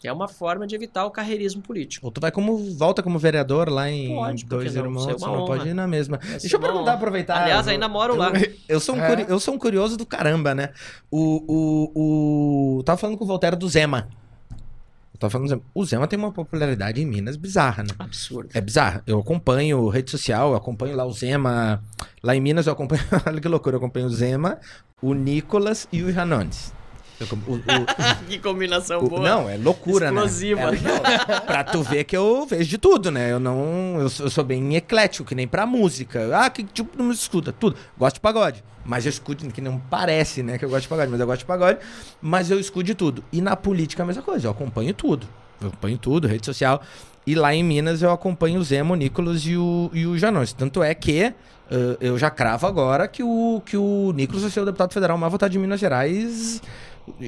Que é uma forma de evitar o carreirismo político. Ou tu vai como volta como vereador lá em pode, Dois não, Irmãos, é não, pode ir na mesma. Deixa eu perguntar, honra. aproveitar. Aliás, eu, ainda moro eu, lá. Eu sou, um é. eu sou um curioso do caramba, né? O, o, o... Tava falando com o Voltaire do Zema. tava falando do Zema. O Zema tem uma popularidade em Minas bizarra, né? Absurdo. É bizarra. Eu acompanho rede social, eu acompanho lá o Zema. Lá em Minas eu acompanho... Olha que loucura, eu acompanho o Zema, o Nicolas e o Janones. É o, o... que combinação o, boa. Não, é loucura, Explosiva. né? Explosiva. É, pra tu ver que eu vejo de tudo, né? Eu não. Eu sou, eu sou bem eclético, que nem pra música. Ah, que tipo não me escuta? Tudo. Gosto de pagode. Mas eu escuto, que não parece, né? Que eu gosto de pagode, mas eu gosto de pagode. Mas eu escuto de tudo. E na política é a mesma coisa, eu acompanho tudo. Eu acompanho tudo, rede social. E lá em Minas eu acompanho o Zemo, o Nicolas e o, e o Janones. Tanto é que uh, eu já cravo agora que o, que o Nicolas vai ser o deputado federal mais votado de Minas Gerais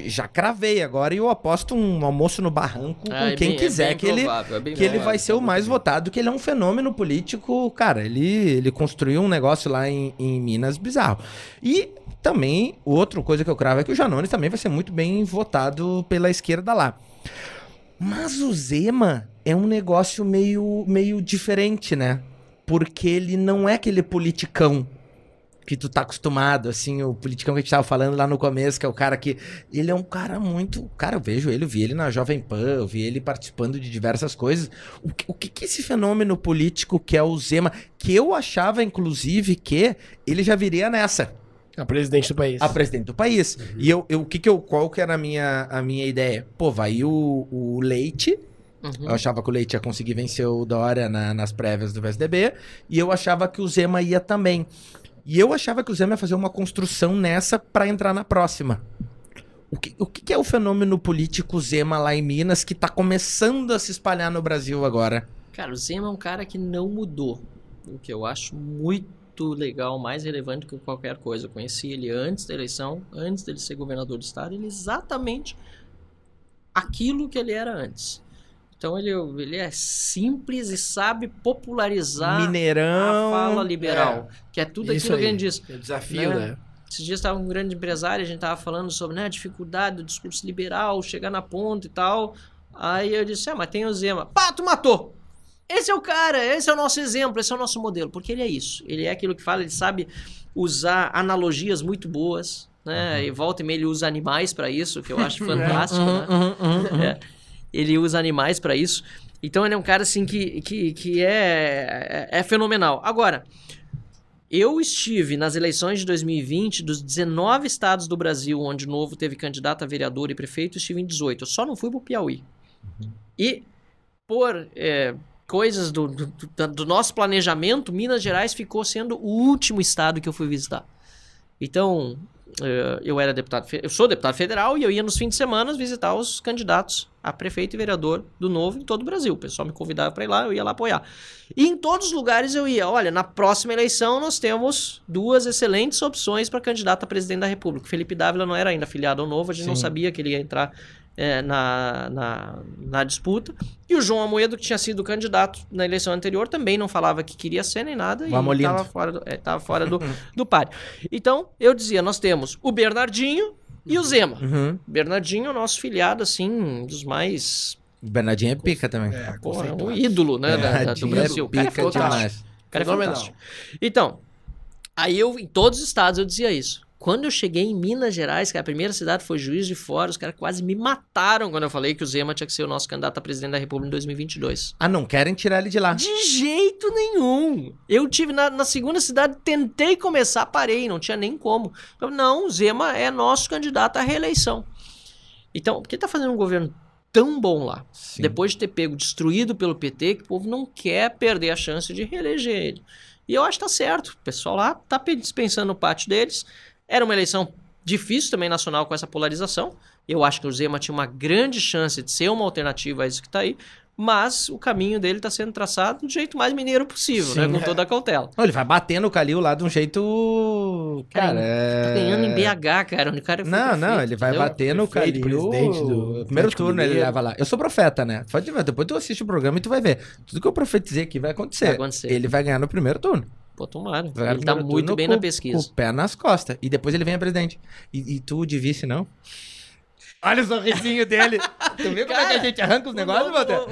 já cravei agora e eu aposto um almoço no barranco com ah, é quem bem, é quiser é que ele é que ele vai ser é o mais votado que ele é um fenômeno político cara ele ele construiu um negócio lá em, em Minas bizarro e também outra coisa que eu cravo é que o Janones também vai ser muito bem votado pela esquerda lá mas o Zema é um negócio meio meio diferente né porque ele não é aquele politicão que tu tá acostumado, assim, o politicão que a gente tava falando lá no começo, que é o cara que. Ele é um cara muito. Cara, eu vejo ele, eu vi ele na Jovem Pan, eu vi ele participando de diversas coisas. O, que, o que, que esse fenômeno político que é o Zema, que eu achava, inclusive, que ele já viria nessa. A presidente do país. A presidente do país. Uhum. E eu, eu, o que que eu, qual que era a minha, a minha ideia? Pô, vai o, o Leite, Uhum. Eu achava que o Leite ia conseguir vencer o Dória na, nas prévias do VSDB. e eu achava que o Zema ia também. E eu achava que o Zema ia fazer uma construção nessa para entrar na próxima. O que, o que é o fenômeno político Zema lá em Minas que está começando a se espalhar no Brasil agora? Cara, o Zema é um cara que não mudou. O que eu acho muito legal, mais relevante que qualquer coisa. Eu conheci ele antes da eleição, antes dele ser governador do estado, ele é exatamente aquilo que ele era antes. Então ele, ele é simples e sabe popularizar Mineirão, a fala liberal, é, que é tudo aquilo aí, que a gente diz. É desafio, né? né? Esses dias estava um grande empresário, a gente estava falando sobre né, a dificuldade do discurso liberal, chegar na ponta e tal. Aí eu disse, ah, mas tem o Zema. Pá, tu matou! Esse é o cara, esse é o nosso exemplo, esse é o nosso modelo, porque ele é isso. Ele é aquilo que fala, ele sabe usar analogias muito boas, né? Uhum. E volta e meia ele usa animais para isso, que eu acho fantástico. É. né? Uhum, uhum, uhum. é ele usa animais para isso. Então ele é um cara assim que, que, que é, é, é fenomenal. Agora, eu estive nas eleições de 2020 dos 19 estados do Brasil onde o Novo teve candidato a vereador e prefeito, estive em 18. Eu só não fui pro Piauí. Uhum. E por é, coisas do, do, do, nosso planejamento, Minas Gerais ficou sendo o último estado que eu fui visitar. Então, eh, eu era deputado, eu sou deputado federal e eu ia nos fins de semana visitar os candidatos a prefeito e vereador do Novo em todo o Brasil. O pessoal me convidava para ir lá, eu ia lá apoiar. E em todos os lugares eu ia, olha, na próxima eleição nós temos duas excelentes opções para candidato a presidente da República. Felipe Dávila não era ainda filiado ao Novo, a gente Sim. não sabia que ele ia entrar é, na, na, na, disputa. E o João Amoedo, que tinha sido candidato na eleição anterior, também não falava que queria ser nem nada e estava fora, do, é, fora do, do páreo. Então, eu dizia, nós temos o Bernardinho e o uhum. Zema. Uhum. Bernardinho nosso filiado, assim, dos mais... Bernardinho é pica também. É, é Porra, é um ídolo né, da, do é Brasil. pica o cara é fantástico. cara é fantástico. Então, aí eu, em todos os estados, eu dizia isso. Quando eu cheguei em Minas Gerais, que a primeira cidade foi Juiz de Fora, os caras quase me mataram quando eu falei que o Zema tinha que ser o nosso candidato a presidente da República em 2022. Ah, não querem tirar ele de lá? De jeito nenhum. Eu tive na, na segunda cidade, tentei começar, parei, não tinha nem como. Eu, não, Zema é nosso candidato à reeleição. Então, por que tá fazendo um governo tão bom lá. Sim. Depois de ter pego destruído pelo PT, que o povo não quer perder a chance de reeleger ele. E eu acho que tá certo. O pessoal lá tá dispensando o pátio deles, era uma eleição difícil também nacional com essa polarização. Eu acho que o Zema tinha uma grande chance de ser uma alternativa a isso que está aí, mas o caminho dele está sendo traçado do jeito mais mineiro possível, né, Sim, né? com é. toda a cautela. Não, ele vai batendo o Calil lá de um jeito. Cara, cara tá é... ganhando em BH, cara. o cara não, não, ele vai batendo bater no Calil. Presidente do... Primeiro turno ele leva lá. Eu sou profeta, né? Pode ver, depois tu assiste o programa e tu vai ver. Tudo que eu profetizei aqui vai acontecer. Vai acontecer. Ele vai ganhar no primeiro turno. Pô, tomara. Ele tá muito bem na pesquisa. Com o pé nas costas. E depois ele vem a presidente. E, e tu de vice, não? Olha o sorrisinho dele. Tu viu como é que a gente arranca os negócios, Walter?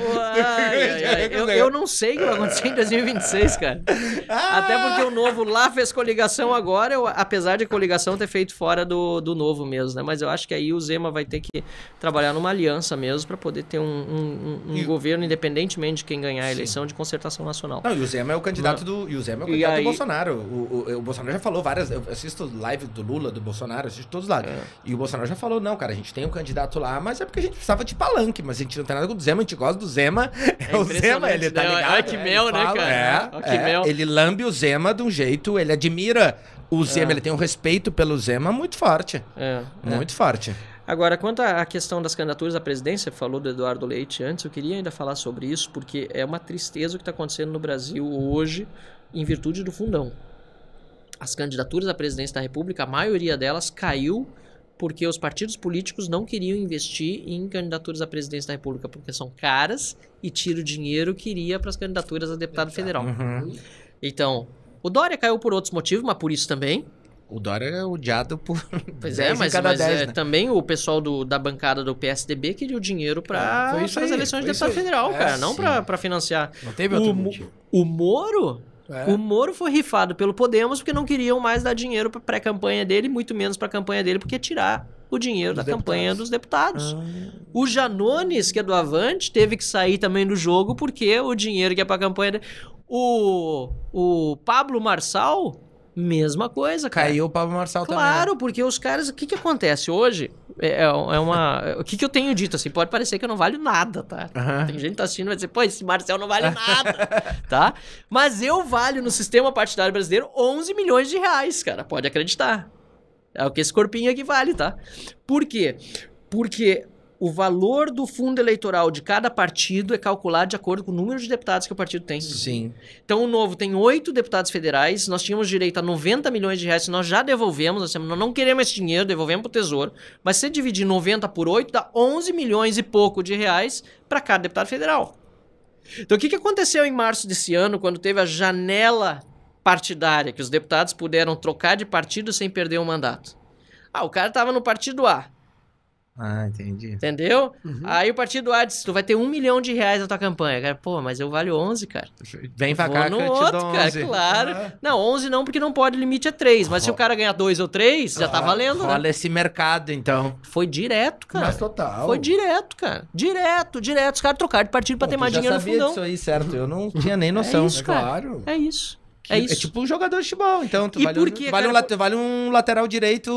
Eu, eu, não sei o que vai acontecer em 2026, cara. Ah. Até porque o novo lá fez coligação agora, eu, apesar de a coligação ter feito fora do, do novo mesmo, né? Mas eu acho que aí o Zema vai ter que trabalhar numa aliança mesmo para poder ter um, um, um e... governo, independentemente de quem ganhar a eleição, Sim. de concertação nacional. Não, e o Zema é o candidato do. E o Zema é o candidato aí... do Bolsonaro. O, o, o, Bolsonaro já falou várias. Eu assisto live do Lula, do Bolsonaro, assisto todos os lados. É. E o Bolsonaro já falou, não, cara, a gente tem o um candidato lá, mas é porque a gente precisava de palanque, mas a gente não tem nada com o Zema, a gente gosta do Zema. É, é o Zema, ele tá né? ligado. Olha né? que mel, né, cara? É, é, Ele lambe o Zema de um jeito, ele admira o é. Zema, ele tem um respeito pelo Zema muito forte. É, é. muito forte. Agora, quanto à questão das candidaturas à presidência, falou do Eduardo Leite antes, eu queria ainda falar sobre isso, porque é uma tristeza o que está acontecendo no Brasil hoje em virtude do fundão. As candidaturas à presidência da República, a maioria delas caiu porque os partidos políticos não queriam investir em candidaturas à presidência da República porque são caras e tira o dinheiro que iria para as candidaturas a deputado federal. Uhum. Então, o Dória caiu por outros motivos, mas por isso também. O Dória é odiado por. Pois é, mas, mas 10, é, né? também o pessoal do, da bancada do PSDB queria o dinheiro para ah, as eleições de deputado federal, é, cara, não para financiar. Não teve outro motivo. O Moro é. O Moro foi rifado pelo Podemos porque não queriam mais dar dinheiro para pré-campanha dele, muito menos para a campanha dele, porque tirar o dinheiro dos da deputados. campanha dos deputados. Ah. O Janones, que é do Avante, teve que sair também do jogo porque o dinheiro que é para a campanha dele. O, o Pablo Marçal, mesma coisa, cara. Caiu o Pablo Marçal claro, também. Claro, né? porque os caras. O que, que acontece hoje? É, é, é uma. É, o que, que eu tenho dito? Assim, pode parecer que eu não valho nada, tá? Uhum. Tem gente que tá assistindo e vai dizer, pô, esse Marcel não vale nada, tá? Mas eu valho no sistema partidário brasileiro 11 milhões de reais, cara. Pode acreditar. É o que esse corpinho aqui vale, tá? Por quê? Porque o valor do fundo eleitoral de cada partido é calculado de acordo com o número de deputados que o partido tem. Sim. Então o novo tem oito deputados federais, nós tínhamos direito a 90 milhões de reais, nós já devolvemos, nós, não queremos esse dinheiro, devolvemos para o Tesouro. Mas se você dividir 90 por 8, dá 11 milhões e pouco de reais para cada deputado federal. Então o que, que aconteceu em março desse ano, quando teve a janela partidária, que os deputados puderam trocar de partido sem perder o mandato? Ah, o cara estava no partido A. Ah, entendi. Entendeu? Uhum. Aí o partido Ads, tu vai ter um milhão de reais na tua campanha. Cara, pô, mas eu valho 11, cara. Vem pra cá, no que outro, eu cara, 11. claro. Ah. Não, 11 não, porque não pode, limite é 3. Mas ah. se o cara ganhar 2 ou 3, já tá ah, valendo, Fala né? esse mercado, então. Foi direto, cara. Mas total. Foi direto, cara. Direto, direto. Os caras trocaram de partido pra pô, ter mais dinheiro no fundão. Eu sabia disso aí, certo. Eu não tinha nem é noção. É isso, cara. É, claro. é isso. É, é, isso. é tipo um jogador de futebol. Então, tu e vale, por quê, um, vale, cara, um, vale um lateral direito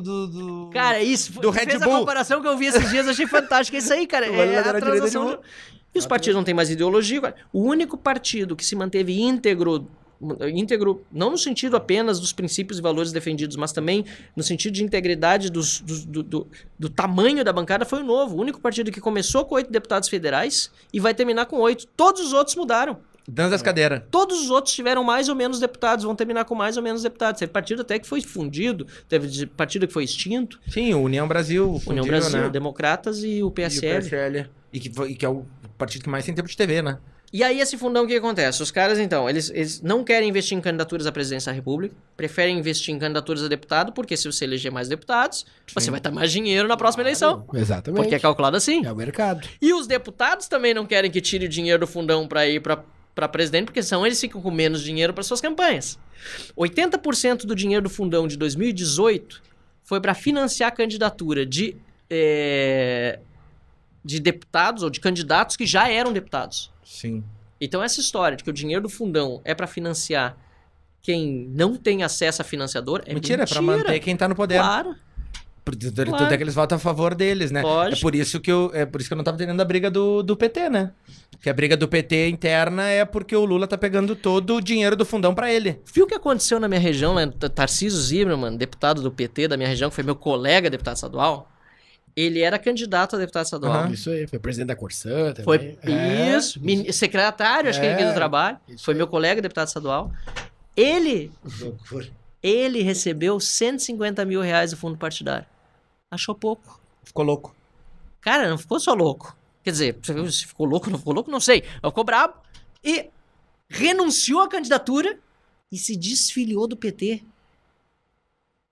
do. do cara, é isso. Do Red fez Bull. a comparação que eu vi esses dias, achei fantástico. É isso aí, cara. Vale é a transação. De... E os partidos não têm mais ideologia. Cara. O único partido que se manteve íntegro íntegro, não no sentido apenas dos princípios e valores defendidos, mas também no sentido de integridade dos, do, do, do, tamanho da bancada, foi o novo. O único partido que começou com oito deputados federais e vai terminar com oito. Todos os outros mudaram. Dança das é. cadeiras. Todos os outros tiveram mais ou menos deputados, vão terminar com mais ou menos deputados. Teve partido até que foi fundido, teve partido que foi extinto. Sim, União Brasil. Fundiu, União Brasil, né? Democratas e o PSL. E, o PSL. E, que, e que é o partido que mais tem tempo de TV, né? E aí, esse fundão, o que acontece? Os caras, então, eles, eles não querem investir em candidaturas à presidência da República, preferem investir em candidaturas a deputado, porque se você eleger mais deputados, Sim. você vai ter mais dinheiro na próxima eleição. Exatamente. Porque é calculado assim. É o mercado. E os deputados também não querem que tire o dinheiro do fundão para ir para para presidente, porque são eles ficam com menos dinheiro para suas campanhas. 80% do dinheiro do fundão de 2018 foi para financiar a candidatura de, é, de deputados ou de candidatos que já eram deputados. Sim. Então, essa história de que o dinheiro do fundão é para financiar quem não tem acesso a financiador é mentira. É mentira, é para manter quem está no poder. Claro. Porque tudo, é claro. é que eles votam a favor deles, né? É Lógico. É por isso que eu, é por isso que eu não tava entendendo a briga do, do PT, né? Que a briga do PT interna é porque o Lula tá pegando todo o dinheiro do fundão para ele. Viu o que aconteceu na minha região, né? Tarcísio Zimmermann, deputado do PT da minha região, que foi meu colega deputado estadual, ele era candidato a deputado estadual. Uhum. Isso aí, foi presidente da Corsã também. Foi, é, isso, isso, secretário, acho é, que ele do é, trabalho. Foi aí. meu colega, deputado estadual. Ele, ele recebeu 150 mil reais do fundo partidário achou pouco. Ficou louco. Cara, não ficou só louco. Quer dizer, se ficou louco, não ficou louco, não sei. Mas ficou brabo e renunciou à candidatura e se desfiliou do PT.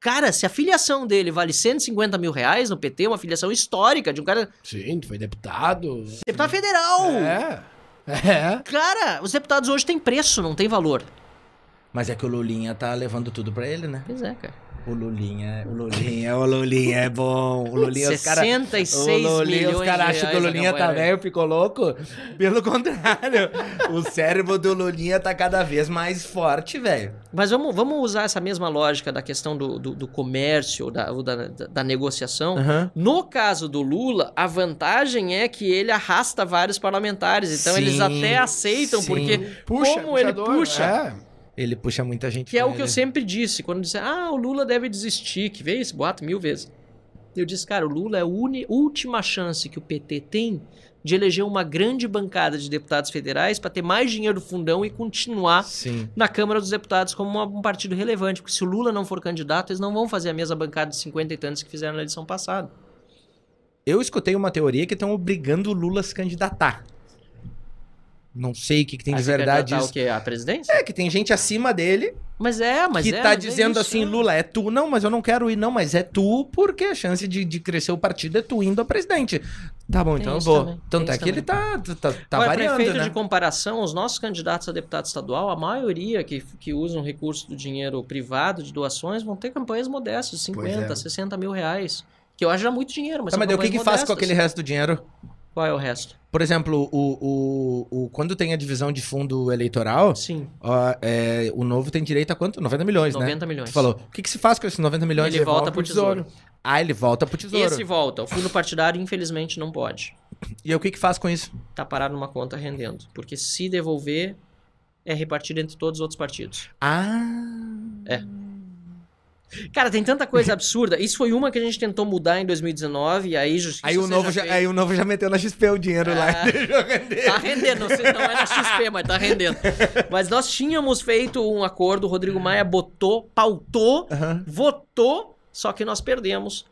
Cara, se a filiação dele vale 150 mil reais no PT, uma filiação histórica de um cara. Sim, foi deputado. Deputado federal! É. É. Cara, os deputados hoje têm preço, não tem valor. Mas é que o Lulinha tá levando tudo para ele, né? Pois é, cara. O Lulinha, é o Lulinha, o Lulinha é bom. O Lulinha, 66 os cara, o Lulinha, milhões Os caras acham que o Lulinha tá velho, ficou louco. Pelo contrário, o cérebro do Lulinha tá cada vez mais forte, velho. Mas vamos, vamos usar essa mesma lógica da questão do, do, do comércio, da, da, da negociação. Uhum. No caso do Lula, a vantagem é que ele arrasta vários parlamentares. Então sim, eles até aceitam, sim. porque puxa, como puxador, ele puxa... É ele puxa muita gente. Que é o que eu sempre disse, quando dizem, ah, o Lula deve desistir, que veio esse boato mil vezes. Eu disse, cara, o Lula é a última chance que o PT tem de eleger uma grande bancada de deputados federais para ter mais dinheiro do fundão e continuar Sim. na Câmara dos Deputados como uma, um partido relevante. Porque se o Lula não for candidato, eles não vão fazer a mesma bancada de 50 e tantos que fizeram na eleição passada. Eu escutei uma teoria que estão obrigando o Lula a se candidatar. Não sei o que, que tem Aí de verdade isso. o quê? A presidência? É, que tem gente acima dele. Mas é, mas que é. Que tá dizendo assim, é assim, Lula, é tu? Não, mas eu não quero ir. Não, mas é tu porque a chance de, de crescer o partido é tu indo a presidente. Tá bom, tem então eu vou. Também. Tanto tem é que ele tá, tá, tá Agora, tá variando, prefeito né? de comparação, os nossos candidatos a deputado estadual, a maioria que, que usam recurso do dinheiro privado, de doações, vão ter campanhas modestas, 50, é. 60 mil reais. Que eu acho já muito dinheiro, mas... Tá, mas o que, que faz com aquele resto do dinheiro? Qual é o resto? Por exemplo, o, o, o, quando tem a divisão de fundo eleitoral, Sim. Ó, é, o novo tem direito a quanto? 90 milhões, 90 né? 90 milhões. Tu falou, o que, que, se faz com esses 90 milhões? Ele, ele volta pro tesouro. tesouro. Ah, ele volta pro tesouro. Esse volta. O fundo partidário, infelizmente, não pode. E o que, que faz com isso? Tá parado numa conta rendendo. Porque se devolver, é repartido entre todos os outros partidos. Ah. É. Cara, tem tanta coisa absurda. Isso foi uma que a gente tentou mudar em 2019 e aí justiça. Aí o novo já, já aí o novo já meteu na XP o dinheiro é... lá. Tá rendendo, não, sei, não é na XP, mas tá rendendo. Mas nós tínhamos feito um acordo, o Rodrigo uhum. Maia botou, pautou, uhum. votou, só que nós perdemos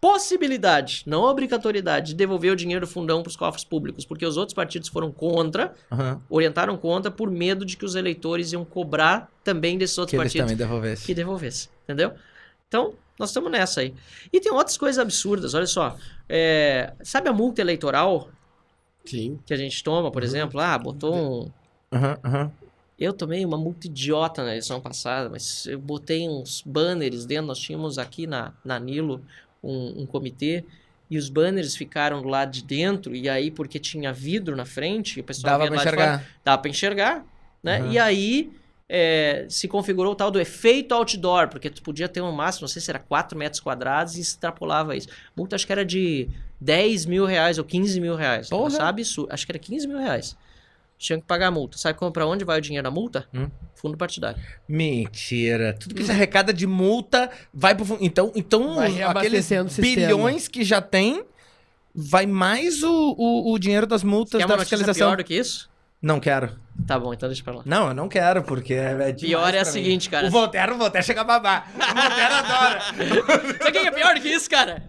possibilidade, não obrigatoriedade, de devolver o dinheiro do fundão para os cofres públicos, porque os outros partidos foram contra, uhum. orientaram contra, por medo de que os eleitores iam cobrar também desses outros que partidos. Eles também devolvessem. Que devolvessem, entendeu? Então, nós estamos nessa aí. E tem outras coisas absurdas, olha só. É, sabe a multa eleitoral? Sim. Que a gente toma, por uhum. exemplo, ah, botou uhum. um. Uhum, uhum. Eu tomei uma multa idiota na eleição passada, mas eu botei uns banners dentro. Nós tínhamos aqui na, na Nilo um, um comitê e os banners ficaram do lado de dentro, e aí, porque tinha vidro na frente, o pessoal dava para enxergar. Fora, dava para enxergar, né? Uhum. E aí é, se configurou o tal do efeito outdoor, porque tu podia ter um máximo, não sei se era 4 metros quadrados, e extrapolava isso. Multa acho que era de 10 mil reais ou 15 mil reais. Porra. Sabe isso? Acho que era 15 mil reais tinha que pagar a multa. Sabe para onde vai o dinheiro da multa? Hum? Fundo partidário. Mentira. Tudo que hum. se arrecada de multa vai pro fundo. Então, então aqueles bilhões que já tem, vai mais o, o, o dinheiro das multas da fiscalização. pior do que isso? Não quero. Tá bom, então deixa pra lá. Não, eu não quero, porque é Pior é a seguinte, cara. O Voltaire, o Voltaire chega a babar. O Voltaire adora. Sabe o que é pior do que isso, cara?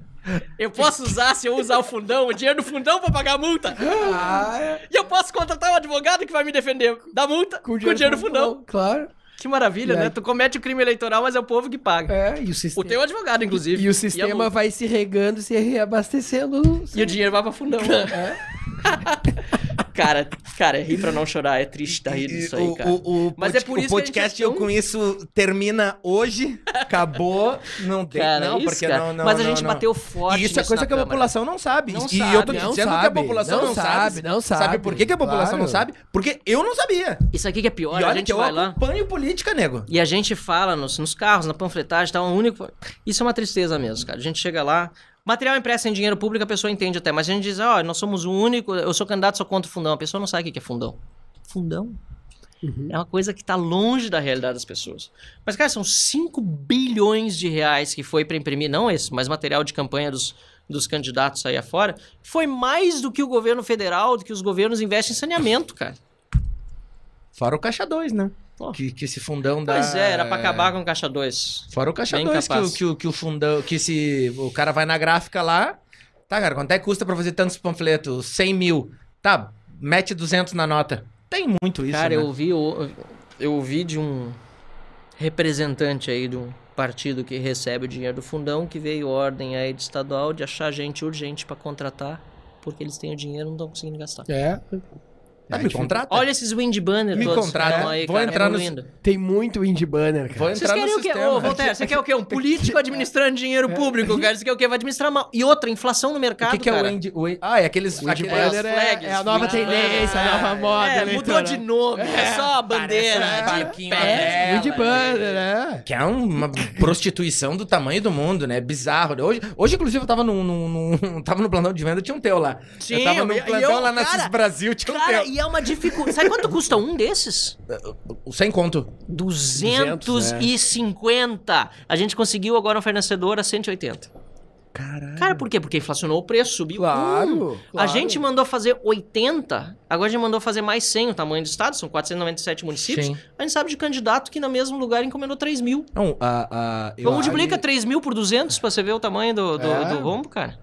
Eu posso usar, se eu usar o fundão, o dinheiro do fundão pra pagar a multa. Ah, é. e eu posso contratar um advogado que vai me defender da multa com o dinheiro, com o dinheiro do fundão. fundão. Claro. Que maravilha, né? Tu comete o crime eleitoral, mas é o povo que paga. É, e o sistema. O teu é advogado, inclusive. E o sistema e vai se regando, se reabastecendo. Sim. E o dinheiro vai pra fundão. É. Cara, cara, rir pra não chorar é triste tá rir disso aí, cara. O, o, o Mas é por isso o podcast que eu com isso termina hoje, acabou, não tem, cara, não, isso, porque cara. não, não, Mas a gente não, bateu forte. E isso é coisa que a população não sabe. Não e sabe, eu tô dizendo sabe, que a população não, sabe, sabe, não sabe. Sabe por que, que a população claro. não sabe? Porque eu não sabia. Isso aqui que é pior, e olha a gente que eu vai lá. acompanho política, nego. E a gente fala nos, nos carros, na panfletagem, tá um único Isso é uma tristeza mesmo, cara. A gente chega lá, Material impresso em dinheiro público a pessoa entende até, mas a gente diz, ó, oh, nós somos o único, eu sou candidato só contra o fundão. A pessoa não sabe o que é fundão. Fundão? Uhum. É uma coisa que está longe da realidade das pessoas. Mas, cara, são 5 bilhões de reais que foi para imprimir, não esse, mas material de campanha dos, dos candidatos aí afora. Foi mais do que o governo federal, do que os governos investem em saneamento, cara. Fora o caixa 2, né? Que, que esse fundão da. Pois é, era pra acabar com o caixa 2. Fora o caixa 2, que, o- que, o- que o fundão. Que esse, o cara vai na gráfica lá. Tá, cara, quanto é que custa pra fazer tantos panfletos? 100 mil. Tá, mete 200 na nota. Tem muito isso. Cara, né? eu ouvi, eu, eu ouvi de um representante aí de um partido que recebe o dinheiro do fundão que veio ordem aí de estadual de achar gente urgente pra contratar porque eles têm o dinheiro e não estão conseguindo gastar. É, é, me tipo, contrata. Olha esses wind banner me todos contrata. aí, Vou cara, entrar no... Tem muito wind banner, cara. Vou entrar Vocês no sistema. Ô, Voltaire, você quer o quê? Um político administrando dinheiro é. público, cara. Você quer o quê? Vai administrar mal. E outra, inflação no mercado, O que, que é o wind... Ah, é aqueles... Wind aqueles banner é, flags, é a nova tendência, a nova é, moda. É, mudou de nome. É só a bandeira de né? né? tipo, pé. Wind banner, é. Que é uma prostituição do tamanho do mundo, né? Bizarro. Hoje, hoje inclusive, eu tava no, num, tava no plantão de venda, tinha um teu lá. Sim, eu tava no plantão lá na Brasil, tinha um teu. E é uma dificuldade. Sabe quanto custa um desses? É, sem conto. 250. É. A gente conseguiu agora um fornecedor a 180. Caralho. Cara, por quê? Porque inflacionou o preço, subiu. Claro, hum, claro, A gente mandou fazer 80, agora a gente mandou fazer mais 100 o tamanho do estado, são 497 municípios. Sim. A gente sabe de candidato que no mesmo lugar encomendou 3 mil. Não, a, a, então, multiplica aí... 3 mil por 200 pra você ver o tamanho do, do, é. do rombo, cara.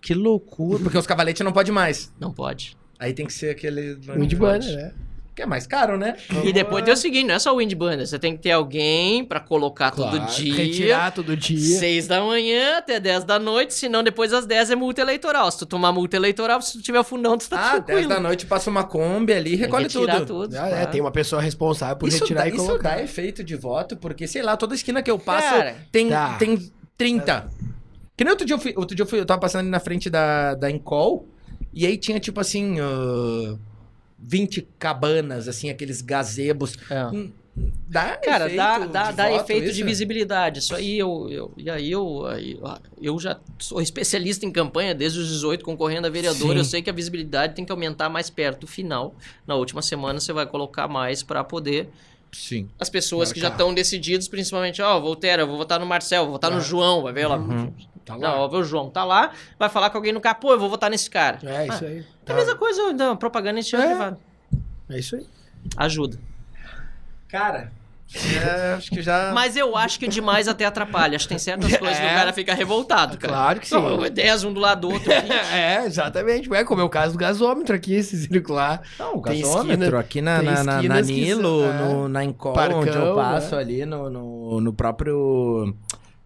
Que loucura. Porque os cavaletes não pode mais. Não pode. Aí tem que ser aquele. Wind Banner, né? Que é mais caro, né? E depois tem o seguinte, não é só o wind banner, você tem que ter alguém pra colocar Claro, todo dia. Retirar todo dia. 6 da manhã até 10 da noite, senão depois das 10 é multa eleitoral. Se tu tomar multa eleitoral, se tu tiver fundão, tu tá Ah, 10 da noite passa uma Kombi ali e recolhe tudo. Ah, é, tem uma pessoa responsável por Isso, retirar dá, e isso colocar. dá efeito de voto, porque, sei lá, toda esquina que eu passo Cara. tem, Tá. tem 30. Que nem outro dia eu fui, outro dia eu fui, eu tava passando ali na frente da, da Encol, e aí tinha, tipo assim, uh, ah, 20 cabanas, assim, aqueles gazebos. É. Hum, dá Cara, efeito dá, dá, dá voto, efeito isso? de visibilidade. Isso aí eu, eu e aí eu, eu já sou especialista em campanha desde os 18 concorrendo a vereador. Sim. Eu sei que a visibilidade tem que aumentar mais perto do final. Na última semana você vai colocar mais para poder Sim. As pessoas Marcar. que já estão decididas, principalmente, ó, oh, eu vou votar no Marcel, vou votar ah. no João, vai ver lá. Uhum. Tá lá. Não, o João tá lá, vai falar com alguém no capô, eu vou votar nesse cara. É, isso ah, aí. Tá. É a tá. mesma coisa não né, propaganda em é. privado. É isso aí. Ajuda. Cara, é, acho que já... Mas eu acho que demais até atrapalha. Acho que tem certas é, coisas que o cara fica revoltado, cara. Claro que sim. Não, 10 é um do lado do outro. é, exatamente. É como é o caso do gasômetro aqui, esse lá Não, o gasômetro aqui na, na, na, na Nilo, no, é. na encosta onde eu passo né? ali, no, no, no próprio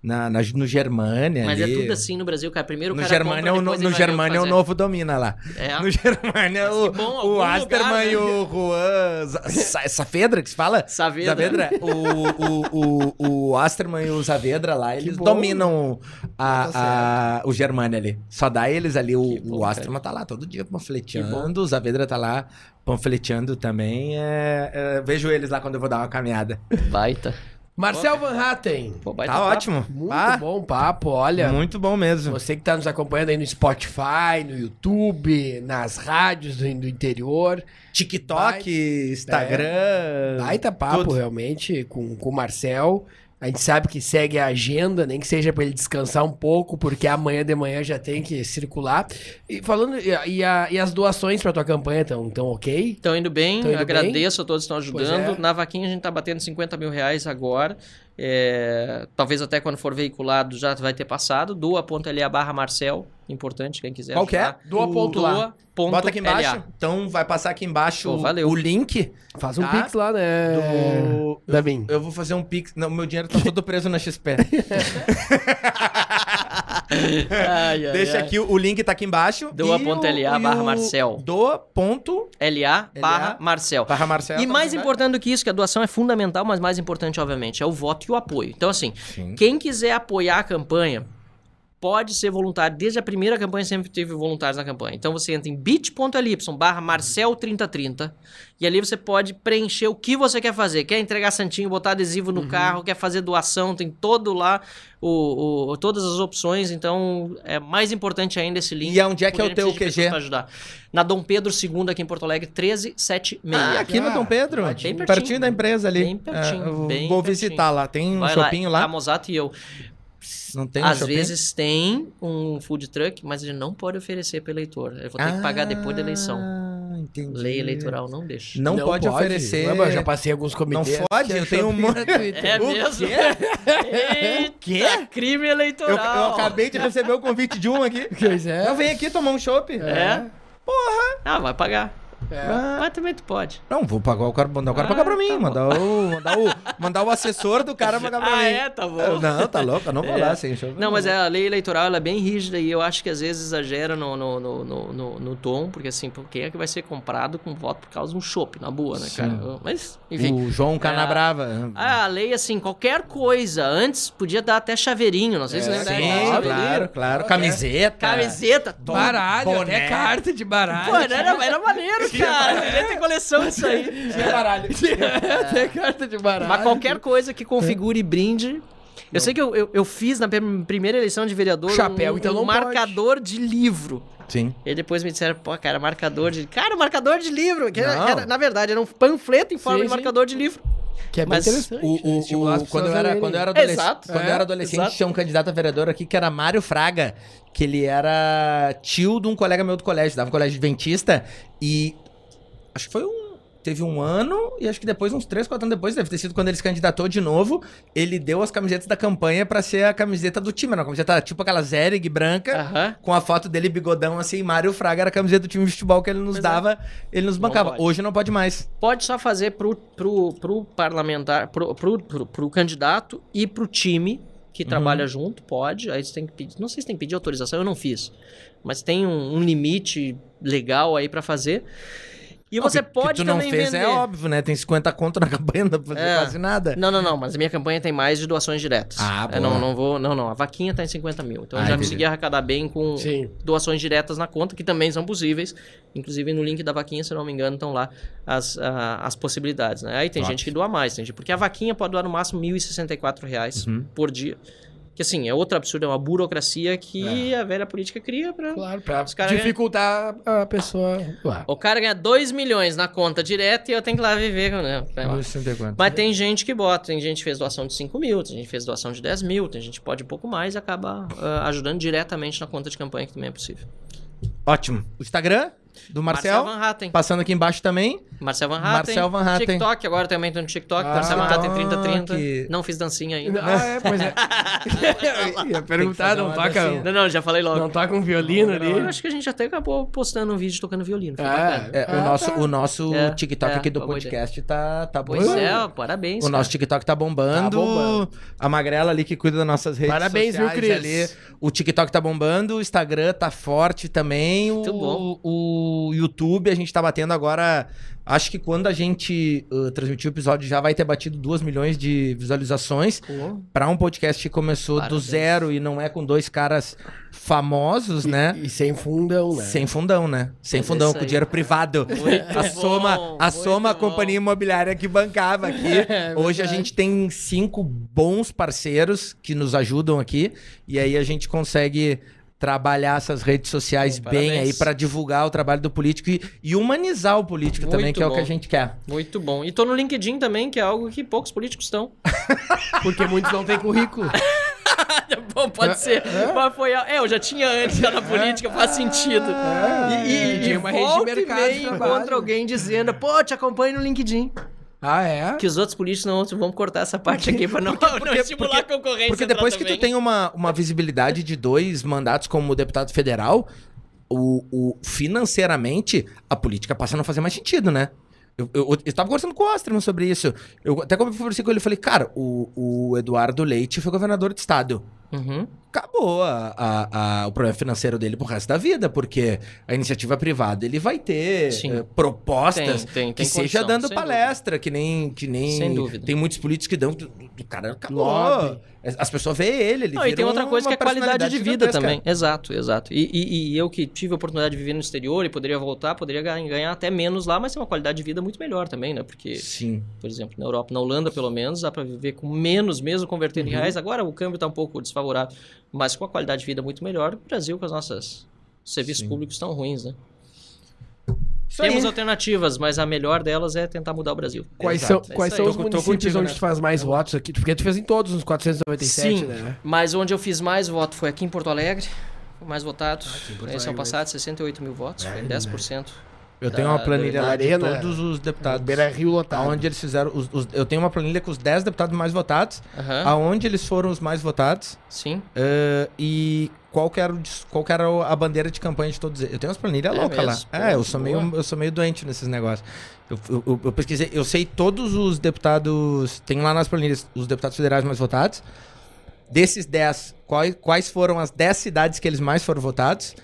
na, na, no Germânia. Mas é ali. é tudo assim no Brasil, cara. Primeiro o no cara Germânia compra, é o, No, no Germânia é o novo domina lá. É. No Germânia é o, o Asterman né? e o Juan... Sa, Safedra, que se fala? Saavedra. Saavedra. o, o, o, o Asterman e o Saavedra lá, eles dominam a, ah, tá a, o Germânia ali. Só dá eles ali. O, bom, o Asterman cara. tá lá todo dia panfleteando, o Saavedra tá lá panfleteando também. É, é, vejo eles lá quando eu vou dar uma caminhada. Baita. Marcel Van Hatten. Pô, tá papo. ótimo. Muito ah, bom tá. papo, olha. Muito bom mesmo. Você que está nos acompanhando aí no Spotify, no YouTube, nas rádios do, do interior. TikTok, Vai, Instagram. É, baita papo, tudo. realmente, com o Marcel. A gente sabe que segue a agenda, nem que seja para ele descansar um pouco, porque amanhã de manhã já tem que circular. E falando e, a, e as doações para tua campanha estão tão ok? Estão indo bem, indo agradeço bem? a todos que estão ajudando. É. Na vaquinha a gente está batendo 50 mil reais agora. É, talvez até quando for veiculado já vai ter passado. Doa.la barra Marcel, importante, quem quiser. Qualquer. É? ajudar. Doa. Ponto Bota aqui embaixo. LA. Então vai passar aqui embaixo Pô, o link. Faz um tá? pix lá, né? Do eu, da Eu vou fazer um pix. Não, meu dinheiro tá todo preso na XP. ai, ai, Deixa ai. aqui, o link tá aqui embaixo. Doa.la barra Marcel. Doa.la barra Marcel. Barra Marcel. E tá mais né? importante do que isso, que a doação é fundamental, mas mais importante, obviamente, é o voto e o apoio. Então, assim, Sim. quem quiser apoiar a campanha, pode ser voluntário. Desde a primeira campanha sempre teve voluntários na campanha. Então você entra em bit.ly barra marcel3030 e ali você pode preencher o que você quer fazer. Quer entregar santinho, botar adesivo no uhum. carro, quer fazer doação, tem todo lá, o, o, todas as opções. Então é mais importante ainda esse link. E é onde é que é o teu QG? ajudar. Na Dom Pedro II aqui em Porto Alegre, 1376. Ah, aqui ah, no Dom Pedro? Bem pertinho, pertinho da empresa ali. Bem pertinho. É, bem vou pertinho. visitar lá, tem um Vai shopping lá. lá. Mozart e eu. Não tem Às vezes tem um food truck, mas ele não pode oferecer para eleitor. Eu vou ter ah, que pagar depois da ah, eleição. Entendi. Lei eleitoral não deixa. Não, não pode, pode, oferecer. Lembra, eu já passei alguns comitês. Não pode, é eu tenho um monte. É mesmo? Que Crime eleitoral. Eu, eu, acabei de receber o convite de um aqui. Pois é. Eu venho aqui tomar um chopp. É. Porra! Ah, vai pagar. É. Ah. Mas... também tu pode. Não, vou pagar o cara, mandar o cara ah, pagar pra mim. Tá mandar, o, mandar, o, mandar o assessor do cara pagar pra ah, mim. Ah, é? Tá bom. Não, tá louco, eu não vou é. lá sem assim, show. Não, mas é, a lei eleitoral ela é bem rígida e eu acho que às vezes exagera no, no, no, no, no tom, porque assim, quem é que vai ser comprado com voto por causa de um chope, na boa, né, cara? Mas, enfim. O João é. Canabrava. A, ah, a lei, assim, qualquer coisa, antes podia dar até chaveirinho, não sei é, se lembra. Sim, claro, claro, claro. Camiseta. Camiseta, baralho, boné. até carta de baralho. Pô, era, era maneiro, cara. Devia ter coleção disso aí. de baralho. Tem carta de baralho. Mas qualquer coisa que configure é. brinde, eu não. sei que eu, eu, eu, fiz na primeira eleição de vereador Chapéu, um, então um marcador pode. de livro. Sim. E depois me disseram, pô, cara, marcador de. Cara, marcador de livro! Que era, era, na verdade, era um panfleto em forma sim, de marcador de livro. Que é mais interessante. O, né? o, tipo, o, quando, eu era, quando eu era é, adolescente, exato, quando é, era adolescente tinha um candidato a vereador aqui que era Mário Fraga, que ele era tio de um colega meu do colégio, dava um colégio adventista, e acho que foi um teve um ano e acho que depois, uns 3, 4 anos depois, deve ter sido quando ele se candidatou de novo, ele deu as camisetas da campanha para ser a camiseta do time. Era uma camiseta tipo aquela Zelig branca, uh -huh. com a foto dele bigodão assim, Mário Fraga era a camiseta do time de futebol que ele nos Mas é. dava, é. ele nos bancava. Não Hoje não pode mais. Pode só fazer pro, pro, pro parlamentar, pro, pro, pro, pro candidato e pro time que uhum. trabalha junto, pode. Aí você tem que pedir. Não sei se tem que pedir autorização, eu não fiz. Mas tem um, um limite legal aí para fazer. E não, você que, pode que tu também não fez é vender. é óbvio, né? Tem 50 conto na campanha, não dá pra fazer é. quase nada. Não, não, não. Mas a minha campanha tem mais de doações diretas. Ah, bom. não, não vou... Não, não. A vaquinha tá em 50 mil. Então ah, eu já consegui arrecadar bem com Sim. doações diretas na conta, que também são possíveis. Inclusive no link da vaquinha, se não me engano, estão lá as, ah, as possibilidades, né? Aí tem gente que doa mais, tem gente... Porque a vaquinha pode doar no máximo R$ 1.064 reais uhum. por dia. Que assim, é outro absurdo, é uma burocracia que é. a velha política cria pra. Claro, pra dificultar ganha... a pessoa. Claro. O cara ganha 2 milhões na conta direta e eu tenho que ir lá viver. Né? Mas tem gente que bota, tem gente que fez doação de 5 mil, tem gente que fez doação de 10 mil, tem gente que pode um pouco mais e acaba uh, ajudando diretamente na conta de campanha, que também é possível. Ótimo. O Instagram? Do Marcel. Marcel Van Hatten. Passando aqui embaixo também. Marcel Van Hatten. Marcel Van Hatten. TikTok, agora também tô no TikTok. Ah, Marcel Van Hatten 3030. Não fiz dancinha ainda. Ah, é, pois é. ia perguntar, não toca. Dancinha. Não, não, já falei logo. Não toca um violino não, ali. Eu acho que a gente até acabou postando um vídeo tocando violino. é, é ah, o nosso, tá. o nosso é, TikTok é, aqui do podcast tá, tá bombando. Pois é, parabéns. O cara. nosso TikTok tá bombando. tá bombando. A Magrela ali que cuida das nossas redes parabéns, sociais. Parabéns, viu, Cris? O TikTok tá bombando, o Instagram tá forte também. Muito o, bom. O, o YouTube, a gente está batendo agora. Acho que quando a gente uh, transmitir o episódio já vai ter batido 2 milhões de visualizações. Para um podcast que começou Parabéns. do zero e não é com dois caras famosos, e, né? E sem fundão, né? Sem fundão, né? Sem Mas fundão, com dinheiro privado. Muito a soma, a soma a companhia imobiliária que bancava aqui. É, Hoje verdade. a gente tem cinco bons parceiros que nos ajudam aqui e aí a gente consegue trabalhar essas redes sociais Bom, bem parabéns. aí para divulgar o trabalho do político e, e humanizar o político Muito também, que bom. é o que a gente quer. Muito bom. E tô no LinkedIn também, que é algo que poucos políticos estão. Porque muitos não têm currículo. bom, pode é, ser. É? Mas foi. É, eu já tinha antes já na é. política, faz sentido. É, e, e, é, e, uma rede de mercado. E encontro alguém dizendo, pô, te acompanho no LinkedIn. Ah, é? Que os outros políticos não vão cortar essa parte aqui para não, porque, não estimular porque, a concorrência. Porque depois que também. tu tem uma, uma visibilidade de dois mandatos como deputado federal, o, o, financeiramente, a política passa a não fazer mais sentido, né? Eu, eu, eu estava conversando com o Osterman sobre isso. Eu até conversei com ele e falei, cara, o, o Eduardo Leite foi governador de estado. Uhum. Acabou a, a, a, o problema financeiro dele pro resto da vida, porque a iniciativa privada ele vai ter eh, propostas tem, tem, tem que condição, seja dando palestra, dúvida. que nem. Que nem sem dúvida. Tem muitos políticos que dão. O cara acabou. Lobby. As pessoas veem ele, ele Não, e tem outra coisa que é qualidade de vida também. Exato, exato. E, e, e, eu que tive a oportunidade de viver no exterior e poderia voltar, poderia ganhar até menos lá, mas tem é uma qualidade de vida muito melhor também, né? Porque, Sim. por exemplo, na Europa, na Holanda pelo menos, dá para viver com menos, mesmo convertendo uhum. em reais. Agora o câmbio tá um pouco desfavorável desfavorável, mas com a qualidade de vida muito melhor, o Brasil com as nossas serviços Sim. públicos tão ruins, né? Isso Temos aí. alternativas, mas a melhor delas é tentar mudar o Brasil. Quais Exato. são, quais é são os municípios contigo, onde né? tu faz mais é. votos aqui? Porque tu fez em todos, os 497, Sim, né? mas onde eu fiz mais voto foi aqui em Porto Alegre, mais votado. Ah, Esse ano passado, 68 mil votos, é, foi 10%. Né? Eu tenho uma planilha lá de todos né? os deputados. Beira Rio lotado. Onde eles fizeram. Os, os, eu tenho uma planilha com os 10 deputados mais votados. Uhum. Aonde eles foram os mais votados. Sim. Uh, e qual que, era o, qual que era a bandeira de campanha de todos eles. Eu tenho umas planilhas é loucas lá. Pô, é, eu sou, meio, eu sou meio doente nesses negócios. Eu, eu, eu, pesquisei, eu sei todos os deputados. Tem lá nas planilhas os deputados federais mais votados. Desses 10, quais, quais foram as 10 cidades que eles mais foram votados?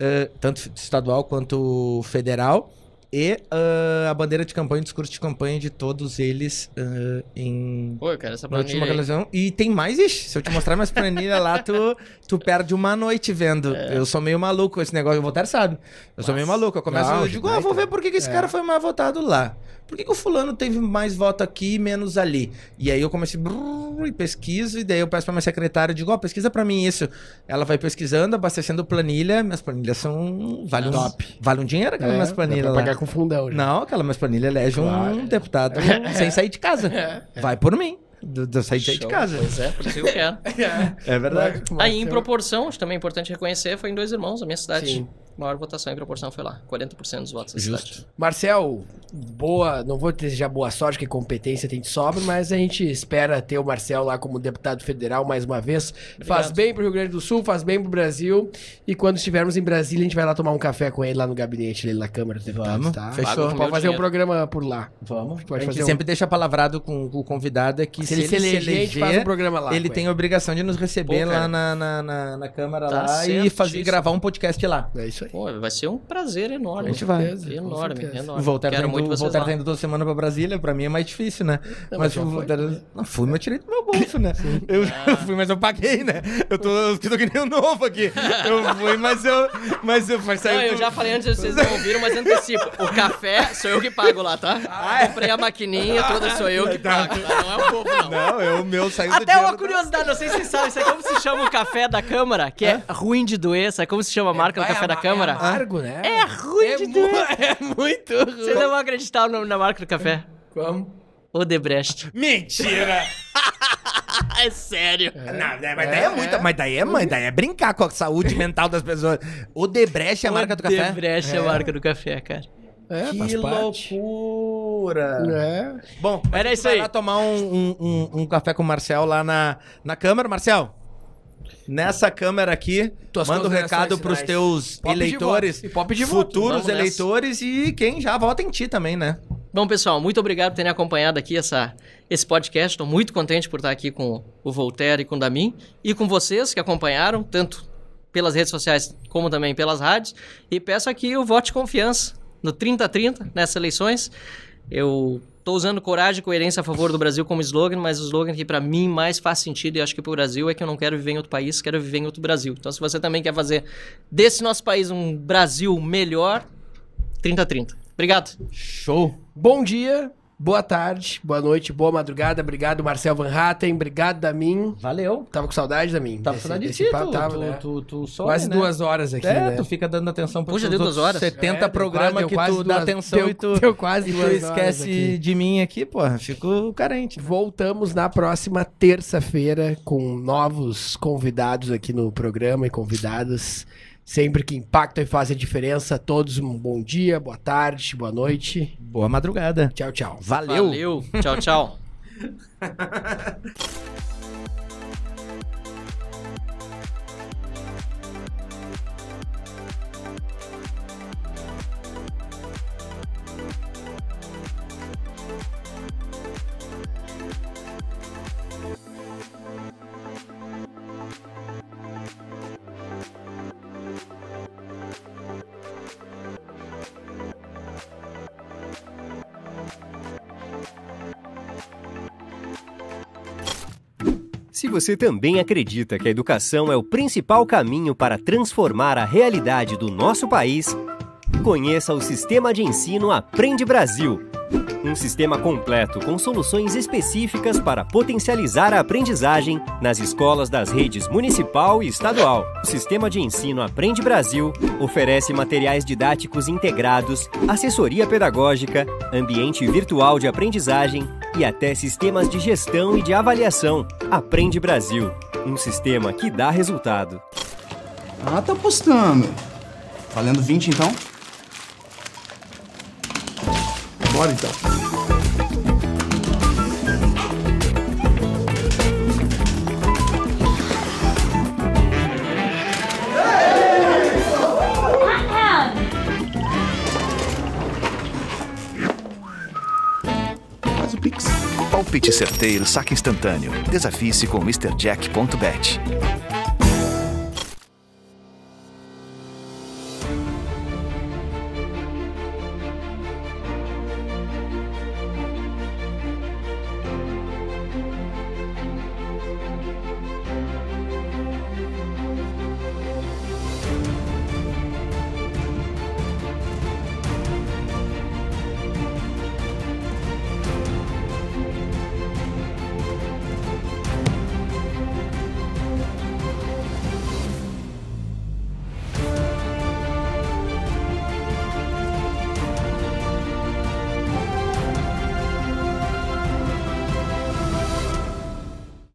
uh, tanto estadual quanto federal, e uh, a bandeira de campanha, o discurso de campanha de todos eles uh, em. Pô, eu quero essa planilha. última coleção. E tem mais, ixi, se eu te mostrar mais planilha lá, tu, tu perde uma noite vendo. É. Eu sou meio maluco esse negócio, o Voltaire sabe. Eu sou meio maluco. Eu começo, Não, eu digo, ah, vou ver né? por que, que esse é. cara foi mais votado lá por que, que o fulano teve mais voto aqui e menos ali? E aí eu comecei brrr, e pesquiso, e daí eu peço pra minha secretária, eu digo, ó, oh, pesquisa para mim isso. Ela vai pesquisando, abastecendo planilha, minhas planilhas são... Vale um, Top. Vale um dinheiro aquela é, minhas planilhas lá. pagar com fundão. Já. Não, aquela minhas planilhas elege claro, um deputado é. sem sair de casa. É. Vai por mim do, do sair Show. de casa. Pois é, por isso eu quero. é. é verdade. Aí, em proporção, acho também é importante reconhecer, foi em Dois Irmãos, a minha cidade. Sim maior votação em proporção foi lá, 40% dos votos. Justo. Cidade. Marcel, boa, não vou desejar boa sorte, que competência tem de sobra, mas a gente espera ter o Marcel lá como deputado federal mais uma vez. Obrigado. Faz bem pro Rio Grande do Sul, faz bem pro Brasil. E quando estivermos em Brasília, a gente vai lá tomar um café com ele lá no gabinete dele na Câmara dos Deputados, Vamos, tá? Fechou. Pode fazer um programa por lá. Vamos. Pode a gente fazer sempre um... deixa palavrado com o convidado é que se, se ele se eleger, se eleger faz um programa lá. Ele tem a obrigação de nos receber Pô, lá na, na, na, na, Câmara tá lá e fazer, gravar um podcast lá. É isso aí. Pô, vai ser um prazer enorme. A gente vai. enorme, enorme. Voltar Quero tá indo, voltar tá indo toda semana para Brasília, para mim é mais difícil, né? Não, mas mas voltar... foi, né? não fui, mas eu tirei do meu bolso, né? Eu, ah. eu, fui, mas eu paguei, né? Eu tô, eu tô que nem um novo aqui. Eu fui, mas eu. Mas eu, mas saiu... não, eu já falei antes, vocês não ouviram, mas antecipo. O café sou eu que pago lá, tá? Ah, é? Comprei a maquininha, toda sou eu que tá. pago. Tá? Não é o povo, não. Não, é o meu saiu Até uma curiosidade, não sei se vocês sabem, isso é como se chama o café da Câmara, que é, ruim de doença, sabe é como se chama a marca do café da Câmara. Câmara. É amargo, né? É ruim é de mu É muito ruim. Vocês não vão acreditar no, na marca do café. Como? Odebrecht. Mentira! é sério. É, não, né, mas, é, daí é muita, é. mas daí é mãe, daí é brincar com a saúde mental das pessoas. Odebrecht é a marca do café? Odebrecht é a é. marca do café, cara. É, que loucura! É. Bom, era isso aí. Vai lá tomar um, um, um, um café com o Marcel lá na, na Câmara. Marcel, nessa câmera aqui. Tuas manda um recado para os teus pop eleitores, futuros Vamos eleitores nessa. e quem já vota em ti também, né? Bom, pessoal, muito obrigado por terem acompanhado aqui essa, esse podcast. Estou muito contente por estar aqui com o Voltaire e com o Damin e com vocês que acompanharam, tanto pelas redes sociais como também pelas rádios. E peço aqui o voto de confiança no 3030 nessas eleições. Eu Estou usando coragem e coerência a favor do Brasil como slogan, mas o slogan que para mim mais faz sentido e acho que para o Brasil é que eu não quero viver em outro país, quero viver em outro Brasil. Então, se você também quer fazer desse nosso país um Brasil melhor, 30-30. Obrigado. Show. Bom dia. Boa tarde, boa noite, boa madrugada. Obrigado, Marcel Van Hatten. Obrigado, mim, Valeu. Tava com saudade da mim. Tava com saudade desse, de ti, papo, tu, tava, tu, né? tu, tu Quase né? duas horas aqui, é, né? tu fica dando atenção por Puxa, deu duas horas. 70 é, programas que tu duas, dá atenção deu, e tu, quase tu esquece de mim aqui, porra. Fico carente. Né? Voltamos na próxima terça-feira com novos convidados aqui no programa e convidadas. Sempre que impactam e fazem a diferença. Todos um bom dia, boa tarde, boa noite. Boa madrugada. Tchau, tchau. Valeu. Valeu. tchau, tchau. você também acredita que a educação é o principal caminho para transformar a realidade do nosso país, conheça o Sistema de Ensino Aprende Brasil. Um sistema completo com soluções específicas para potencializar a aprendizagem nas escolas das redes municipal e estadual. O Sistema de Ensino Aprende Brasil oferece materiais didáticos integrados, assessoria pedagógica, ambiente virtual de aprendizagem e até sistemas de gestão e de avaliação. Aprende Brasil, um sistema que dá resultado. Ah, tá apostando. Valendo 20 então? Bora então. Pix. Palpite certeiro, saque instantâneo. Desafie-se com MrJack.bet.